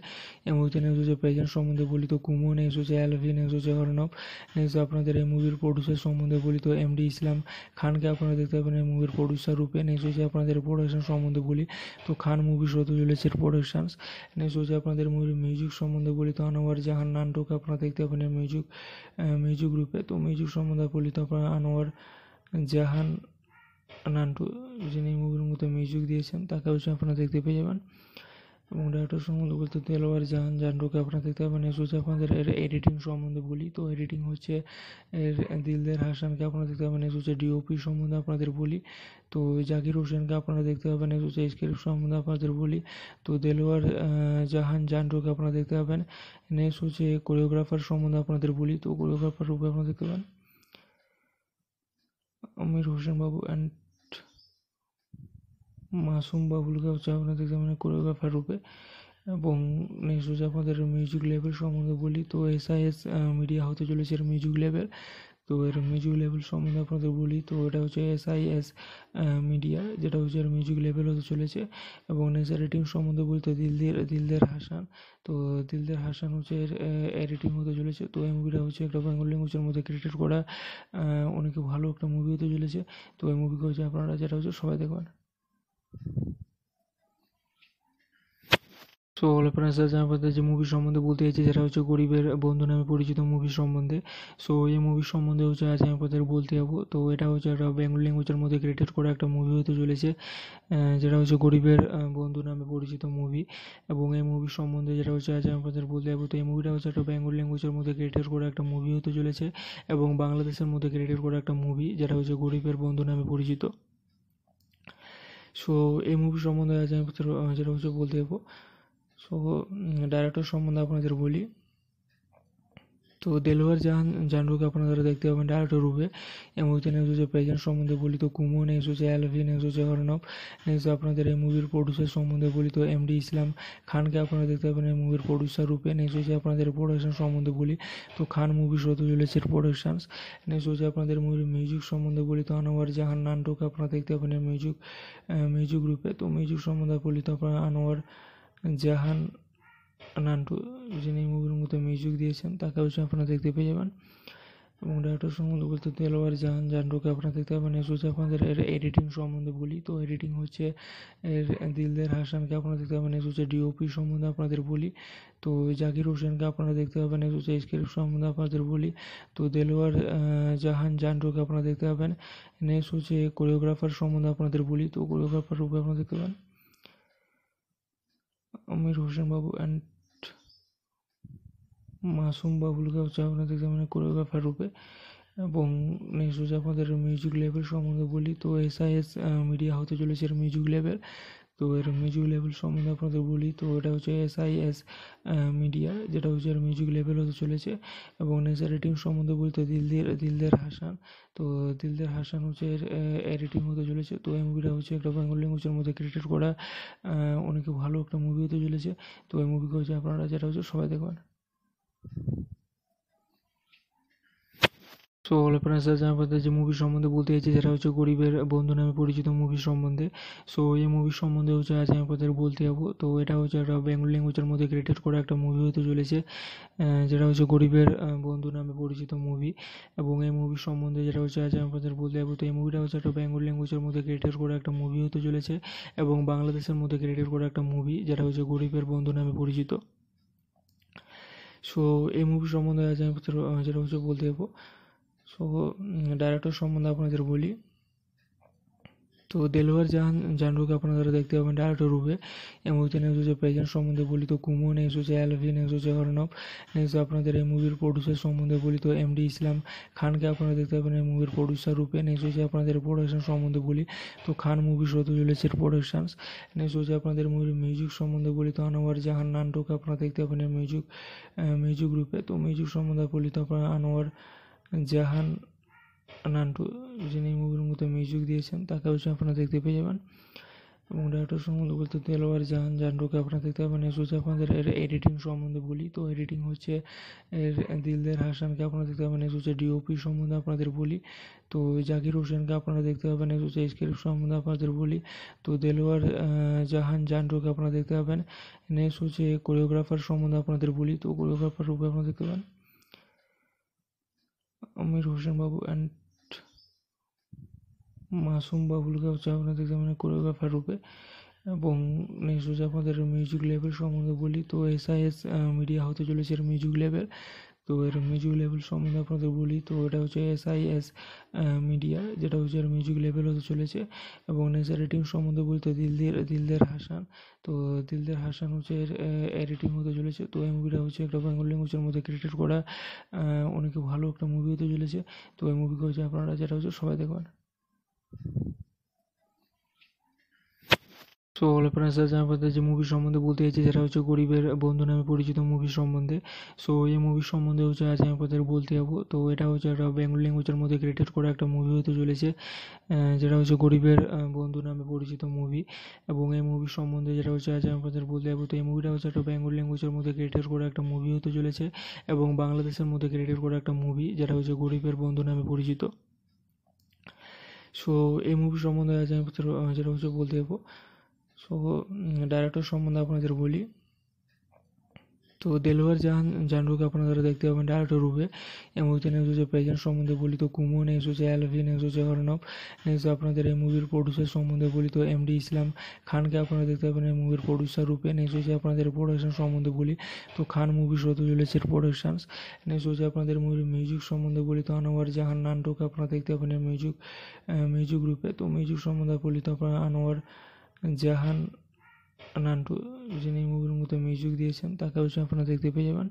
এই মুভিতে নেক্সট হচ্ছে প্রেজেন্ট সম্বন্ধে বলি তো কুমু নেক্সট হচ্ছে অ্যালভি নেক্সট হচ্ছে অর্ণব নেক্সট আপনাদের এই মুভির প্রডিউসার সম্বন্ধে বলি তো এম ডি ইসলাম খানকে আপনারা দেখতে পাবেন এই মুভির প্রডিউসার রূপে নেক্সট হচ্ছে আপনাদের প্রোডাকশন সম্বন্ধে বলি তো খান মুভি সতজুলেসের প্রোডাকশনস নেক্সট হচ্ছে আপনাদের মুভির মিউজিক সম্বন্ধে বলি তো আনোয়ার জাহান নান্টুকে আপনারা দেখতে পাবেন মিউজিক মিউজিক রূপে তো মিউজিক সম্বন্ধে বলি তো আপনারা আনোয়ার জাহান নান্টু যিনি মুভির মধ্যে মিউজিক দিয়েছেন তাকে অবশ্যই আপনারা দেখতে পেয়ে যাবেন এবং ডাক্তার সম্বন্ধে বলতে দেলওয়ার জাহান জান্ডুকে আপনারা দেখতে পাবেন হচ্ছে আপনাদের এর এডিটিং সম্বন্ধে বলি তো এডিটিং হচ্ছে এর দিলদের হাসানকে আপনারা দেখতে পাবেন এস হচ্ছে ডিওপি সম্বন্ধে আপনাদের বলি তো জাকির হোসেনকে আপনারা দেখতে পাবেন এস হচ্ছে স্ক্রিপ্ট সম্বন্ধে আপনাদের বলি তো দেলোয়ার জাহান জান্ডুকে আপনারা দেখতে পাবেন নেক্সট হচ্ছে কোরিওগ্রাফার সম্বন্ধে আপনাদের বলি তো কোরিওগ্রাফার রূপে আপনারা দেখতে পাবেন আমির হোসেন বাবু অ্যান্ড মাসুম বাবুলকে হচ্ছে আপনাদের মানে কোরিওগ্রাফার রূপে এবং নেক্সট হচ্ছে আপনাদের মিউজিক লেভেল সম্বন্ধে বলি তো এস আই এস মিডিয়া হতে চলেছে মিউজিক লেভেল তো এর মিউজিক লেভেল সম্বন্ধে আপনাদের বলি তো এটা হচ্ছে এস আই এস মিডিয়া যেটা হচ্ছে এর মিউজিক লেভেল হতে চলেছে এবং এর রেটিং সম্বন্ধে বলতে দিলদের দিলদের হাসান তো দিলদের হাসান হচ্ছে এর রেটিং হতে চলেছে তো এই মুভিটা হচ্ছে একটা বেঙ্গল ল্যাঙ্গুয়েজের মধ্যে ক্রিয়েটেড করা অনেক ভালো একটা মুভি হতে চলেছে তো এই মুভিকে হচ্ছে আপনারা যেটা হচ্ছে সবাই দেখবেন সো অল আপনারা স্যার আপনাদের যে মুভি সম্বন্ধে বলতে চাইছি যেটা হচ্ছে গরিবের বন্ধু নামে পরিচিত মুভি সম্বন্ধে সো এই মুভি সম্বন্ধে হচ্ছে আজ আমি আপনাদের বলতে যাবো তো এটা হচ্ছে একটা বেঙ্গল ল্যাঙ্গুয়েজের মধ্যে ক্রিয়েটেড করা একটা মুভি হতে চলেছে যেটা হচ্ছে গরিবের বন্ধু নামে পরিচিত মুভি এবং এই মুভি সম্বন্ধে যেটা হচ্ছে আজ আমি আপনাদের বলতে যাবো তো এই মুভিটা হচ্ছে একটা বেঙ্গল ল্যাঙ্গুয়েজের মধ্যে ক্রিয়েটেড করা একটা মুভি হতে চলেছে এবং বাংলাদেশের মধ্যে ক্রিয়েটেড করা একটা মুভি যেটা হচ্ছে গরিবের বন্ধু নামে পরিচিত সো এই মুভি সম্বন্ধে আজ আমি যেটা হচ্ছে বলতে যাবো সো ডাইরেক্টর সম্বন্ধে আপনাদের বলি তো দেলোয়ার জাহান জানরুকে আপনারা দেখতে পাবেন ডাইরেক্টর রূপে এই মুভিতে নেক্সট হচ্ছে প্রেজেন্ট সম্বন্ধে বলি তো কুমু নেক্সট হচ্ছে অ্যালভি নেক্সট হচ্ছে অর্ণব নেক্সট আপনাদের এই মুভির প্রডিউসার সম্বন্ধে বলি তো এম ডি ইসলাম খানকে আপনারা দেখতে পাবেন এই মুভির প্রডিউসার রূপে নেক্সট হচ্ছে আপনাদের প্রোডাকশন সম্বন্ধে বলি তো খান মুভি শত চলেছে প্রোডাকশানস নেক্সট হচ্ছে আপনাদের মুভির মিউজিক সম্বন্ধে বলি তো আনোয়ার জাহান নান্টুকে আপনারা দেখতে পাবেন মিউজিক মিউজিক রূপে তো মিউজিক সম্বন্ধে বলি তো আপনারা আনোয়ার জাহান নান্টু যিনি মুভির মধ্যে মিউজিক দিয়েছেন তাকে অবশ্যই আপনারা দেখতে পেয়ে যাবেন এবং ডাক্তার সম্বন্ধে বলতে দেলওয়ার জাহান জান্ডুকে আপনারা দেখতে পাবেন হচ্ছে আপনাদের এর এডিটিং সম্বন্ধে বলি তো এডিটিং হচ্ছে এর দিলদের হাসানকে আপনারা দেখতে পাবেন হচ্ছে ডিওপি সম্বন্ধে আপনাদের বলি তো জাকির হোসেনকে আপনারা দেখতে পাবেন হচ্ছে স্ক্রিপ্ট সম্বন্ধে আপনাদের বলি তো দেলোয়ার জাহান জান্ডুকে আপনারা দেখতে পাবেন নেক্সট হচ্ছে কোরিওগ্রাফার সম্বন্ধে আপনাদের বলি তো কোরিওগ্রাফার রূপে আপনারা দেখতে পাবেন আমির হোসেন বাবু অ্যান্ড মাসুম বাবুলকে হচ্ছে আপনাদের মানে কোরিওগ্রাফার রূপে এবং নেক্সট হচ্ছে আপনাদের মিউজিক লেভেল সম্বন্ধে বলি তো এস আই এস মিডিয়া হতে চলেছে মিউজিক লেভেল তো এর মিউজিক লেভেল সম্বন্ধে আপনাদের বলি তো এটা হচ্ছে এস আই এস মিডিয়া যেটা হচ্ছে এর মিউজিক লেভেল হতে চলেছে এবং এর রেটিং সম্বন্ধে বলতে দিলদের দিলদের হাসান তো দিলদের হাসান হচ্ছে এর রেটিং হতে চলেছে তো এই মুভিটা হচ্ছে একটা বেঙ্গল ল্যাঙ্গুয়েজের মধ্যে ক্রিয়েটেড করা অনেক ভালো একটা মুভি হতে চলেছে তো এই মুভিকে হচ্ছে আপনারা যেটা হচ্ছে সবাই দেখবেন সো অল আপনারা জানাবেন যে মুভি সম্বন্ধে বলতে চাইছি যেটা হচ্ছে গরিবের বন্ধু নামে পরিচিত মুভি সম্বন্ধে সো এই মুভি সম্বন্ধে হচ্ছে আজ আমি আপনাদের বলতে যাবো তো এটা হচ্ছে একটা বেঙ্গল ল্যাঙ্গুয়েজের মধ্যে ক্রিয়েটেড করা একটা মুভি হতে চলেছে যেটা হচ্ছে গরিবের বন্ধু নামে পরিচিত মুভি এবং এই মুভি সম্বন্ধে যেটা হচ্ছে আজ আমি আপনাদের বলতে যাবো তো এই মুভিটা হচ্ছে একটা বেঙ্গল ল্যাঙ্গুয়েজের মধ্যে ক্রিয়েটেড করা একটা মুভি হতে চলেছে এবং বাংলাদেশের মধ্যে ক্রিয়েটেড করা একটা মুভি যেটা হচ্ছে গরিবের বন্ধু নামে পরিচিত সো এই মুভি সম্বন্ধে আজ আমি যেটা হচ্ছে বলতে যাবো সো ডাইরেক্টর সম্বন্ধে আপনাদের বলি তো দেলোয়ার জাহান জানরুকে আপনারা দেখতে পাবেন ডাইরেক্টর রূপে এই মুভিতে নেক্সট হচ্ছে প্রেজেন্ট সম্বন্ধে বলি তো কুমু নেক্সট হচ্ছে অ্যালভি নেক্সট হচ্ছে অর্ণব নেক্সট আপনাদের এই মুভির প্রডিউসার সম্বন্ধে বলি তো এমডি ইসলাম খানকে আপনারা দেখতে পাবেন এই মুভির প্রডিউসার রূপে নেক্সট হচ্ছে আপনাদের প্রোডাকশন সম্বন্ধে বলি তো খান মুভি শত চলেছে প্রোডাকশনস নেক্সট হচ্ছে আপনাদের মুভির মিউজিক সম্বন্ধে বলি তো আনোয়ার জাহান নান্টুকে আপনারা দেখতে পাবেন মিউজিক মিউজিক রূপে তো মিউজিক সম্বন্ধে বলি তো আপনারা আনোয়ার জাহান নান্টু যিনি মুভির মধ্যে মিউজিক দিয়েছেন তাকে অবশ্যই আপনারা দেখতে পেয়ে যাবেন এবং ডাক্তার সম্বন্ধে বলতে দেলোয়ার জাহান জান্ডুকে আপনারা দেখতে পাবেন এসব আপনাদের এর এডিটিং সম্বন্ধে বলি তো এডিটিং হচ্ছে এর দিলদের হাসানকে আপনারা দেখতে পাবেন এসব ডিওপি সম্বন্ধে আপনাদের বলি তো জাকির হোসেনকে আপনারা দেখতে পাবেন এসব স্ক্রিপ্ট সম্বন্ধে আপনাদের বলি তো দেলোয়ার জাহান জান্ডুকে আপনারা দেখতে পাবেন নেক্সট হচ্ছে কোরিওগ্রাফার সম্বন্ধে আপনাদের বলি তো কোরিওগ্রাফার রূপে আপনারা দেখতে পাবেন আমির হোসেনবাবু অ্যান্ড মাসুম বাবুলকে হচ্ছে আপনারা দেখতে মানে কোরিওগ্রাফার রূপে এবং নেক্সট হচ্ছে আপনাদের মিউজিক লেভেল সম্বন্ধে বলি তো এস আই এস মিডিয়া হতে চলেছে মিউজিক লেভেল তো এর মিউজিক লেভেল সম্বন্ধে আপনাদের বলি তো এটা হচ্ছে এসআইএস মিডিয়া যেটা হচ্ছে এর মিউজিক লেভেল হতে চলেছে এবং নিজের রেটিং সম্বন্ধে বলতে দিলদের দিলদের হাসান তো দিলদের হাসান হচ্ছে এর এডিটিং হতে চলেছে তো এই মুভিটা হচ্ছে একটা বেঙ্গল ল্যাঙ্গুয়েজের মধ্যে ক্রিয়েটেড করা অনেক ভালো একটা মুভি হতে চলেছে তো এই মুভিকে হচ্ছে আপনারা যেটা হচ্ছে সবাই দেখবেন সো অল আপনারা জানাবেন যে মুভি সম্বন্ধে বলতে চাইছি যেটা হচ্ছে গরিবের বন্ধু নামে পরিচিত মুভি সম্বন্ধে সো এই মুভি সম্বন্ধে হচ্ছে আজ আমি আপনাদের বলতে যাবো তো এটা হচ্ছে একটা বেঙ্গল ল্যাঙ্গুয়েজের মধ্যে ক্রিয়েটেড করা একটা মুভি হতে চলেছে যেটা হচ্ছে গরিবের বন্ধু নামে পরিচিত মুভি এবং এই মুভি সম্বন্ধে যেটা হচ্ছে আজ আমি আপনাদের বলতে যাবো তো এই মুভিটা হচ্ছে একটা বেঙ্গল ল্যাঙ্গুয়েজের মধ্যে ক্রিয়েটেড করা একটা মুভি হতে চলেছে এবং বাংলাদেশের মধ্যে ক্রিয়েটেড করা একটা মুভি যেটা হচ্ছে গরিবের বন্ধু নামে পরিচিত সো এই মুভি সম্বন্ধে আজ আমি যেটা হচ্ছে বলতে যাবো সো ডাইরেক্টর সম্বন্ধে আপনাদের বলি তো দেলোয়ার জাহান জানরুকে আপনারা দেখতে পাবেন ডাইরেক্টর রূপে এই মুভিতে নেক্সট হচ্ছে প্রেজেন্ট সম্বন্ধে বলি তো কুমু নেক্সট হচ্ছে অ্যালভি নেক্সট হচ্ছে অর্ণব নেক্সট আপনাদের এই মুভির প্রডিউসার সম্বন্ধে বলি তো এম ডি ইসলাম খানকে আপনারা দেখতে পাবেন এই মুভির প্রডিউসার রূপে নেক্সট হচ্ছে আপনাদের প্রোডাকশন সম্বন্ধে বলি তো খান মুভি শত চলেছে প্রোডাকশানস নেক্সট হচ্ছে আপনাদের মুভির মিউজিক সম্বন্ধে বলি তো আনোয়ার জাহান নান্টুকে আপনারা দেখতে পাবেন মিউজিক মিউজিক রূপে তো মিউজিক সম্বন্ধে বলি তো আপনারা আনোয়ার জাহান নান্টু যিনি মুভির মধ্যে মিউজিক দিয়েছেন তাকে অবশ্যই আপনারা দেখতে পেয়ে যাবেন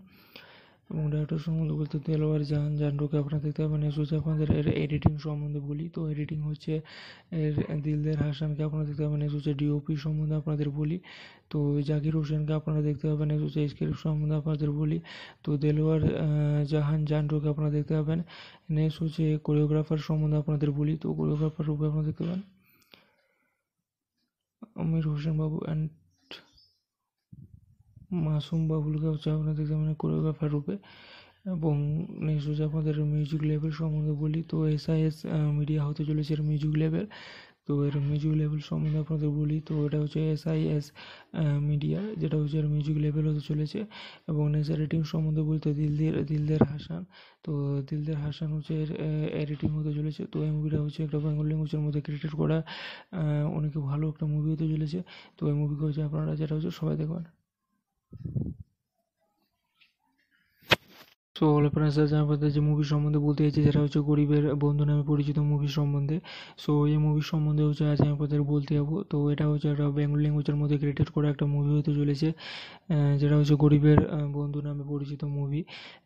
এবং ডাক্তার সম্বন্ধে বলতে দেলওয়ার জাহান জান্ডুকে আপনারা দেখতে পাবেন হচ্ছে আপনাদের এর এডিটিং সম্বন্ধে বলি তো এডিটিং হচ্ছে এর দিলদের হাসানকে আপনারা দেখতে পাবেন এসে ডিওপি সম্বন্ধে আপনাদের বলি তো জাকির হোসেনকে আপনারা দেখতে পাবেন হচ্ছে স্ক্রিপ্ট সম্বন্ধে আপনাদের বলি তো দেলোয়ার জাহান জান্ডুকে আপনারা দেখতে পাবেন নেক্সট হচ্ছে কোরিওগ্রাফার সম্বন্ধে আপনাদের বলি তো কোরিওগ্রাফার রূপে আপনারা দেখতে পাবেন আমির হোসেন বাবু অ্যান্ড মাসুম বাবুলকে হচ্ছে আপনাদের মানে কোরিওগ্রাফার রূপে এবং নেক্সট হচ্ছে আপনাদের মিউজিক লেভেল সম্বন্ধে বলি তো এস আই এস মিডিয়া হতে চলেছে মিউজিক লেভেল তো এর মিউজিক লেভেল সম্বন্ধে আপনাদের বলি তো এটা হচ্ছে এস আই এস মিডিয়া যেটা হচ্ছে এর মিউজিক লেভেল হতে চলেছে এবং এর রেটিং সম্বন্ধে বলতে দিলদের দিলদের হাসান তো দিলদের হাসান হচ্ছে এর রেটিং হতে চলেছে তো এই মুভিটা হচ্ছে একটা বেঙ্গল ল্যাঙ্গুয়েজের মধ্যে ক্রিয়েটেড করা অনেক ভালো একটা মুভি হতে চলেছে তো এই মুভিকে হচ্ছে আপনারা যেটা হচ্ছে সবাই দেখবেন সো হলো আপনারা স্যার জানাবেন যে মুভি সম্বন্ধে বলতে চাইছি যেটা হচ্ছে গরিবের বন্ধু নামে পরিচিত মুভি সম্বন্ধে সো এই মুভি সম্বন্ধে হচ্ছে আজ আমি আপনাদের বলতে যাবো তো এটা হচ্ছে একটা বেঙ্গল ল্যাঙ্গুয়েজের মধ্যে ক্রিয়েটেড করা একটা মুভি হতে চলেছে যেটা হচ্ছে গরিবের বন্ধু নামে পরিচিত মুভি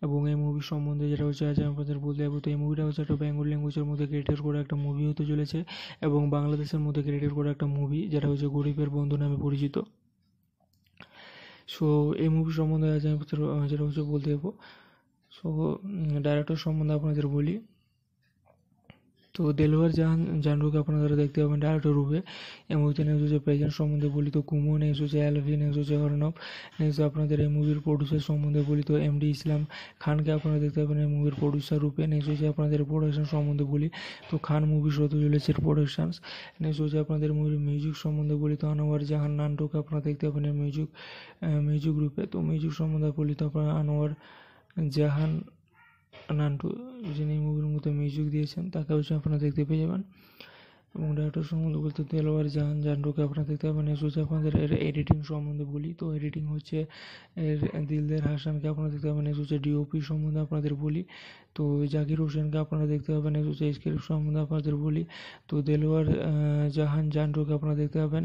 এবং এই মুভি সম্বন্ধে যেটা হচ্ছে আজ আমি আপনাদের বলতে যাবো তো এই মুভিটা হচ্ছে একটা বেঙ্গল ল্যাঙ্গুয়েজের মধ্যে ক্রিয়েটেড করা একটা মুভি হতে চলেছে এবং বাংলাদেশের মধ্যে ক্রিয়েটেড করা একটা মুভি যেটা হচ্ছে গরিবের বন্ধু নামে পরিচিত সো এই মুভি সম্বন্ধে আজ আমি যেটা হচ্ছে বলতে যাবো সো ডাইরেক্টর সম্বন্ধে আপনাদের বলি তো দেলোয়ার জাহান জানরুকে আপনারা দেখতে পাবেন ডাইরেক্টর রূপে এই মুভিতে নেক্সট হচ্ছে প্রেজেন্ট সম্বন্ধে বলি তো কুমু নেক্সট হচ্ছে অ্যালভি নেক্সট হচ্ছে অর্ণব নেক্সট আপনাদের এই মুভির প্রডিউসার সম্বন্ধে বলি তো এম ডি ইসলাম খানকে আপনারা দেখতে পাবেন এই মুভির প্রডিউসার রূপে নেক্সট হচ্ছে আপনাদের প্রোডাকশন সম্বন্ধে বলি তো খান মুভি শত চলেছে প্রোডাকশানস নেক্সট হচ্ছে আপনাদের মুভির মিউজিক সম্বন্ধে বলি তো আনোয়ার জাহান নান্টুকে আপনারা দেখতে পাবেন মিউজিক মিউজিক রূপে তো মিউজিক সম্বন্ধে বলি তো আপনারা আনোয়ার জাহান নান্টু যিনি মুভির মধ্যে মিউজিক দিয়েছেন তাকে অবশ্যই আপনারা দেখতে পেয়ে যাবেন এবং ডাক্তার সম্বন্ধে বলতে দেলওয়ার জাহান জান্ডুকে আপনারা দেখতে পাবেন হচ্ছে আপনাদের এর এডিটিং সম্বন্ধে বলি তো এডিটিং হচ্ছে এর দিলদের হাসানকে আপনারা দেখতে পাবেন এস হচ্ছে ডিওপি সম্বন্ধে আপনাদের বলি তো জাকির হোসেনকে আপনারা দেখতে পাবেন এস হচ্ছে স্ক্রিপ্ট সম্বন্ধে আপনাদের বলি তো দেলোয়ার জাহান জান্ডুকে আপনারা দেখতে পাবেন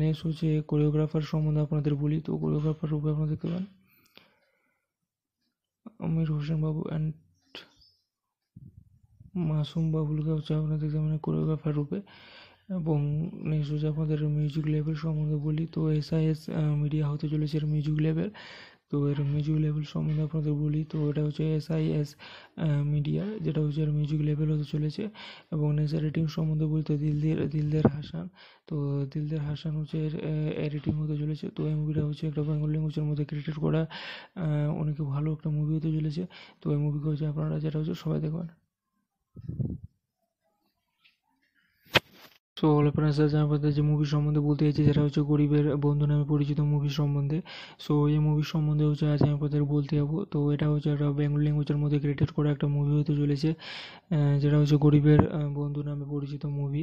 নেক্সট হচ্ছে কোরিওগ্রাফার সম্বন্ধে আপনাদের বলি তো কোরিওগ্রাফার রূপে আপনারা দেখতে পাবেন আমির হোসেন বাবু অ্যান্ড মাসুম বাবুলকে হচ্ছে আপনাদের মানে কোরিওগ্রাফার রূপে এবং নেক্সট হচ্ছে আপনাদের মিউজিক লেভেল সম্বন্ধে বলি তো এস আই এস মিডিয়া হতে চলেছে মিউজিক লেভেল তো এর মিউজিক লেভেল সম্বন্ধে আপনাদের বলি তো এটা হচ্ছে এস আই এস মিডিয়া যেটা হচ্ছে এর মিউজিক লেভেল হতে চলেছে এবং নেচার রেটিং সম্বন্ধে বলতে দিলদের দিলদের হাসান তো দিলদের হাসান হচ্ছে এর রেটিং হতে চলেছে তো এই মুভিটা হচ্ছে একটা বেঙ্গল ল্যাঙ্গুয়েজের মধ্যে ক্রিয়েটেড করা অনেক ভালো একটা মুভি হতে চলেছে তো এই মুভিকে হচ্ছে আপনারা যেটা হচ্ছে সবাই দেখবেন সো অল আপনারা জানাবেন যে মুভি সম্বন্ধে বলতে চাইছি যেটা হচ্ছে গরিবের বন্ধু নামে পরিচিত মুভি সম্বন্ধে সো এই মুভি সম্বন্ধে হচ্ছে আজ আমি আপনাদের বলতে যাবো তো এটা হচ্ছে একটা বেঙ্গল ল্যাঙ্গুয়েজের মধ্যে ক্রিয়েটেড করা একটা মুভি হতে চলেছে যেটা হচ্ছে গরিবের বন্ধু নামে পরিচিত মুভি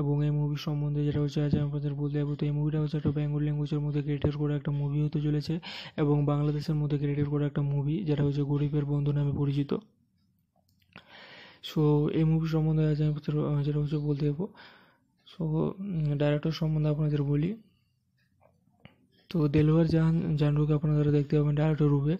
এবং এই মুভি সম্বন্ধে যেটা হচ্ছে আজ আমি আপনাদের বলতে যাবো তো এই মুভিটা হচ্ছে একটা বেঙ্গল ল্যাঙ্গুয়েজের মধ্যে ক্রিয়েটেড করা একটা মুভি হতে চলেছে এবং বাংলাদেশের মধ্যে ক্রিয়েটেড করা একটা মুভি যেটা হচ্ছে গরিবের বন্ধু নামে পরিচিত সো এই মুভি সম্বন্ধে আজ আমি যেটা হচ্ছে বলতে যাবো সো ডাইরেক্টর সম্বন্ধে আপনাদের বলি তো দেলোয়ার জাহান জানরুকে আপনারা দেখতে পাবেন ডাইরেক্টর রূপে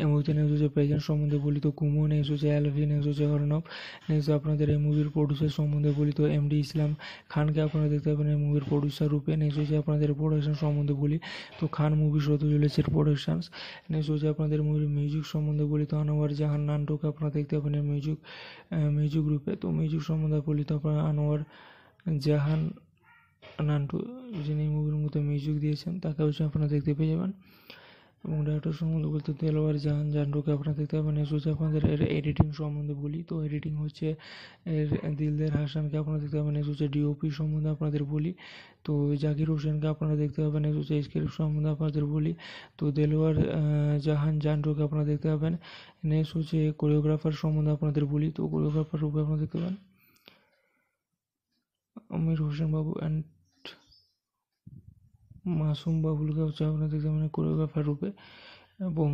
এই মুভিতে নেক্সট হচ্ছে প্রেজেন্ট সম্বন্ধে বলি তো কুমু নেক্সট হচ্ছে অ্যালভি নেক্সট হচ্ছে অর্ণব নেক্সট আপনাদের এই মুভির প্রডিউসার সম্বন্ধে বলি তো এম ডি ইসলাম খানকে আপনারা দেখতে পাবেন এই মুভির প্রডিউসার রূপে নেক্সট হচ্ছে আপনাদের প্রোডাকশন সম্বন্ধে বলি তো খান মুভি শত চলেছে প্রোডাকশনস নেক্সট হচ্ছে আপনাদের মুভির মিউজিক সম্বন্ধে বলি তো আনোয়ার জাহান নান্টুকে আপনারা দেখতে পাবেন মিউজিক মিউজিক রূপে তো মিউজিক সম্বন্ধে বলি তো আপনারা আনোয়ার জাহান নান্টু যিনি মুভির মধ্যে মিউজিক দিয়েছেন তাকে অবশ্যই আপনারা দেখতে পেয়ে যাবেন এবং ডাক্তার সম্বন্ধে বলতে দেলোয়ার জাহান জান্ডুকে আপনারা দেখতে পাবেন হচ্ছে আপনাদের এর এডিটিং সম্বন্ধে বলি তো এডিটিং হচ্ছে এর দিলদের হাসানকে আপনারা দেখতে পাবেন এসে ডিওপি সম্বন্ধে আপনাদের বলি তো জাকির হোসেনকে আপনারা দেখতে পাবেন হচ্ছে স্ক্রিপ্ট সম্বন্ধে আপনাদের বলি তো দেলোয়ার জাহান জান্ডুকে আপনারা দেখতে পাবেন নেক্সট হচ্ছে কোরিওগ্রাফার সম্বন্ধে আপনাদের বলি তো কোরিওগ্রাফার রূপে আপনারা দেখতে পাবেন আমির হোসেনবাবু অ্যান্ড মাসুম বাবুলকে হচ্ছে আপনারা দেখতে মানে কোরিওগ্রাফার রূপে এবং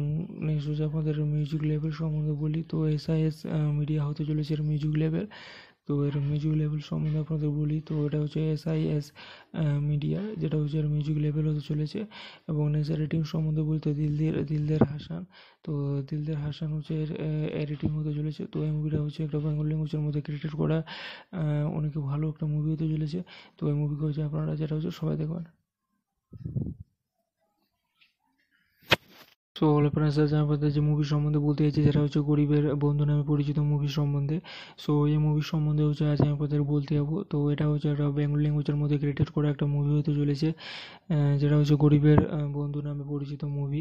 নেক্সট হচ্ছে আপনাদের মিউজিক লেভেল সম্বন্ধে বলি তো এস আই এস মিডিয়া হতে চলেছে মিউজিক লেভেল তো এর মিউজিক লেভেল সম্বন্ধে আপনাদের বলি তো এটা হচ্ছে এসআইএস মিডিয়া যেটা হচ্ছে এর মিউজিক লেভেল হতে চলেছে এবং নেচার রেটিং সম্বন্ধে বলতে দিলদের দিলদের হাসান তো দিলদের হাসান হচ্ছে এর এডিটিং হতে চলেছে তো এই মুভিটা হচ্ছে একটা বেঙ্গল ল্যাঙ্গুয়েজের মধ্যে ক্রিয়েটেড করা অনেক ভালো একটা মুভি হতে চলেছে তো এই মুভিকে হচ্ছে আপনারা যেটা হচ্ছে সবাই দেখবেন সো অল আপনারা জানাবেন যে মুভি সম্বন্ধে বলতে চাইছি যেটা হচ্ছে গরিবের বন্ধু নামে পরিচিত মুভি সম্বন্ধে সো এই মুভি সম্বন্ধে হচ্ছে আজ আমি আপনাদের বলতে যাবো তো এটা হচ্ছে একটা বেঙ্গল ল্যাঙ্গুয়েজের মধ্যে ক্রিয়েটেড করা একটা মুভি হতে চলেছে যেটা হচ্ছে গরিবের বন্ধু নামে পরিচিত মুভি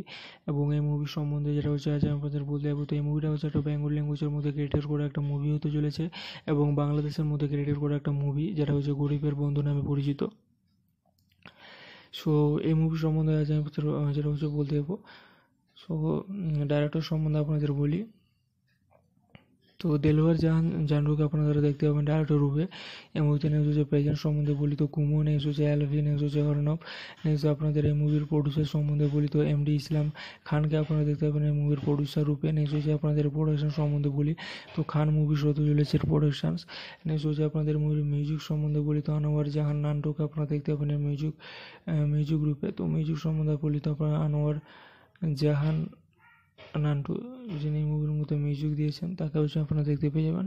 এবং এই মুভি সম্বন্ধে যেটা হচ্ছে আজ আমি আপনাদের বলতে যাবো তো এই মুভিটা হচ্ছে একটা বেঙ্গল ল্যাঙ্গুয়েজের মধ্যে ক্রিয়েটেড করা একটা মুভি হতে চলেছে এবং বাংলাদেশের মধ্যে ক্রিয়েটেড করা একটা মুভি যেটা হচ্ছে গরিবের বন্ধু নামে পরিচিত সো এই মুভি সম্বন্ধে আজ আমি যেটা হচ্ছে বলতে যাবো সো ডাইরেক্টর সম্বন্ধে আপনাদের বলি তো দেলোয়ার জাহান জানরুকে আপনারা দেখতে পাবেন ডাইরেক্টর রূপে এই মুভিতে নেক্সট হচ্ছে প্রেজেন্ট সম্বন্ধে বলি তো কুমু নেক্সট হচ্ছে অ্যালভি নেক্সট হচ্ছে অর্ণব নেক্সট আপনাদের এই মুভির প্রডিউসার সম্বন্ধে বলি তো এম ডি ইসলাম খানকে আপনারা দেখতে পাবেন এই মুভির প্রডিউসার রূপে নেক্সট হচ্ছে আপনাদের প্রোডাকশন সম্বন্ধে বলি তো খান মুভি সতজলেছের প্রোডাকশনস নেক্সট হচ্ছে আপনাদের মুভির মিউজিক সম্বন্ধে বলি তো আনোয়ার জাহান নান্টুকে আপনারা দেখতে পাবেন মিউজিক মিউজিক রূপে তো মিউজিক সম্বন্ধে বলি তো আপনারা আনোয়ার জাহান নান্টু যিনি মুভির মধ্যে মিউজিক দিয়েছেন তাকে অবশ্যই আপনারা দেখতে পেয়ে যাবেন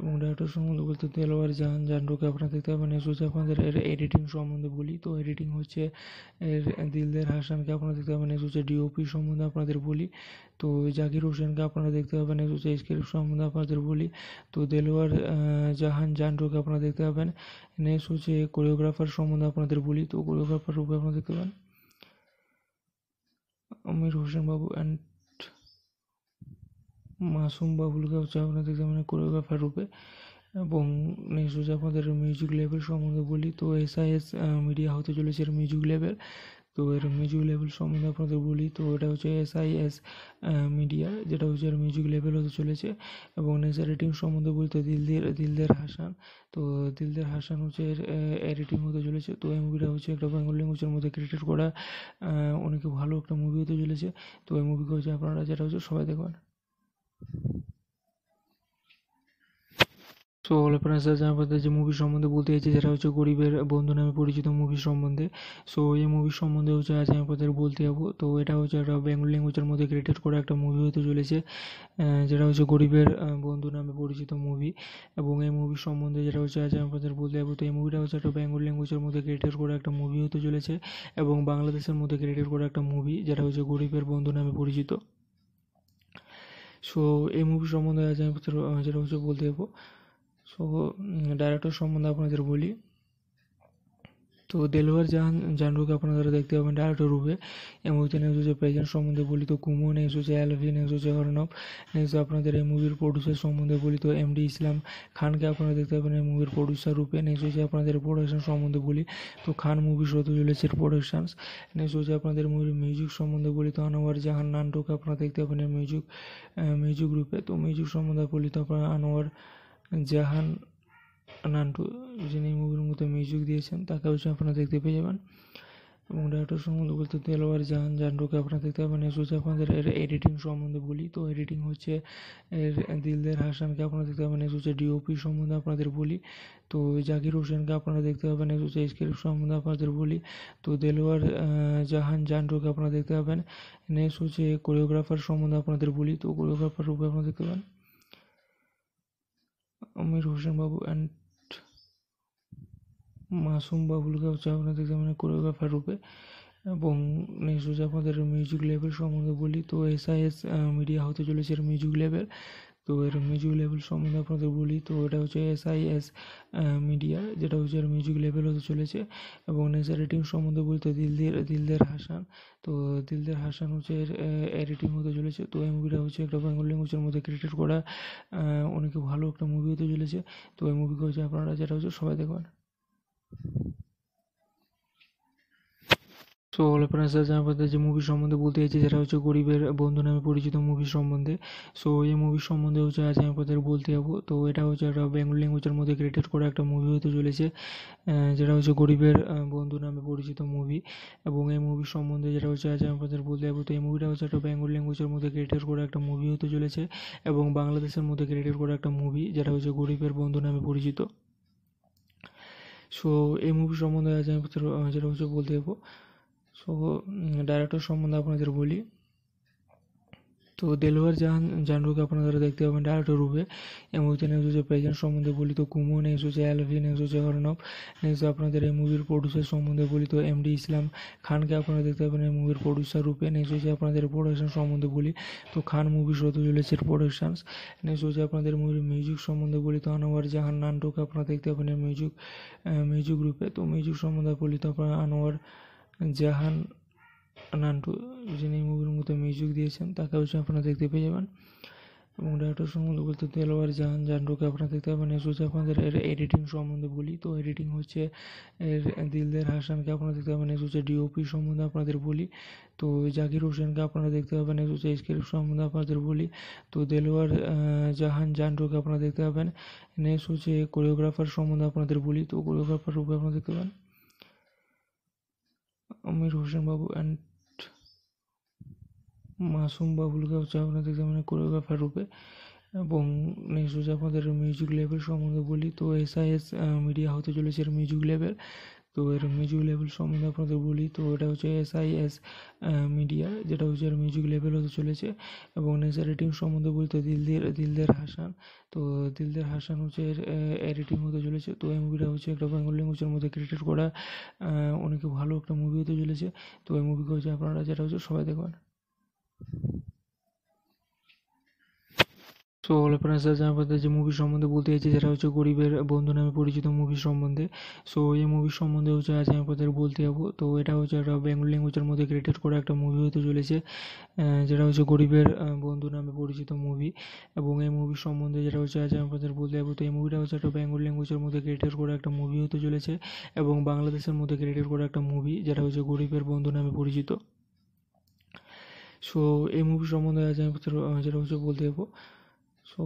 এবং ডাক্তার সম্বন্ধে বলতে দেলওয়ার জাহান জান্ডুকে আপনারা দেখতে পাবেন হচ্ছে আপনাদের এর এডিটিং সম্বন্ধে বলি তো এডিটিং হচ্ছে এর দিলদের হাসানকে আপনারা দেখতে পাবেন এস হচ্ছে ডিওপি সম্বন্ধে আপনাদের বলি তো জাকির হোসেনকে আপনারা দেখতে পাবেন এস হচ্ছে স্ক্রিপ্ট সম্বন্ধে আপনাদের বলি তো দেলোয়ার জাহান জান্ডুকে আপনারা দেখতে পাবেন নেক্সট হচ্ছে কোরিওগ্রাফার সম্বন্ধে আপনাদের বলি তো কোরিওগ্রাফার রূপে আপনারা দেখতে পাবেন আমির হোসেন বাবু অ্যান্ড মাসুম বাবুলকে হচ্ছে আপনাদের এখানে কোরিওগ্রাফার রূপে এবং নেক্সট হচ্ছে মিউজিক লেভেল সম্বন্ধে বলি তো এস আই এস মিডিয়া হতে চলেছে মিউজিক লেভেল তো এর মিউজিক লেভেল সম্বন্ধে আপনাদের বলি তো এটা হচ্ছে এস আই এস মিডিয়া যেটা হচ্ছে এর মিউজিক লেভেল হতে চলেছে এবং নেচার রেটিং সম্বন্ধে বলতে দিলদের দিলদের হাসান তো দিলদের হাসান হচ্ছে এর রেটিং হতে চলেছে তো এই মুভিটা হচ্ছে একটা বেঙ্গল ল্যাঙ্গুয়েজের মধ্যে ক্রিয়েটেড করা অনেক ভালো একটা মুভি হতে চলেছে তো এই মুভিকে হচ্ছে আপনারা যেটা হচ্ছে সবাই দেখবেন সো হল আপনারা জানাবেন যে মুভি সম্বন্ধে বলতে চাইছি যেটা হচ্ছে গরিবের বন্ধু নামে পরিচিত মুভি সম্বন্ধে সো এই মুভি সম্বন্ধে হচ্ছে আজ আমি আপনাদের বলতে যাবো তো এটা হচ্ছে একটা বেঙ্গল ল্যাঙ্গুয়েজের মধ্যে ক্রিয়েটেড করা একটা মুভি হতে চলেছে যেটা হচ্ছে গরিবের বন্ধু নামে পরিচিত মুভি এবং এই মুভি সম্বন্ধে যেটা হচ্ছে আজ আমি আপনাদের বলতে যাবো তো এই মুভিটা হচ্ছে একটা বেঙ্গল ল্যাঙ্গুয়েজের মধ্যে ক্রিয়েটেড করা একটা মুভি হতে চলেছে এবং বাংলাদেশের মধ্যে ক্রিয়েটেড করা একটা মুভি যেটা হচ্ছে গরিবের বন্ধু নামে পরিচিত সো এই মুভি সম্বন্ধে আজ আমি যেটা হচ্ছে বলতে যাবো সো ডাইরেক্টর সম্বন্ধে আপনাদের বলি তো দেলোয়ার জাহান জানরুকে আপনারা দেখতে পাবেন ডাইরেক্টর রূপে এই মুভিতে নেক্সট হচ্ছে প্রেজেন্ট সম্বন্ধে বলি তো কুমু নেক্সট হচ্ছে অ্যালভি নেক্সট হচ্ছে অর্ণব নেক্সট আপনাদের এই মুভির প্রডিউসার সম্বন্ধে বলি তো এমডি ইসলাম খানকে আপনারা দেখতে পাবেন এই মুভির প্রডিউসার রূপে নেক্সট হচ্ছে আপনাদের প্রোডাকশন সম্বন্ধে বলি তো খান মুভি শত চলেছে প্রোডাকশানস নেক্সট হচ্ছে আপনাদের মুভির মিউজিক সম্বন্ধে বলি তো আনোয়ার জাহান নান্টুকে আপনারা দেখতে পাবেন মিউজিক মিউজিক রূপে তো মিউজিক সম্বন্ধে বলি তো আপনারা আনোয়ার জাহান নান্টু যিনি মুভির মধ্যে মিউজিক দিয়েছেন তাকে অবশ্যই আপনারা দেখতে পেয়ে যাবেন এবং ডাক্তার সম্বন্ধে বলতে দেলওয়ার জাহান জান্ডুকে আপনারা দেখতে পাবেন হচ্ছে আপনাদের এর এডিটিং সম্বন্ধে বলি তো এডিটিং হচ্ছে এর দিলদের হাসানকে আপনারা দেখতে পাবেন এস হচ্ছে ডিওপি সম্বন্ধে আপনাদের বলি তো জাকির হোসেনকে আপনারা দেখতে পাবেন এস হচ্ছে স্ক্রিপ্ট সম্বন্ধে আপনাদের বলি তো দেলোয়ার জাহান জান্ডুকে আপনারা দেখতে পাবেন নেক্সট হচ্ছে কোরিওগ্রাফার সম্বন্ধে আপনাদের বলি তো কোরিওগ্রাফার রূপে আপনারা দেখতে পাবেন আমির হোসেন বাবু অ্যান্ড মাসুম বাবুলকে হচ্ছে আপনাদের মানে কোরিওগ্রাফার রূপে এবং নেক্সট হচ্ছে আপনাদের মিউজিক লেভেল সম্বন্ধে বলি তো এস আই এস মিডিয়া হতে চলেছে মিউজিক লেভেল তো এর মিউজিক লেভেল সম্বন্ধে আপনাদের বলি তো এটা হচ্ছে এস আই এস মিডিয়া যেটা হচ্ছে এর মিউজিক লেভেল হতে চলেছে এবং নেচার রেটিং সম্বন্ধে বলতে দিলদের দিলদের হাসান তো দিলদের হাসান হচ্ছে এর রেটিং হতে চলেছে তো এই মুভিটা হচ্ছে একটা বেঙ্গল ল্যাঙ্গুয়েজের মধ্যে ক্রিয়েটেড করা অনেক ভালো একটা মুভি হতে চলেছে তো এই মুভিকে হচ্ছে আপনারা যেটা হচ্ছে সবাই দেখবেন সো অল আপনারা জানাবেন যে মুভি সম্বন্ধে বলতে চাইছি যেটা হচ্ছে গরিবের বন্ধু নামে পরিচিত মুভি সম্বন্ধে সো এই মুভি সম্বন্ধে হচ্ছে আজ আমি আপনাদের বলতে যাবো তো এটা হচ্ছে একটা বেঙ্গল ল্যাঙ্গুয়েজের মধ্যে ক্রিয়েটেড করা একটা মুভি হতে চলেছে যেটা হচ্ছে গরিবের বন্ধু নামে পরিচিত মুভি এবং এই মুভি সম্বন্ধে যেটা হচ্ছে আজ আমি আপনাদের বলতে যাবো তো এই মুভিটা হচ্ছে একটা বেঙ্গল ল্যাঙ্গুয়েজের মধ্যে ক্রিয়েটেড করা একটা মুভি হতে চলেছে এবং বাংলাদেশের মধ্যে ক্রিয়েটেড করা একটা মুভি যেটা হচ্ছে গরিবের বন্ধু নামে পরিচিত সো এই মুভি সম্বন্ধে আজ আমি যেটা হচ্ছে বলতে যাবো সো ডাইরেক্টর সম্বন্ধে আপনাদের বলি তো দেলোয়ার জাহান জানরুকে আপনারা দেখতে পাবেন ডাইরেক্টর রূপে এই মুভিতে নেক্সট হচ্ছে প্রেজেন্ট সম্বন্ধে বলি তো কুমু নেক্সট হচ্ছে অ্যালভি নেক্সট হচ্ছে অর্ণব নেক্সট আপনাদের এই মুভির প্রডিউসার সম্বন্ধে বলি তো এমডি ইসলাম খানকে আপনারা দেখতে পাবেন এই মুভির প্রডিউসার রূপে নেক্সট হচ্ছে আপনাদের প্রোডাকশন সম্বন্ধে বলি তো খান মুভি শত চলেছে প্রোডাকশনস নেক্সট হচ্ছে আপনাদের মুভির মিউজিক সম্বন্ধে বলি তো আনোয়ার জাহান নান্টুকে আপনারা দেখতে পাবেন মিউজিক মিউজিক রূপে তো মিউজিক সম্বন্ধে বলি তো আপনারা আনোয়ার জাহান নান্টু যিনি মুভির মধ্যে মিউজিক দিয়েছেন তাকে অবশ্যই আপনারা দেখতে পেয়ে যাবেন এবং ডাক্তার সম্বন্ধে বলতে দেলোয়ার জাহান জান্ডুকে আপনারা দেখতে পাবেন হচ্ছে আপনাদের এর এডিটিং সম্বন্ধে বলি তো এডিটিং হচ্ছে এর দিলদের হাসানকে আপনারা দেখতে পাবেন এসে ডিওপি সম্বন্ধে আপনাদের বলি তো জাকির হোসেনকে আপনারা দেখতে পাবেন হচ্ছে স্ক্রিপ্ট সম্বন্ধে আপনাদের বলি তো দেলোয়ার জাহান জান্ডুকে আপনারা দেখতে পাবেন নেক্সট হচ্ছে কোরিওগ্রাফার সম্বন্ধে আপনাদের বলি তো কোরিওগ্রাফার রূপে আপনারা দেখতে পাবেন আমির হোসেনবাবু অ্যান্ড মাসুম বাবুলকে হচ্ছে আপনারা দেখতে মানে কোরিওগ্রাফার রূপে এবং নেক্সট হচ্ছে আপনাদের মিউজিক লেভেল সম্বন্ধে বলি তো এস আই এস মিডিয়া হতে চলেছে মিউজিক লেভেল তো এর মিউজিক লেভেল সম্বন্ধে আপনাদের বলি তো এটা হচ্ছে এসআইএস মিডিয়া যেটা হচ্ছে এর মিউজিক লেভেল হতে চলেছে এবং এর রেটিং সম্বন্ধে বলতে দিলদের দিলদের হাসান তো দিলদের হাসান হচ্ছে এর এডিটিং হতে চলেছে তো এই মুভিটা হচ্ছে একটা বেঙ্গল ল্যাঙ্গুয়েজের মধ্যে ক্রিয়েটেড করা অনেক ভালো একটা মুভি হতে চলেছে তো এই মুভিকে হচ্ছে আপনারা যেটা হচ্ছে সবাই দেখবেন সো অল আপনারা জানাবেন যে মুভি সম্বন্ধে বলতে চাইছি যেটা হচ্ছে গরিবের বন্ধু নামে পরিচিত মুভি সম্বন্ধে সো এই মুভি সম্বন্ধে হচ্ছে আজ আমি আপনাদের বলতে যাবো তো এটা হচ্ছে একটা বেঙ্গল ল্যাঙ্গুয়েজের মধ্যে ক্রিয়েটেড করা একটা মুভি হতে চলেছে যেটা হচ্ছে গরিবের বন্ধু নামে পরিচিত মুভি এবং এই মুভি সম্বন্ধে যেটা হচ্ছে আজ আমি আপনাদের বলতে যাবো তো এই মুভিটা হচ্ছে একটা বেঙ্গল ল্যাঙ্গুয়েজের মধ্যে ক্রিয়েটেড করা একটা মুভি হতে চলেছে এবং বাংলাদেশের মধ্যে ক্রিয়েটেড করা একটা মুভি যেটা হচ্ছে গরিবের বন্ধু নামে পরিচিত সো এই মুভি সম্বন্ধে আজ আমি যেটা হচ্ছে বলতে যাবো সো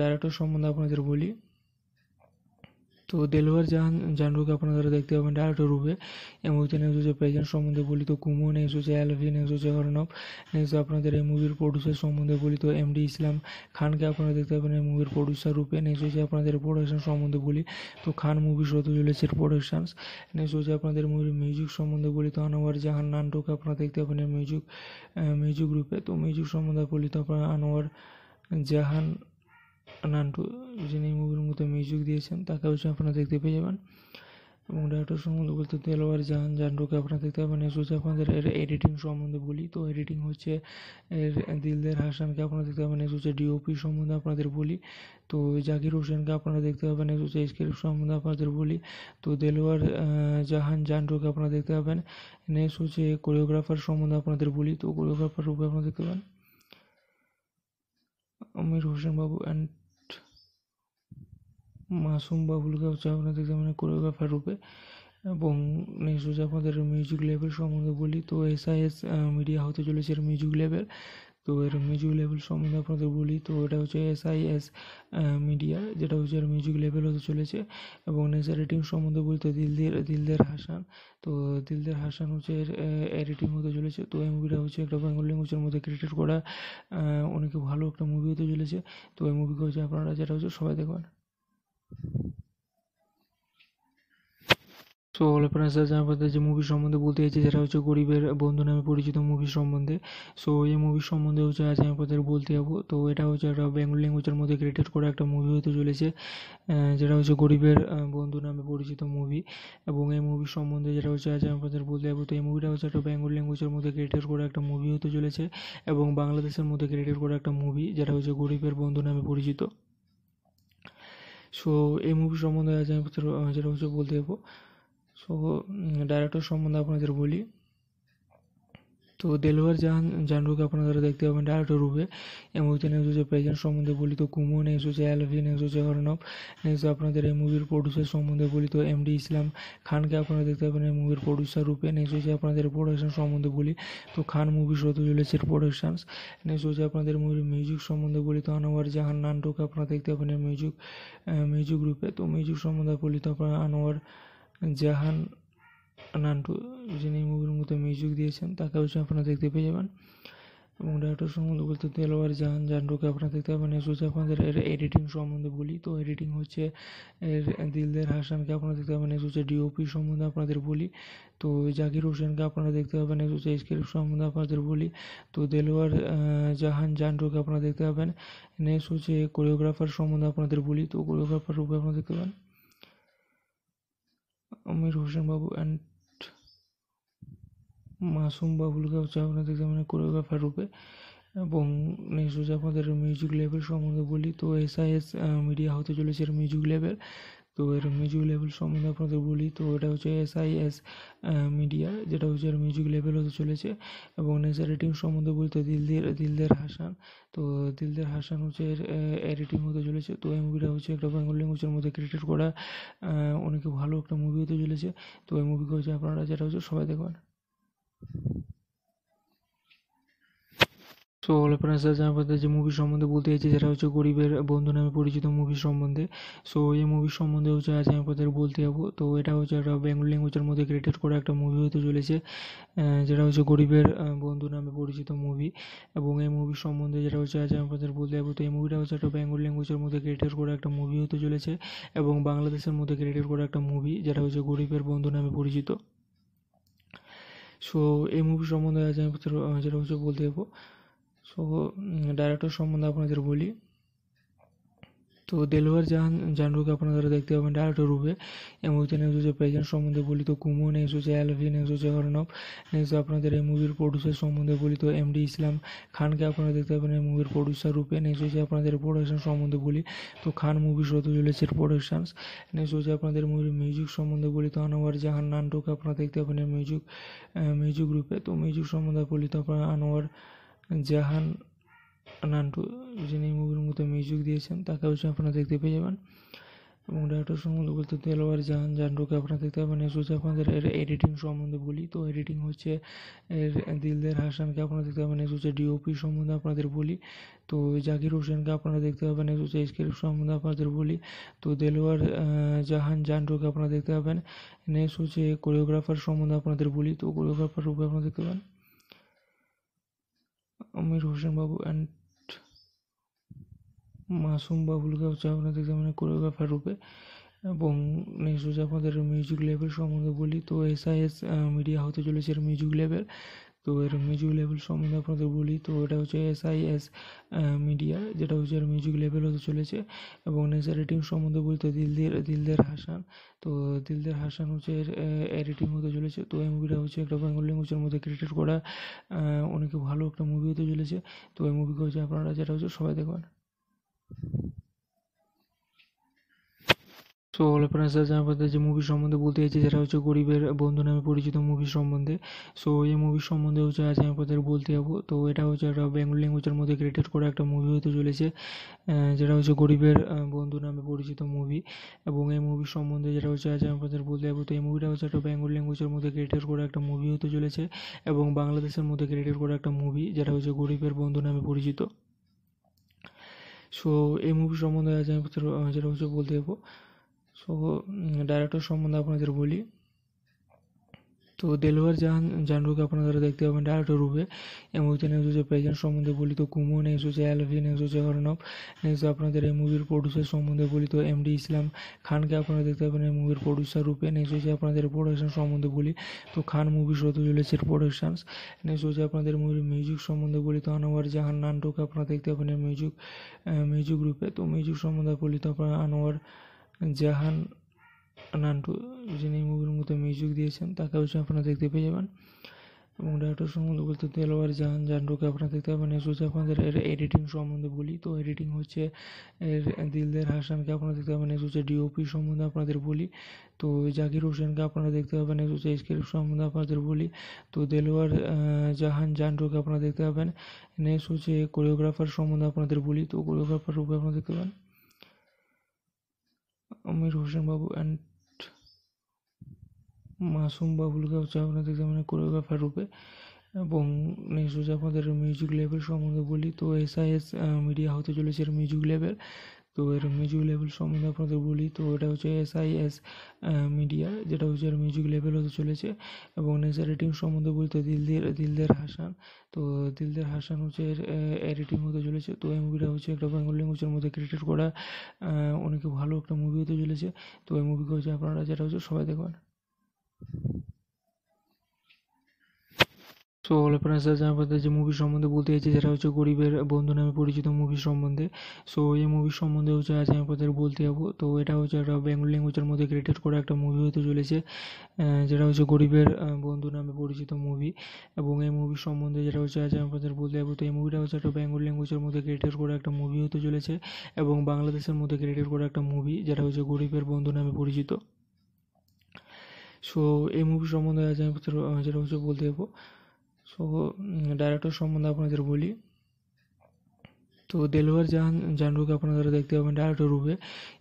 ডাইরেক্টর সম্বন্ধে আপনাদের বলি তো দেলোয়ার জাহান জানরুকে আপনারা দেখতে পাবেন ডাইরেক্টর রূপে এই মুভিতে নেক্সট হচ্ছে প্রেজেন্ট সম্বন্ধে বলি তো কুমু নেক্সট হচ্ছে অ্যালভি নেক্সট হচ্ছে অর্ণব নেক্সট আপনাদের এই মুভির প্রডিউসার সম্বন্ধে বলি তো এম ডি ইসলাম খানকে আপনারা দেখতে পাবেন এই মুভির প্রডিউসার রূপে নেক্সট হচ্ছে আপনাদের প্রোডাকশন সম্বন্ধে বলি তো খান মুভি সতজলেছের প্রোডাকশনস নেক্সট হচ্ছে আপনাদের মুভির মিউজিক সম্বন্ধে বলি তো আনোয়ার জাহান নান্টুকে আপনারা দেখতে পাবেন মিউজিক মিউজিক রূপে তো মিউজিক সম্বন্ধে বলি তো আপনারা আনোয়ার জাহান নান্টু যিনি মুভির মধ্যে মিউজিক দিয়েছেন তাকে অবশ্যই আপনারা দেখতে পেয়ে যাবেন এবং ডাক্তার সম্বন্ধে বলতে দেলওয়ার জাহান জান্ডুকে আপনারা দেখতে পাবেন হচ্ছে আপনাদের এর এডিটিং সম্বন্ধে বলি তো এডিটিং হচ্ছে এর দিলদের হাসানকে আপনারা দেখতে পাবেন হচ্ছে ডিওপি সম্বন্ধে আপনাদের বলি তো জাকির হোসেনকে আপনারা দেখতে পাবেন হচ্ছে স্ক্রিপ্ট সম্বন্ধে আপনাদের বলি তো দেলোয়ার জাহান জান্ডুকে আপনারা দেখতে পাবেন নেক্সট হচ্ছে কোরিওগ্রাফার সম্বন্ধে আপনাদের বলি তো কোরিওগ্রাফার রূপে আপনারা দেখতে পাবেন আমির হোসেন বাবু অ্যান্ড মাসুম বাবুলকে হচ্ছে আপনাদের এখানে কোরিওগ্রাফার রূপে এবং নেক্সট হচ্ছে মিউজিক লেভেল সম্বন্ধে বলি তো এস আই এস মিডিয়া হতে চলেছে মিউজিক লেভেল তো এর মিউজিক লেভেল সম্বন্ধে আপনাদের বলি তো এটা হচ্ছে এস আই এস মিডিয়া যেটা হচ্ছে এর মিউজিক লেভেল হতে চলেছে এবং নেচার রেটিং সম্বন্ধে বলতে দিলদের দিলদের হাসান তো দিলদের হাসান হচ্ছে এর রেটিং হতে চলেছে তো এই মুভিটা হচ্ছে একটা বেঙ্গল ল্যাঙ্গুয়েজের মধ্যে ক্রিয়েটেড করা অনেক ভালো একটা মুভি হতে চলেছে তো এই মুভিকে হচ্ছে আপনারা যেটা হচ্ছে সবাই দেখবেন সো হল আপনারা জানাবেন যে মুভি সম্বন্ধে বলতে চাইছি যেটা হচ্ছে গরিবের বন্ধু নামে পরিচিত মুভি সম্বন্ধে সো এই মুভি সম্বন্ধে হচ্ছে আজ আমি আপনাদের বলতে যাবো তো এটা হচ্ছে একটা বেঙ্গল ল্যাঙ্গুয়েজের মধ্যে ক্রিয়েটেড করা একটা মুভি হতে চলেছে যেটা হচ্ছে গরিবের বন্ধু নামে পরিচিত মুভি এবং এই মুভি সম্বন্ধে যেটা হচ্ছে আজ আমি আপনাদের বলতে যাবো তো এই মুভিটা হচ্ছে একটা বেঙ্গল ল্যাঙ্গুয়েজের মধ্যে ক্রিয়েটেড করা একটা মুভি হতে চলেছে এবং বাংলাদেশের মধ্যে ক্রিয়েটেড করা একটা মুভি যেটা হচ্ছে গরিবের বন্ধু নামে পরিচিত সো এই মুভি সম্বন্ধে আজ আমি যেটা হচ্ছে বলতে যাবো সো ডাইরেক্টর সম্বন্ধে আপনাদের বলি তো দেলোয়ার জাহান জানরুকে আপনারা দেখতে পাবেন ডাইরেক্টর রূপে এই মুভিতে নেক্সট হচ্ছে প্রেজেন্ট সম্বন্ধে বলি তো কুমু নেক্সট হচ্ছে অ্যালভি নেক্সট হচ্ছে অর্ণব নেক্সট আপনাদের এই মুভির প্রডিউসার সম্বন্ধে বলি তো এম ডি ইসলাম খানকে আপনারা দেখতে পাবেন এই মুভির প্রডিউসার রূপে নেক্সট হচ্ছে আপনাদের প্রোডাকশন সম্বন্ধে বলি তো খান মুভি শত চলেছে প্রোডাকশানস নেক্সট হচ্ছে আপনাদের মুভির মিউজিক সম্বন্ধে বলি তো আনোয়ার জাহান নান্টুকে আপনারা দেখতে পাবেন মিউজিক মিউজিক রূপে তো মিউজিক সম্বন্ধে বলি তো আপনারা আনোয়ার জাহান নান্টু যিনি মুভির মধ্যে মিউজিক দিয়েছেন তাকে অবশ্যই আপনারা দেখতে পেয়ে যাবেন এবং ডাক্তার সম্বন্ধে বলতে দেলওয়ার জাহান জান্ডুকে আপনারা দেখতে পাবেন হচ্ছে আপনাদের এর এডিটিং সম্বন্ধে বলি তো এডিটিং হচ্ছে এর দিলদের হাসানকে আপনারা দেখতে পাবেন এস হচ্ছে ডিওপি সম্বন্ধে আপনাদের বলি তো জাকির হোসেনকে আপনারা দেখতে পাবেন এস হচ্ছে স্ক্রিপ্ট সম্বন্ধে আপনাদের বলি তো দেলোয়ার জাহান জান্ডুকে আপনারা দেখতে পাবেন নেক্সট হচ্ছে কোরিওগ্রাফার সম্বন্ধে আপনাদের বলি তো কোরিওগ্রাফার রূপে আপনারা দেখতে পাবেন আমির হোসেন বাবু অ্যান্ড মাসুম বাবুলকে হচ্ছে আপনাদের মানে কোরিওগ্রাফার রূপে এবং নেক্সট হচ্ছে আপনাদের মিউজিক লেভেল সম্বন্ধে বলি তো এস আই এস মিডিয়া হতে চলেছে মিউজিক লেভেল তো এর মিউজিক লেভেল সম্বন্ধে আপনাদের বলি তো এটা হচ্ছে এস আই এস মিডিয়া যেটা হচ্ছে এর মিউজিক লেভেল হতে চলেছে এবং নেচার রেটিং সম্বন্ধে বলতে দিলদের দিলদের হাসান তো দিলদের হাসান হচ্ছে এর এডিটিং হতে চলেছে তো এই মুভিটা হচ্ছে একটা বেঙ্গল ল্যাঙ্গুয়েজের মধ্যে ক্রিয়েটেড করা অনেক ভালো একটা মুভি হতে চলেছে তো এই মুভিকে হচ্ছে আপনারা যেটা হচ্ছে সবাই দেখবেন তো অল আপনারা জানাবেন যে মুভি সম্বন্ধে বলতে চাইছি যেটা হচ্ছে গরিবের বন্ধু নামে পরিচিত মুভি সম্বন্ধে সো এই মুভি সম্বন্ধে হচ্ছে আজ আমি আপনাদের বলতে যাবো তো এটা হচ্ছে একটা বেঙ্গল ল্যাঙ্গুয়েজের মধ্যে ক্রিয়েটেড করা একটা মুভি হতে চলেছে যেটা হচ্ছে গরিবের বন্ধু নামে পরিচিত মুভি এবং এই মুভি সম্বন্ধে যেটা হচ্ছে আজ আমি আপনাদের বলতে যাবো তো এই মুভিটা হচ্ছে একটা বেঙ্গল ল্যাঙ্গুয়েজের মধ্যে ক্রিয়েটেড করা একটা মুভি হতে চলেছে এবং বাংলাদেশের মধ্যে ক্রিয়েটেড করা একটা মুভি যেটা হচ্ছে গরিবের বন্ধু নামে পরিচিত সো এই মুভি সম্বন্ধে আজ আমি যেটা হচ্ছে বলতে যাবো সো ডাইরেক্টর সম্বন্ধে আপনাদের বলি তো দেলোয়ার জাহান জানরুকে আপনারা দেখতে পাবেন ডাইরেক্টর রূপে এই মুভিতে নেক্সট হচ্ছে প্রেজেন্ট সম্বন্ধে বলি তো কুমু নেক্সট হচ্ছে অ্যালভি নেক্সট হচ্ছে অর্ণব নেক্সট আপনাদের এই মুভির প্রডিউসার সম্বন্ধে বলি তো এমডি ইসলাম খানকে আপনারা দেখতে পাবেন এই মুভির প্রডিউসার রূপে নেক্সট হচ্ছে আপনাদের প্রোডাকশন সম্বন্ধে বলি তো খান মুভি শত চলেছে প্রোডাকশানস নেক্সট হচ্ছে আপনাদের মুভির মিউজিক সম্বন্ধে বলি তো আনোয়ার জাহান নান্টুকে আপনারা দেখতে পাবেন মিউজিক মিউজিক রূপে তো মিউজিক সম্বন্ধে বলি তো আপনারা আনোয়ার জাহান নান্টু যিনি মুভির মধ্যে মিউজিক দিয়েছেন তাকে অবশ্যই আপনারা দেখতে পেয়ে যাবেন এবং ডাক্তার সম্বন্ধে বলতে দেলোয়ার জাহান জান্ডুকে আপনারা দেখতে পাবেন হচ্ছে আপনাদের এর এডিটিং সম্বন্ধে বলি তো এডিটিং হচ্ছে এর দিলদের হাসানকে আপনারা দেখতে পাবেন এসে ডিওপি সম্বন্ধে আপনাদের বলি তো জাকির হোসেনকে আপনারা দেখতে পাবেন হচ্ছে স্ক্রিপ্ট সম্বন্ধে আপনাদের বলি তো দেলোয়ার জাহান জান্ডুকে আপনারা দেখতে পাবেন নেক্সট হচ্ছে কোরিওগ্রাফার সম্বন্ধে আপনাদের বলি তো কোরিওগ্রাফার রূপে আপনারা দেখতে পাবেন আমির হোসেনবাবু অ্যান্ড মাসুম বাবুলকে হচ্ছে আপনারা দেখতে মানে কোরিওগ্রাফার রূপে এবং নেক্সট হচ্ছে আপনাদের মিউজিক লেভেল সম্বন্ধে বলি তো এস আই এস মিডিয়া হতে চলেছে মিউজিক লেভেল তো এর মিউজিক লেভেল সম্বন্ধে আপনাদের বলি তো এটা হচ্ছে এস আই এস মিডিয়া যেটা হচ্ছে এর মিউজিক লেভেল হতে চলেছে এবং নেচার রেটিং সম্বন্ধে বলতে দিলদের দিলদের হাসান তো দিলদের হাসান হচ্ছে এর এডিটিং হতে চলেছে তো এই মুভিটা হচ্ছে একটা বেঙ্গল ল্যাঙ্গুয়েজের মধ্যে ক্রিয়েটেড করা অনেক ভালো একটা মুভি হতে চলেছে তো এই মুভিকে হচ্ছে আপনারা যেটা হচ্ছে সবাই দেখবেন সো অল আপনারা জানাবেন যে মুভি সম্বন্ধে বলতে চাইছি যেটা হচ্ছে গরিবের বন্ধু নামে পরিচিত মুভি সম্বন্ধে সো এই মুভি সম্বন্ধে হচ্ছে আজ আমি আপনাদের বলতে যাবো তো এটা হচ্ছে একটা বেঙ্গল ল্যাঙ্গুয়েজের মধ্যে ক্রিয়েটেড করা একটা মুভি হতে চলেছে যেটা হচ্ছে গরিবের বন্ধু নামে পরিচিত মুভি এবং এই মুভি সম্বন্ধে যেটা হচ্ছে আজ আমি আপনাদের বলতে যাবো তো এই মুভিটা হচ্ছে একটা বেঙ্গল ল্যাঙ্গুয়েজের মধ্যে ক্রিয়েটেড করা একটা মুভি হতে চলেছে এবং বাংলাদেশের মধ্যে ক্রিয়েটেড করা একটা মুভি যেটা হচ্ছে গরিবের বন্ধু নামে পরিচিত সো এই মুভি সম্বন্ধে আজ আমি যেটা হচ্ছে বলতে যাবো সো ডাইরেক্টর সম্বন্ধে আপনাদের বলি তো দেলোয়ার জাহান জানরুকে আপনারা দেখতে পাবেন ডাইরেক্টর রূপে এই মুভিতে নেক্সট হচ্ছে প্রেজেন্ট সম্বন্ধে বলি তো কুমু নেক্সট হচ্ছে অ্যালভি নেক্সট হচ্ছে অর্ণব নেক্সট আপনাদের এই মুভির প্রডিউসার সম্বন্ধে বলি তো এম ডি ইসলাম খানকে আপনারা দেখতে পাবেন এই মুভির প্রডিউসার রূপে নেক্সট হচ্ছে আপনাদের প্রোডাকশন সম্বন্ধে বলি তো খান মুভি শত চলেছে প্রোডাকশানস নেক্সট হচ্ছে আপনাদের মুভির মিউজিক সম্বন্ধে বলি তো আনোয়ার জাহান নান্টুকে আপনারা দেখতে পাবেন মিউজিক মিউজিক রূপে তো মিউজিক সম্বন্ধে বলি তো আপনারা আনোয়ার জাহান নান্টু যিনি মুভির মধ্যে মিউজিক দিয়েছেন তাকে অবশ্যই আপনারা দেখতে পেয়ে যাবেন এবং ডাক্তার সম্বন্ধে বলতে দেলওয়ার জাহান জান্ডুকে আপনারা দেখতে পাবেন হচ্ছে আপনাদের এর এডিটিং সম্বন্ধে বলি তো এডিটিং হচ্ছে এর দিলদের হাসানকে আপনারা দেখতে পাবেন এসে ডিওপি সম্বন্ধে আপনাদের বলি তো জাকির হোসেনকে আপনারা দেখতে পাবেন হচ্ছে স্ক্রিপ্ট সম্বন্ধে আপনাদের বলি তো দেলোয়ার জাহান জান্ডুকে আপনারা দেখতে পাবেন নেক্সট হচ্ছে কোরিওগ্রাফার সম্বন্ধে আপনাদের বলি তো কোরিওগ্রাফার রূপে আপনারা দেখতে পাবেন আমির হোসেন বাবু অ্যান্ড মাসুম বাবুলকে হচ্ছে আপনাদের মানে কোরিওগ্রাফার রূপে এবং নেক্সট হচ্ছে আপনাদের মিউজিক লেভেল সম্বন্ধে বলি তো এস আই এস মিডিয়া হতে চলেছে মিউজিক লেভেল তো এর মিউজিক লেভেল সম্বন্ধে আপনাদের বলি তো এটা হচ্ছে এস আই এস মিডিয়া যেটা হচ্ছে এর মিউজিক লেভেল হতে চলেছে এবং নেচার রেটিং সম্বন্ধে বলতে দিলদের দিলদের হাসান তো দিলদের হাসান হচ্ছে এর রেটিং হতে চলেছে তো এই মুভিটা হচ্ছে একটা বেঙ্গল ল্যাঙ্গুয়েজের মধ্যে ক্রিয়েটেড করা অনেক ভালো একটা মুভি হতে চলেছে তো এই মুভিকে হচ্ছে আপনারা যেটা হচ্ছে সবাই দেখবেন সো হল আপনারা জানাবেন যে মুভি সম্বন্ধে বলতে চাইছি যেটা হচ্ছে গরিবের বন্ধু নামে পরিচিত মুভি সম্বন্ধে সো এই মুভি সম্বন্ধে হচ্ছে আজ আমি আপনাদের বলতে যাবো তো এটা হচ্ছে একটা বেঙ্গল ল্যাঙ্গুয়েজের মধ্যে ক্রিয়েটেড করা একটা মুভি হতে চলেছে যেটা হচ্ছে গরিবের বন্ধু নামে পরিচিত মুভি এবং এই মুভি সম্বন্ধে যেটা হচ্ছে আজ আমি আপনাদের বলতে যাবো তো এই মুভিটা হচ্ছে একটা বেঙ্গল ল্যাঙ্গুয়েজের মধ্যে ক্রিয়েটেড করা একটা মুভি হতে চলেছে এবং বাংলাদেশের মধ্যে ক্রিয়েটেড করা একটা মুভি যেটা হচ্ছে গরিবের বন্ধু নামে পরিচিত সো এই মুভি সম্বন্ধে আজ আমি যেটা হচ্ছে বলতে যাবো সো ডাইরেক্টর সম্বন্ধে আপনাদের বলি তো দেলোয়ার জাহান জানরুকে আপনারা দেখতে পাবেন ডাইরেক্টর রূপে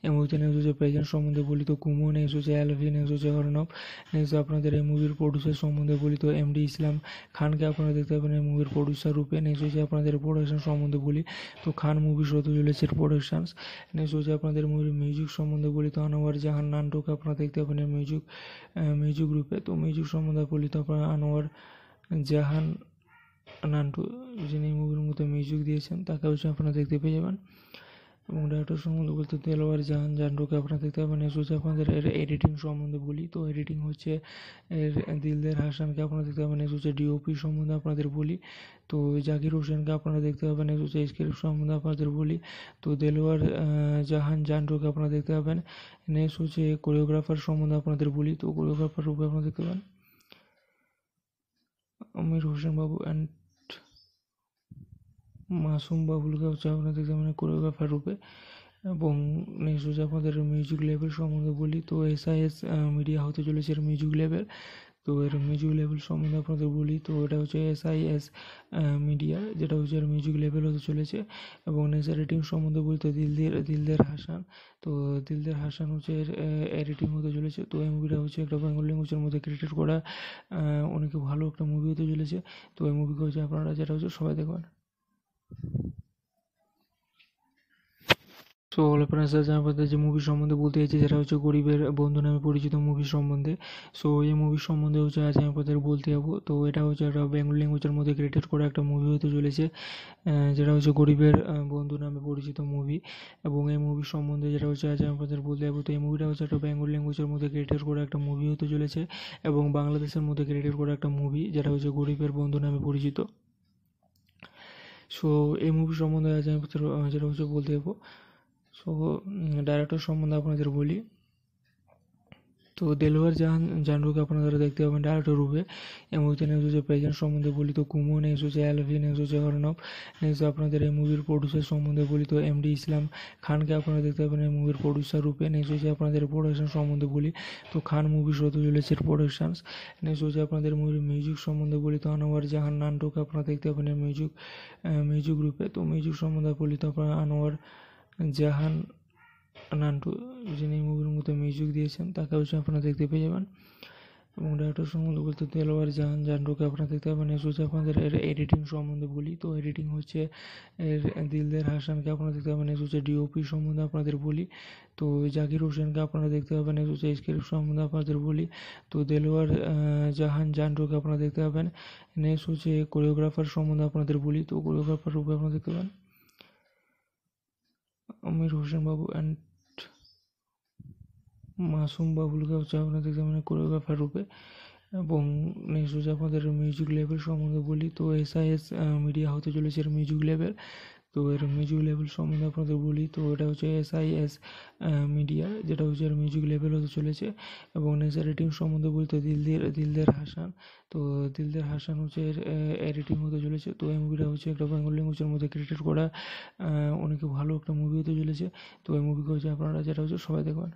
এই মুভিতে নেক্সট হচ্ছে প্রেজেন্ট সম্বন্ধে বলি তো কুমু নেক্সট হচ্ছে অ্যালভি নেক্সট হচ্ছে অর্ণব নেক্সট আপনাদের এই মুভির প্রডিউসার সম্বন্ধে বলি তো এম ডি ইসলাম খানকে আপনারা দেখতে পাবেন এই মুভির প্রডিউসার রূপে নেক্সট হচ্ছে আপনাদের প্রোডাকশন সম্বন্ধে বলি তো খান মুভি সতজুলেসের প্রোডাকশনস নেক্সট হচ্ছে আপনাদের মুভির মিউজিক সম্বন্ধে বলি তো আনোয়ার জাহান নান্টুকে আপনারা দেখতে পাবেন এই মিউজিক মিউজিক রূপে তো মিউজিক সম্বন্ধে বলি তো আপনারা আনোয়ার জাহান নান্টু যিনি মুভির মধ্যে মিউজিক দিয়েছেন তাকে অবশ্যই আপনারা দেখতে পেয়ে যাবেন এবং ডাক্তার সম্বন্ধে বলতে দেলওয়ার জাহান জান্ডুকে আপনারা দেখতে পাবেন হচ্ছে আপনাদের এর এডিটিং সম্বন্ধে বলি তো এডিটিং হচ্ছে এর দিলদের হাসানকে আপনারা দেখতে পাবেন এস হচ্ছে ডিওপি সম্বন্ধে আপনাদের বলি তো জাকির হোসেনকে আপনারা দেখতে পাবেন এস হচ্ছে স্ক্রিপ্ট সম্বন্ধে আপনাদের বলি তো দেলোয়ার জাহান জান্ডুকে আপনারা দেখতে পাবেন নেক্সট হচ্ছে কোরিওগ্রাফার সম্বন্ধে আপনাদের বলি তো কোরিওগ্রাফার রূপে আপনারা দেখতে পাবেন আমির হোসেন বাবু অ্যান্ড মাসুম বাবুলকে হচ্ছে আপনাদের মানে কোরিওগ্রাফার রূপে এবং নেক্সট হচ্ছে আপনাদের মিউজিক লেভেল সম্বন্ধে বলি তো এস আই এস মিডিয়া হতে চলেছে মিউজিক লেভেল তো এর মিউজিক লেভেল সম্বন্ধে আপনাদের বলি তো এটা হচ্ছে এস আই এস মিডিয়া যেটা হচ্ছে এর মিউজিক লেভেল হতে চলেছে এবং নেচার রেটিং সম্বন্ধে বলতে দিলদের দিলদের হাসান তো দিলদের হাসান হচ্ছে এর এডিটিং হতে চলেছে তো এই মুভিটা হচ্ছে একটা বেঙ্গল ল্যাঙ্গুয়েজের মধ্যে ক্রিয়েটেড করা অনেক ভালো একটা মুভি হতে চলেছে তো এই মুভিকে হচ্ছে আপনারা যেটা হচ্ছে সবাই দেখবেন তো অল আপনারা জানাবেন যে মুভি সম্বন্ধে বলতে চাইছি যেটা হচ্ছে গরিবের বন্ধু নামে পরিচিত মুভি সম্বন্ধে সো এই মুভি সম্বন্ধে হচ্ছে আজ আমি আপনাদের বলতে যাবো তো এটা হচ্ছে একটা বেঙ্গল ল্যাঙ্গুয়েজের মধ্যে ক্রিয়েটেড করা একটা মুভি হতে চলেছে যেটা হচ্ছে গরিবের বন্ধু নামে পরিচিত মুভি এবং এই মুভি সম্বন্ধে যেটা হচ্ছে আজ আমি আপনাদের বলতে যাবো তো এই মুভিটা হচ্ছে একটা বেঙ্গল ল্যাঙ্গুয়েজের মধ্যে ক্রিয়েটেড করা একটা মুভি হতে চলেছে এবং বাংলাদেশের মধ্যে ক্রিয়েটেড করা একটা মুভি যেটা হচ্ছে গরিবের বন্ধু নামে পরিচিত সো এই মুভি সম্বন্ধে আজ আমি যেটা হচ্ছে বলতে যাবো সো ডাইরেক্টর সম্বন্ধে আপনাদের বলি তো দেলোয়ার জাহান জানরুকে আপনারা দেখতে পাবেন ডাইরেক্টর রূপে এই মুভিতে নেক্সট হচ্ছে প্রেজেন্ট সম্বন্ধে বলি তো কুমু নেক্সট হচ্ছে অ্যালভি নেক্সট হচ্ছে অর্ণব নেক্সট আপনাদের এই মুভির প্রডিউসার সম্বন্ধে বলি তো এমডি ইসলাম খানকে আপনারা দেখতে পাবেন এই মুভির প্রডিউসার রূপে নেক্সট হচ্ছে আপনাদের প্রোডাকশন সম্বন্ধে বলি তো খান মুভি শত চলেছে প্রোডাকশানস নেক্সট হচ্ছে আপনাদের মুভির মিউজিক সম্বন্ধে বলি তো আনোয়ার জাহান নানটুকে আপনারা দেখতে পাবেন মিউজিক মিউজিক রূপে তো মিউজিক সম্বন্ধে বলি তো আপনারা আনোয়ার জাহান নান্টু যিনি মুভির মধ্যে মিউজিক দিয়েছেন তাকে অবশ্যই আপনারা দেখতে পেয়ে যাবেন এবং ডাক্তার সম্বন্ধে বলতে দেলোয়ার জাহান জান্ডুকে আপনারা দেখতে পাবেন হচ্ছে আপনাদের এর এডিটিং সম্বন্ধে বলি তো এডিটিং হচ্ছে এর দিলদের হাসানকে আপনারা দেখতে পাবেন এসে ডিওপি সম্বন্ধে আপনাদের বলি তো জাকির হোসেনকে আপনারা দেখতে পাবেন হচ্ছে স্ক্রিপ্ট সম্বন্ধে আপনাদের বলি তো দেলোয়ার জাহান জান্ডুকে আপনারা দেখতে পাবেন নেক্সট হচ্ছে কোরিওগ্রাফার সম্বন্ধে আপনাদের বলি তো কোরিওগ্রাফার রূপে আপনারা দেখতে পাবেন আমির হোসেন বাবু অ্যান্ড মাসুম বাবুলকে হচ্ছে আপনাদের এখানে কোরিওগ্রাফার রূপে এবং নেক্সট হচ্ছে আপনাদের মিউজিক লেভেল সম্বন্ধে বলি তো এস আই এস মিডিয়া হতে চলেছে মিউজিক লেভেল তো এর মিউজিক লেভেল সম্বন্ধে আপনাদের বলি তো এটা হচ্ছে এস আই এস মিডিয়া যেটা হচ্ছে এর মিউজিক লেভেল হতে চলেছে এবং নেচার রেটিং সম্বন্ধে বলতে দিলদের দিলদের হাসান তো দিলদের হাসান হচ্ছে এর এডিটিং হতে চলেছে তো এই মুভিটা হচ্ছে একটা বেঙ্গল ল্যাঙ্গুয়েজের মধ্যে ক্রিয়েটেড করা অনেক ভালো একটা মুভি হতে চলেছে তো এই মুভিকে হচ্ছে আপনারা যেটা হচ্ছে সবাই দেখবেন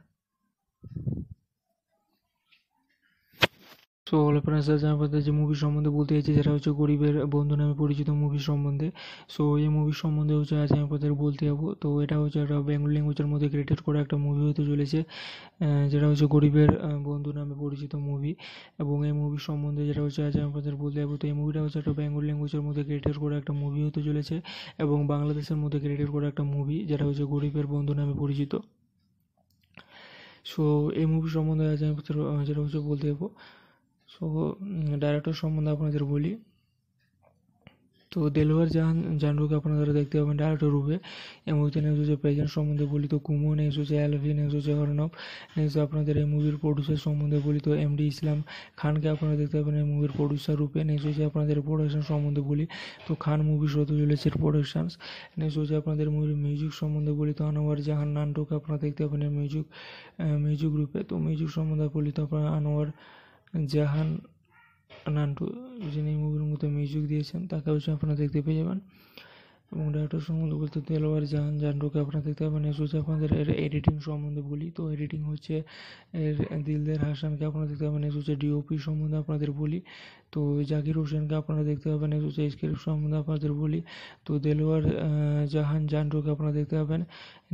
সো অল আপনারা জানাবেন যে মুভি সম্বন্ধে বলতে চাইছি যেটা হচ্ছে গরিবের বন্ধু নামে পরিচিত মুভি সম্বন্ধে সো এই মুভি সম্বন্ধে হচ্ছে আজ আমি আপনাদের বলতে যাবো তো এটা হচ্ছে একটা বেঙ্গল ল্যাঙ্গুয়েজের মধ্যে ক্রিয়েটেড করা একটা মুভি হতে চলেছে যেটা হচ্ছে গরিবের বন্ধু নামে পরিচিত মুভি এবং এই মুভি সম্বন্ধে যেটা হচ্ছে আজ আমি আপনাদের বলতে যাবো তো এই মুভিটা হচ্ছে একটা বেঙ্গল ল্যাঙ্গুয়েজের মধ্যে ক্রিয়েটেড করা একটা মুভি হতে চলেছে এবং বাংলাদেশের মধ্যে ক্রিয়েটেড করা একটা মুভি যেটা হচ্ছে গরিবের বন্ধু নামে পরিচিত সো এই মুভি সম্বন্ধে আজ আমি যেটা হচ্ছে বলতে যাবো সো ডাইরেক্টর সম্বন্ধে আপনাদের বলি তো দেলোয়ার জাহান জানরুকে আপনারা দেখতে পাবেন ডাইরেক্টর রূপে এই মুভিতে নেক্সট হচ্ছে প্রেজেন্ট সম্বন্ধে বলি তো কুমু নেক্সট হচ্ছে অ্যালভি নেক্সট হচ্ছে অর্ণব নেক্সট আপনাদের এই মুভির প্রডিউসার সম্বন্ধে বলি তো এম ডি ইসলাম খানকে আপনারা দেখতে পাবেন এই মুভির প্রডিউসার রূপে নেক্সট হচ্ছে আপনাদের প্রোডাকশন সম্বন্ধে বলি তো খান মুভি শত চলেছে প্রোডাকশানস নেক্সট হচ্ছে আপনাদের মুভির মিউজিক সম্বন্ধে বলি তো আনোয়ার জাহান নান্টুকে আপনারা দেখতে পাবেন মিউজিক মিউজিক রূপে তো মিউজিক সম্বন্ধে বলি তো আপনারা আনোয়ার জাহান নান্টু যিনি মুভির মধ্যে মিউজিক দিয়েছেন তাকে অবশ্যই আপনারা দেখতে পেয়ে যাবেন এবং ডাক্তার সম্বন্ধে বলতে দেলওয়ার জাহান জান্ডুকে আপনারা দেখতে পাবেন হচ্ছে আপনাদের এর এডিটিং সম্বন্ধে বলি তো এডিটিং হচ্ছে এর দিলদের হাসানকে আপনারা দেখতে পাবেন এসে ডিওপি সম্বন্ধে আপনাদের বলি তো জাকির হোসেনকে আপনারা দেখতে পাবেন হচ্ছে স্ক্রিপ্ট সম্বন্ধে আপনাদের বলি তো দেলোয়ার জাহান জান্ডুকে আপনারা দেখতে পাবেন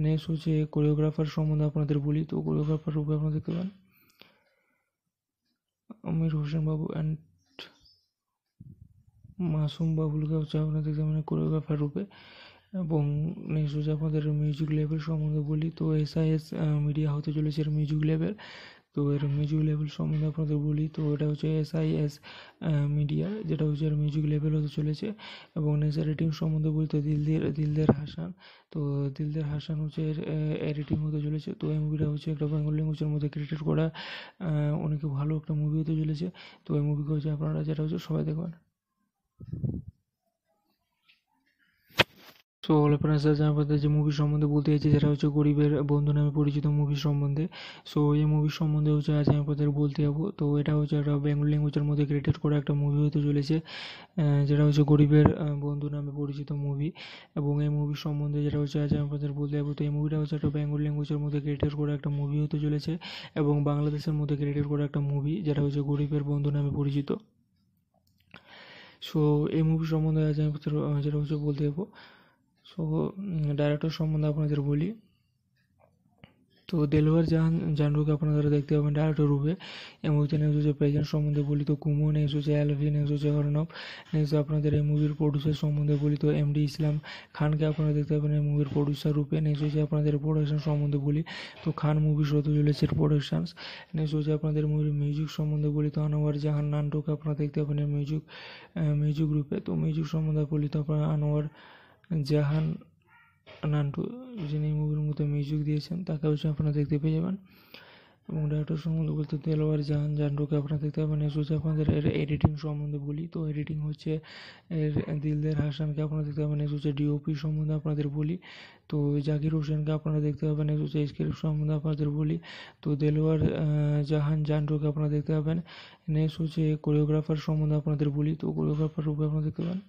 নেক্সট হচ্ছে কোরিওগ্রাফার সম্বন্ধে আপনাদের বলি তো কোরিওগ্রাফার রূপে আপনারা দেখতে পাবেন আমির হোসেন বাবু অ্যান্ড মাসুম বাবুলকে হচ্ছে আপনাদের মানে কোরিওগ্রাফার রূপে এবং নেক্সট হচ্ছে আপনাদের মিউজিক লেভেল সম্বন্ধে বলি তো এস আই এস মিডিয়া হতে চলেছে মিউজিক লেভেল তো এর মিউজিক লেভেল সম্বন্ধে আপনাদের বলি তো এটা হচ্ছে এস আই এস মিডিয়া যেটা হচ্ছে এর মিউজিক লেভেল হতে চলেছে এবং নেচার রেটিং সম্বন্ধে বলতে দিলদের দিলদের হাসান তো দিলদের হাসান হচ্ছে এর রেটিং হতে চলেছে তো এই মুভিটা হচ্ছে একটা বেঙ্গল ল্যাঙ্গুয়েজের মধ্যে ক্রিয়েটেড করা অনেক ভালো একটা মুভি হতে চলেছে তো এই মুভিকে হচ্ছে আপনারা যেটা হচ্ছে সবাই দেখবেন সো হল আপনারা স্যার আপনাদের যে মুভি সম্বন্ধে বলতে চাইছি যেটা হচ্ছে গরিবের বন্ধু নামে পরিচিত মুভি সম্বন্ধে সো এই মুভি সম্বন্ধে হচ্ছে আজ আমি আপনাদের বলতে যাবো তো এটা হচ্ছে একটা বেঙ্গল ল্যাঙ্গুয়েজের মধ্যে ক্রিয়েটেড করা একটা মুভি হতে চলেছে যেটা হচ্ছে গরিবের বন্ধু নামে পরিচিত মুভি এবং এই মুভি সম্বন্ধে যেটা হচ্ছে আজ আমি আপনাদের বলতে যাবো তো এই মুভিটা হচ্ছে একটা বেঙ্গল ল্যাঙ্গুয়েজের মধ্যে ক্রিয়েটেড করা একটা মুভি হতে চলেছে এবং বাংলাদেশের মধ্যে ক্রিয়েটেড করা একটা মুভি যেটা হচ্ছে গরিবের বন্ধু নামে পরিচিত সো এই মুভি সম্বন্ধে আজ আমি যেটা হচ্ছে বলতে যাবো সো ডাইরেক্টর সম্বন্ধে আপনাদের বলি তো দেলোয়ার জাহান জানরুকে আপনারা দেখতে পাবেন ডাইরেক্টর রূপে এই মুভিতে নেক্সট হচ্ছে প্রেজেন্ট সম্বন্ধে বলি তো কুমু নেক্সট হচ্ছে অ্যালভি নেক্সট হচ্ছে অর্ণব নেক্সট আপনাদের এই মুভির প্রডিউসার সম্বন্ধে বলি তো এম ডি ইসলাম খানকে আপনারা দেখতে পাবেন এই মুভির প্রডিউসার রূপে নেক্সট হচ্ছে আপনাদের প্রোডাকশন সম্বন্ধে বলি তো খান মুভি সতজুলেসের প্রোডাকশনস নেক্সট হচ্ছে আপনাদের মুভির মিউজিক সম্বন্ধে বলি তো আনোয়ার জাহান নান্টুকে আপনারা দেখতে পাবেন এই মিউজিক মিউজিক রূপে তো মিউজিক সম্বন্ধে বলি তো আপনারা আনোয়ার জাহান নান্টু যিনি মুভির মধ্যে মিউজিক দিয়েছেন তাকে অবশ্যই আপনারা দেখতে পেয়ে যাবেন এবং ডাক্তার সম্বন্ধে বলতে দেলোয়ার জাহান জান্ডুকে আপনারা দেখতে পাবেন এসব হচ্ছে আপনাদের এর এডিটিং সম্বন্ধে বলি তো এডিটিং হচ্ছে এর দিলদের হাসানকে আপনারা দেখতে পাবেন এসব হচ্ছে ডিওপি সম্বন্ধে আপনাদের বলি তো জাকির হোসেনকে আপনারা দেখতে পাবেন এসব হচ্ছে স্ক্রিপ্ট সম্বন্ধে আপনাদের বলি তো দেলোয়ার জাহান জান্ডুকে আপনারা দেখতে পাবেন নেক্সট হচ্ছে কোরিওগ্রাফার সম্বন্ধে আপনাদের বলি তো কোরিওগ্রাফার রূপে আপনারা দেখতে পাবেন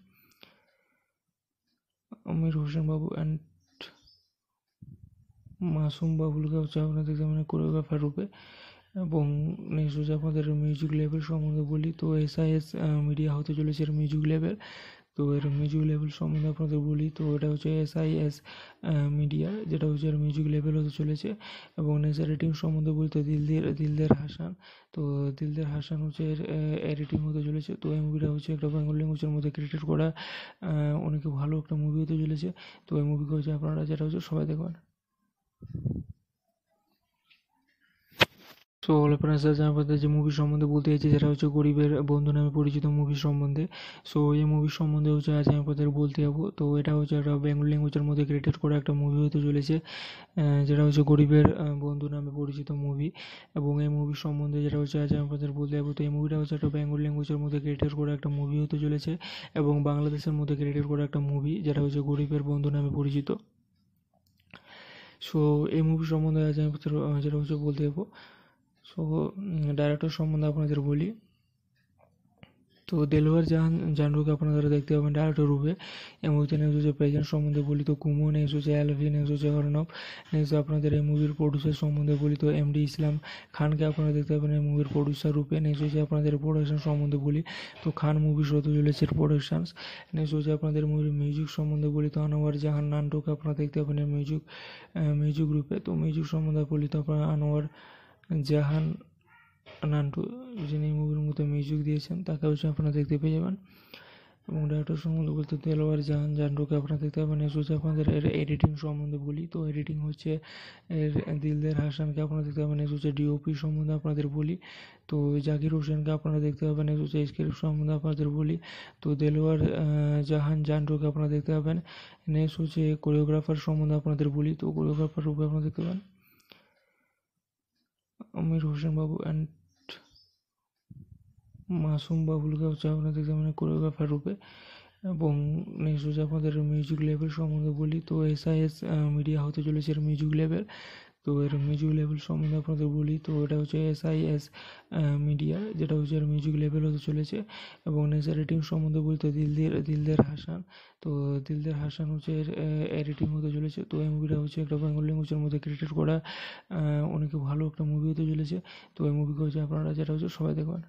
আমির হোসেন বাবু অ্যান্ড মাসুম বাবুলকে হচ্ছে আপনাদের মানে কোরিওগ্রাফার রূপে এবং নেক্সট হচ্ছে আপনাদের মিউজিক লেভেল সম্বন্ধে বলি তো এস আই এস মিডিয়া হতে চলেছে মিউজিক লেভেল তো এর মিউজিক লেভেল সম্বন্ধে আপনাদের বলি তো এটা হচ্ছে এস আই এস মিডিয়া যেটা হচ্ছে এর মিউজিক লেভেল হতে চলেছে এবং নেচার রেটিং সম্বন্ধে বলতে দিলদের দিলদের হাসান তো দিলদের হাসান হচ্ছে এর এডিটিং হতে চলেছে তো এই মুভিটা হচ্ছে একটা বেঙ্গল ল্যাঙ্গুয়েজের মধ্যে ক্রিয়েটেড করা অনেক ভালো একটা মুভি হতে চলেছে তো এই মুভিকে হচ্ছে আপনারা যেটা হচ্ছে সবাই দেখবেন তো হলো আপনারা জানাবেন যে মুভি সম্বন্ধে বলতে চাইছি যেটা হচ্ছে গরিবের বন্ধু নামে পরিচিত মুভি সম্বন্ধে সো এই মুভি সম্বন্ধে হচ্ছে আজ আমি আপনাদের বলতে যাবো তো এটা হচ্ছে একটা বেঙ্গল ল্যাঙ্গুয়েজের মধ্যে ক্রিয়েটেড করা একটা মুভি হতে চলেছে যেটা হচ্ছে গরিবের বন্ধু নামে পরিচিত মুভি এবং এই মুভি সম্বন্ধে যেটা হচ্ছে আজ আমি আপনাদের বলতে যাবো তো এই মুভিটা হচ্ছে একটা বেঙ্গল ল্যাঙ্গুয়েজের মধ্যে ক্রিয়েটেড করা একটা মুভি হতে চলেছে এবং বাংলাদেশের মধ্যে ক্রিয়েটেড করা একটা মুভি যেটা হচ্ছে গরিবের বন্ধু নামে পরিচিত সো এই মুভি সম্বন্ধে আজ আমি যেটা হচ্ছে বলতে যাবো সো ডাইরেক্টর সম্বন্ধে আপনাদের বলি তো দেলোয়ার জাহান জানরুকে আপনারা দেখতে পাবেন ডাইরেক্টর রূপে এই মুভিতে নেক্সট হচ্ছে প্রেজেন্ট সম্বন্ধে বলি তো কুমু নেক্সট হচ্ছে অ্যালভি নেক্সট হচ্ছে অর্ণব নেক্সট আপনাদের এই মুভির প্রডিউসার সম্বন্ধে বলি তো এমডি ইসলাম খানকে আপনারা দেখতে পাবেন এই মুভির প্রডিউসার রূপে নেক্সট হচ্ছে আপনাদের প্রোডাকশন সম্বন্ধে বলি তো খান মুভি শত চলেছে প্রোডাকশানস নেক্সট হচ্ছে আপনাদের মুভির মিউজিক সম্বন্ধে বলি তো আনোয়ার জাহান নান্টুকে আপনারা দেখতে পাবেন মিউজিক মিউজিক রূপে তো মিউজিক সম্বন্ধে বলি তো আপনারা আনোয়ার জাহান নান্টু যিনি মুভির মধ্যে মিউজিক দিয়েছেন তাকে অবশ্যই আপনারা দেখতে পেয়ে যাবেন এবং ডাক্তার সম্বন্ধে বলতে দেলোয়ার জাহান জান্ডুকে আপনারা দেখতে পাবেন হচ্ছে আপনাদের এর এডিটিং সম্বন্ধে বলি তো এডিটিং হচ্ছে এর দিলদের হাসানকে আপনারা দেখতে পাবেন এসে ডিওপি সম্বন্ধে আপনাদের বলি তো জাকির হোসেনকে আপনারা দেখতে পাবেন হচ্ছে স্ক্রিপ্ট সম্বন্ধে আপনাদের বলি তো দেলোয়ার জাহান জান্ডুকে আপনারা দেখতে পাবেন নেক্সট হচ্ছে কোরিওগ্রাফার সম্বন্ধে আপনাদের বলি তো কোরিওগ্রাফার রূপে আপনারা দেখতে পাবেন আমির হোসেনবাবু অ্যান্ড মাসুম বাবুলকে হচ্ছে আপনারা দেখতে মানে কোরিওগ্রাফার রূপে এবং নেক্সট হচ্ছে আপনাদের মিউজিক লেভেল সম্বন্ধে বলি তো এস আই এস মিডিয়া হতে চলেছে মিউজিক লেভেল তো এর মিউজিক লেভেল সম্বন্ধে আপনাদের বলি তো এটা হচ্ছে এস আই এস মিডিয়া যেটা হচ্ছে এর মিউজিক লেভেল হতে চলেছে এবং নেচার রেটিং সম্বন্ধে বলতে দিলদের দিলদের হাসান তো দিলদের হাসান হচ্ছে এর এডিটিং হতে চলেছে তো এই মুভিটা হচ্ছে একটা বেঙ্গল ল্যাঙ্গুয়েজের মধ্যে ক্রিয়েটেড করা অনেক ভালো একটা মুভি হতে চলেছে তো এই মুভিকে হচ্ছে আপনারা যেটা হচ্ছে সবাই দেখবেন